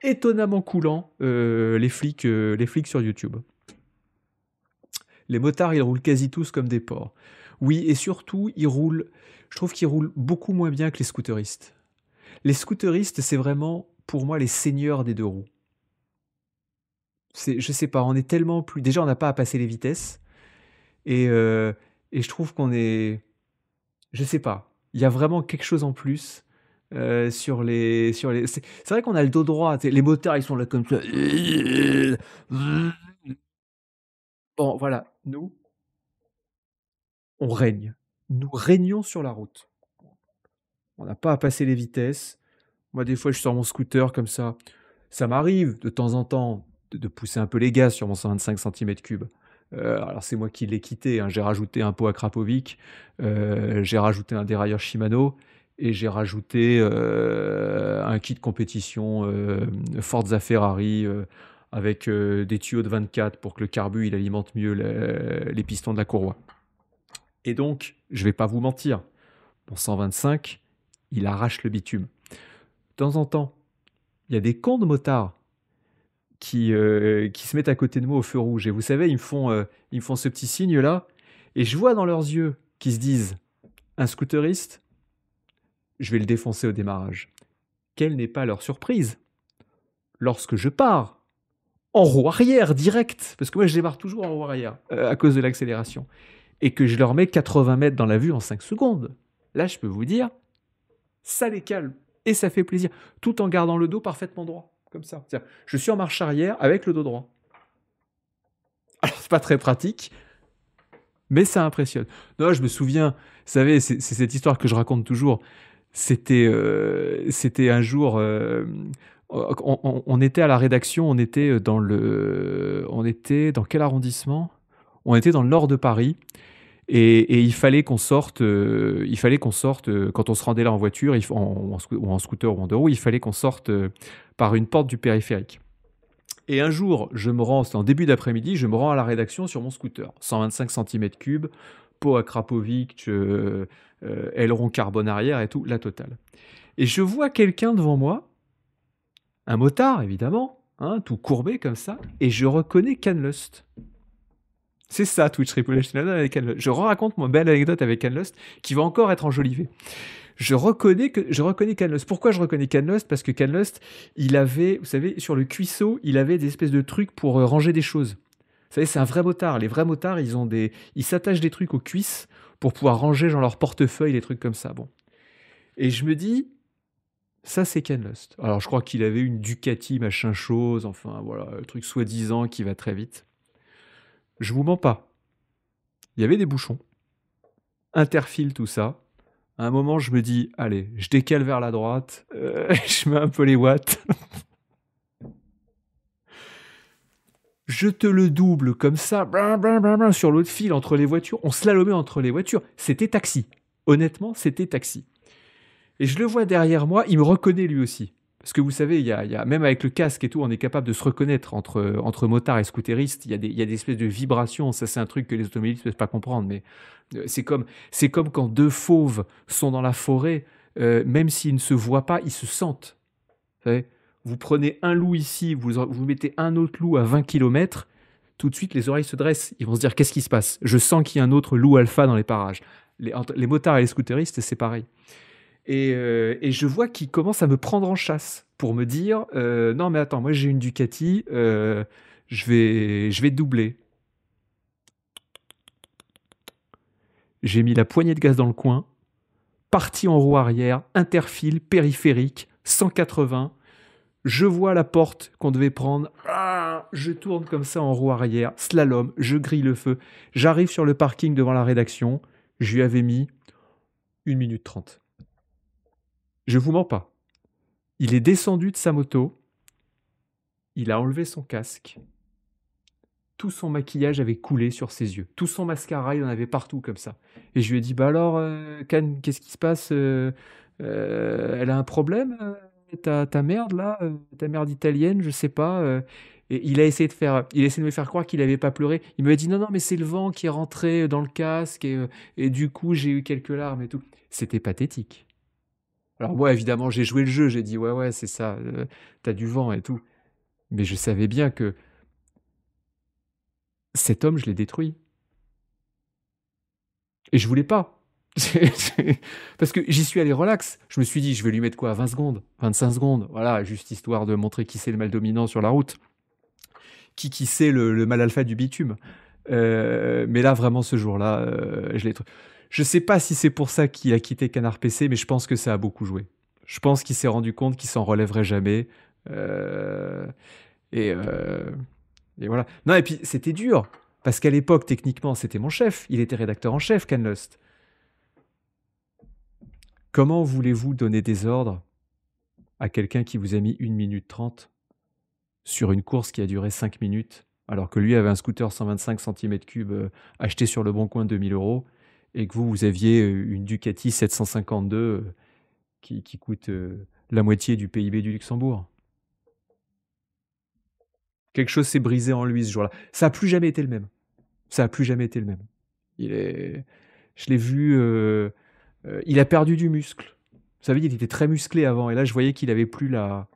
Speaker 1: étonnamment coulants, euh, les, flics, euh, les flics sur YouTube. Les motards, ils roulent quasi tous comme des porcs. Oui, et surtout, ils roulent... Je trouve qu'ils roulent beaucoup moins bien que les scooteristes. Les scooteristes, c'est vraiment, pour moi, les seigneurs des deux roues. C'est, je sais pas, on est tellement plus... Déjà, on n'a pas à passer les vitesses. Et, euh, et je trouve qu'on est je sais pas. Il y a vraiment quelque chose en plus. Euh, sur les sur les c'est vrai qu'on a le dos droit les moteurs, ils sont là comme ça bon voilà nous on règne nous régnons sur la route on n'a pas à passer les vitesses moi des fois je sors mon scooter comme ça ça m'arrive de temps en temps de, de, pousser un peu les gaz sur mon 125 cm3 euh, alors c'est moi qui l'ai quitté. Hein. J'ai rajouté un pot à Krapovic, euh, j'ai rajouté un dérailleur Shimano et j'ai rajouté euh, un kit compétition Forza Ferrari avec des tuyaux de 24 pour que le carbu il alimente mieux les pistons de la courroie. Et donc, je vais pas vous mentir, mon 125, il arrache le bitume. De temps en temps, il y a des cons de motards qui, euh, qui se mettent à côté de moi au feu rouge. Et vous savez, ils me font, euh, ils font ce petit signe-là. Et je vois dans leurs yeux qu'ils se disent un scooteriste, je vais le défoncer au démarrage. Quelle n'est pas leur surprise lorsque je pars en roue arrière direct, parce que moi je démarre toujours en roue arrière euh, à cause de l'accélération, et que je leur mets 80 mètres dans la vue en 5 secondes. Là, je peux vous dire, ça les calme et ça fait plaisir, tout en gardant le dos parfaitement droit comme ça. Je suis en marche arrière avec le dos droit. Alors, c'est pas très pratique, mais ça impressionne. Non, je me souviens, vous savez, c'est cette histoire que je raconte toujours. C'était euh, c'était un jour. Euh, on, était à la rédaction, on était dans le. On était dans quel arrondissement On était dans le nord de Paris. Et, il fallait qu'on sorte, euh, il fallait qu'on sorte euh, quand on se rendait là en voiture, ou en, scooter ou en deux roues, il fallait qu'on sorte euh, par une porte du périphérique. Et un jour, je me rends, c'était en début d'après-midi, je me rends à la rédaction sur mon scooter, 125 cm3, peau à Krapovic, aileron carbone arrière et tout, la totale. Et je vois quelqu'un devant moi, un motard évidemment, hein, tout courbé comme ça, et je reconnais Canlust. C'est ça Twitch avec Je raconte ma belle anecdote avec Ken qui va encore être enjolivée. Je reconnais que je reconnais Pourquoi je reconnais Ken Parce que Ken il avait, vous savez, sur le cuisseau, il avait des espèces de trucs pour euh, ranger des choses. Vous savez, c'est un vrai motard. Les vrais motards, ils ont des, ils s'attachent des trucs aux cuisses pour pouvoir ranger dans leur portefeuille des trucs comme ça. Bon. Et je me dis, ça, c'est Ken Alors, je crois qu'il avait une Ducati, machin chose, enfin, voilà, le truc soi-disant qui va très vite. Je vous mens pas. Il y avait des bouchons. Interfile tout ça. À un moment, je me dis, allez, je décale vers la droite, euh, je mets un peu les watts. je te le double comme ça, sur l'autre fil entre les voitures. On slalomait entre les voitures. C'était taxi. Honnêtement, c'était taxi. Et je le vois derrière moi, il me reconnaît lui aussi. Parce que vous savez, il y, a, même avec le casque et tout, on est capable de se reconnaître entre, entre motards et scootéristes. Il y, a des, espèces de vibrations. Ça, c'est un truc que les automobilistes ne peuvent pas comprendre. Mais euh, c'est comme, comme quand deux fauves sont dans la forêt, euh, même s'ils ne se voient pas, ils se sentent. Vous, prenez un loup ici, vous, vous mettez un autre loup à 20 km, tout de suite, les oreilles se dressent. Ils vont se dire Qu'est-ce qui se passe Je sens qu'il y a un autre loup alpha dans les parages. Les, motards et les scooteristes, c'est pareil. Euh, et, je vois qu'il commence à me prendre en chasse pour me dire euh, Non, mais attends, moi j'ai une Ducati, euh, je, vais, je vais doubler. J'ai mis la poignée de gaz dans le coin, parti en roue arrière, interfile, périphérique, 180. Je vois la porte qu'on devait prendre. Ah, je tourne comme ça en roue arrière, slalom, je grille le feu. J'arrive sur le parking devant la rédaction. Je lui avais mis 1 minute 30. Je vous mens pas. Il est descendu de sa moto, il a enlevé son casque, tout son maquillage avait coulé sur ses yeux, tout son mascara, il en avait partout comme ça. Et je lui ai dit, bah alors, euh, qu'est-ce qui se passe euh, euh, Elle a un problème ta, merde là, ta merde italienne, je sais pas. Et il a essayé de faire, il a essayé de me faire croire qu'il n'avait pas pleuré. Il m'a dit non non mais c'est le vent qui est rentré dans le casque et du coup j'ai eu quelques larmes et tout. C'était pathétique. Alors moi, évidemment, j'ai joué le jeu, j'ai dit ouais, ouais, c'est ça, euh, t'as du vent et tout. Mais je savais bien que cet homme, je l'ai détruit. Et je voulais pas. Parce que j'y suis allé relax. Je me suis dit, je vais lui mettre quoi 20 secondes 25 secondes Voilà, juste histoire de montrer qui c'est le mal dominant sur la route. Qui, qui c'est le, mal alpha du bitume. Euh, mais là, vraiment, ce jour-là, euh, je l'ai je sais pas si c'est pour ça qu'il a quitté Canard PC, mais je pense que ça a beaucoup joué. Je pense qu'il s'est rendu compte qu'il s'en relèverait jamais. Euh, euh, et, voilà. Non, et puis c'était dur, parce qu'à l'époque, techniquement, c'était mon chef. Il était rédacteur en chef, Canlust. Comment voulez-vous donner des ordres à quelqu'un qui vous a mis 1 minute 30 sur une course qui a duré 5 minutes, alors que lui avait un scooter 125 cm3 euh, acheté sur le bon coin 2000 euros et que vous, vous aviez une Ducati 752 qui, coûte la moitié du PIB du Luxembourg. Quelque chose s'est brisé en lui ce jour-là. Ça n'a plus jamais été le même. Ça n'a plus jamais été le même. Il est... Je l'ai vu. il a perdu du muscle. Vous savez, il était très musclé avant, et là, je voyais qu'il n'avait plus la,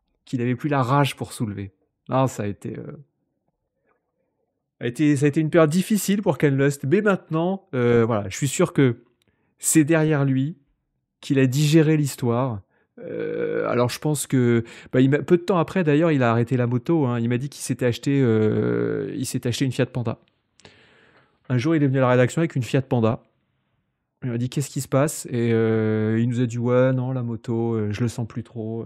Speaker 1: rage pour soulever. Ah, ça a été ça a été une période difficile pour Ken Lust, mais maintenant, euh, voilà, je suis sûr que c'est derrière lui qu'il a digéré l'histoire. Euh, alors je pense que bah, peu de temps après d'ailleurs il a arrêté la moto. Hein. il m'a dit qu'il s'était acheté, euh, il s'est acheté une Fiat Panda. Un jour il est venu à la rédaction avec une Fiat Panda. Il m'a dit qu'est-ce qui se passe et il nous a dit ouais non la moto je le sens plus trop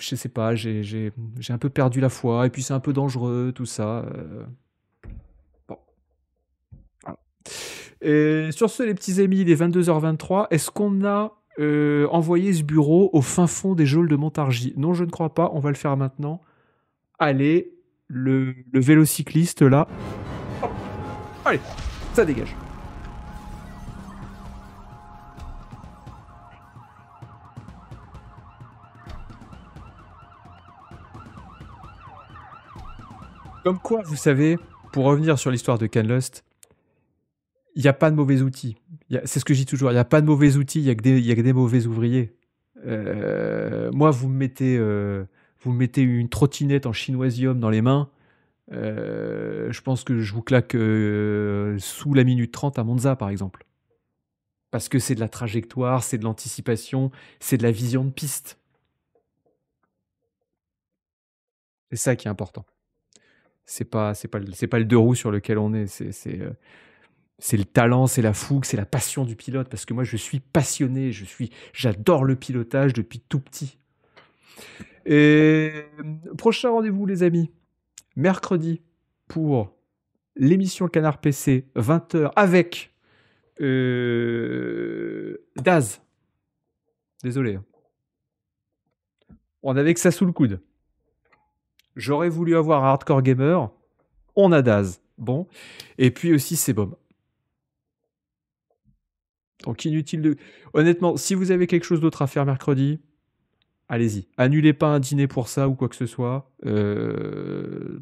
Speaker 1: je sais pas, j'ai un peu perdu la foi, et puis c'est un peu dangereux, tout ça. Euh. Bon. sur ce, les petits amis, il est 22h23. Est-ce qu'on a euh, envoyé ce bureau au fin fond des geôles de Montargis Non, je ne crois pas, on va le faire maintenant. Allez, le, le vélocycliste là. Allez, ça dégage. Comme quoi, vous savez, pour revenir sur l'histoire de Canlust, il n'y a pas de mauvais outils. C'est ce que je dis toujours, il n'y a pas de mauvais outils, il n'y a, que des mauvais ouvriers. Euh, moi, vous me mettez, euh, vous mettez une trottinette en chinoisium dans les mains, euh, je pense que je vous claque sous la minute 30 à Monza, par exemple. Parce que c'est de la trajectoire, c'est de l'anticipation, c'est de la vision de piste. C'est ça qui est important c'est pas c'est pas c'est pas le deux roues sur lequel on est c'est euh, c'est le talent, c'est la fougue, c'est la passion du pilote parce que moi je suis passionné, je suis j'adore le pilotage depuis tout petit. Et euh, prochain rendez-vous les amis, mercredi pour l'émission Canard PC 20h avec euh, Daz. Désolé. Hein. On avait que ça sous le coude. J'aurais voulu avoir Hardcore Gamer. On a Daz. Bon. Et puis aussi Sebum. Donc inutile de... Honnêtement, si vous avez quelque chose d'autre à faire mercredi, allez-y. Annulez pas un dîner pour ça ou quoi que ce soit. Euh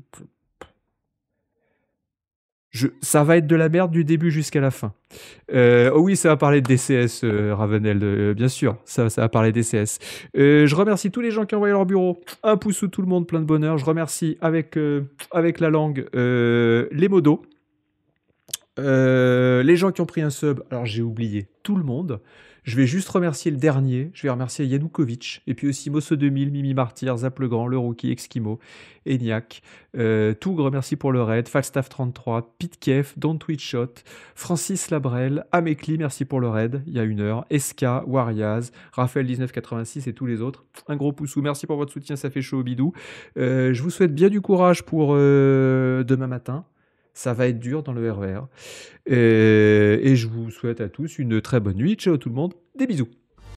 Speaker 1: ça va être de la merde du début jusqu'à la fin. Euh, oh oui, ça va parler de DCS, euh, Ravenel, euh, bien sûr. Ça, va parler de DCS. je remercie tous les gens qui ont envoyé leur bureau. Un pouce sous tout le monde, plein de bonheur. Je remercie avec, avec la langue les modos. les gens qui ont pris un sub, alors j'ai oublié tout le monde. Je vais juste remercier le dernier. Je vais remercier Yanukovych, et puis aussi Mosso 2000, Mimi Martyr, Zap Le Le Rookie, Eskimo, Enyak, euh, Tougre, merci pour le raid, Falstaff 33, PitKef, Don Don't Shot, Francis Labrel, Amekli, merci pour le raid, il y a une heure, Eska, Wariaz, Raphaël 1986 et tous les autres. Un gros pouce merci pour votre soutien, ça fait chaud au bidou. Euh, je vous souhaite bien du courage pour euh, demain matin ça va être dur dans le RER. E et je vous souhaite à tous une très bonne nuit. Ciao tout le monde, des bisous.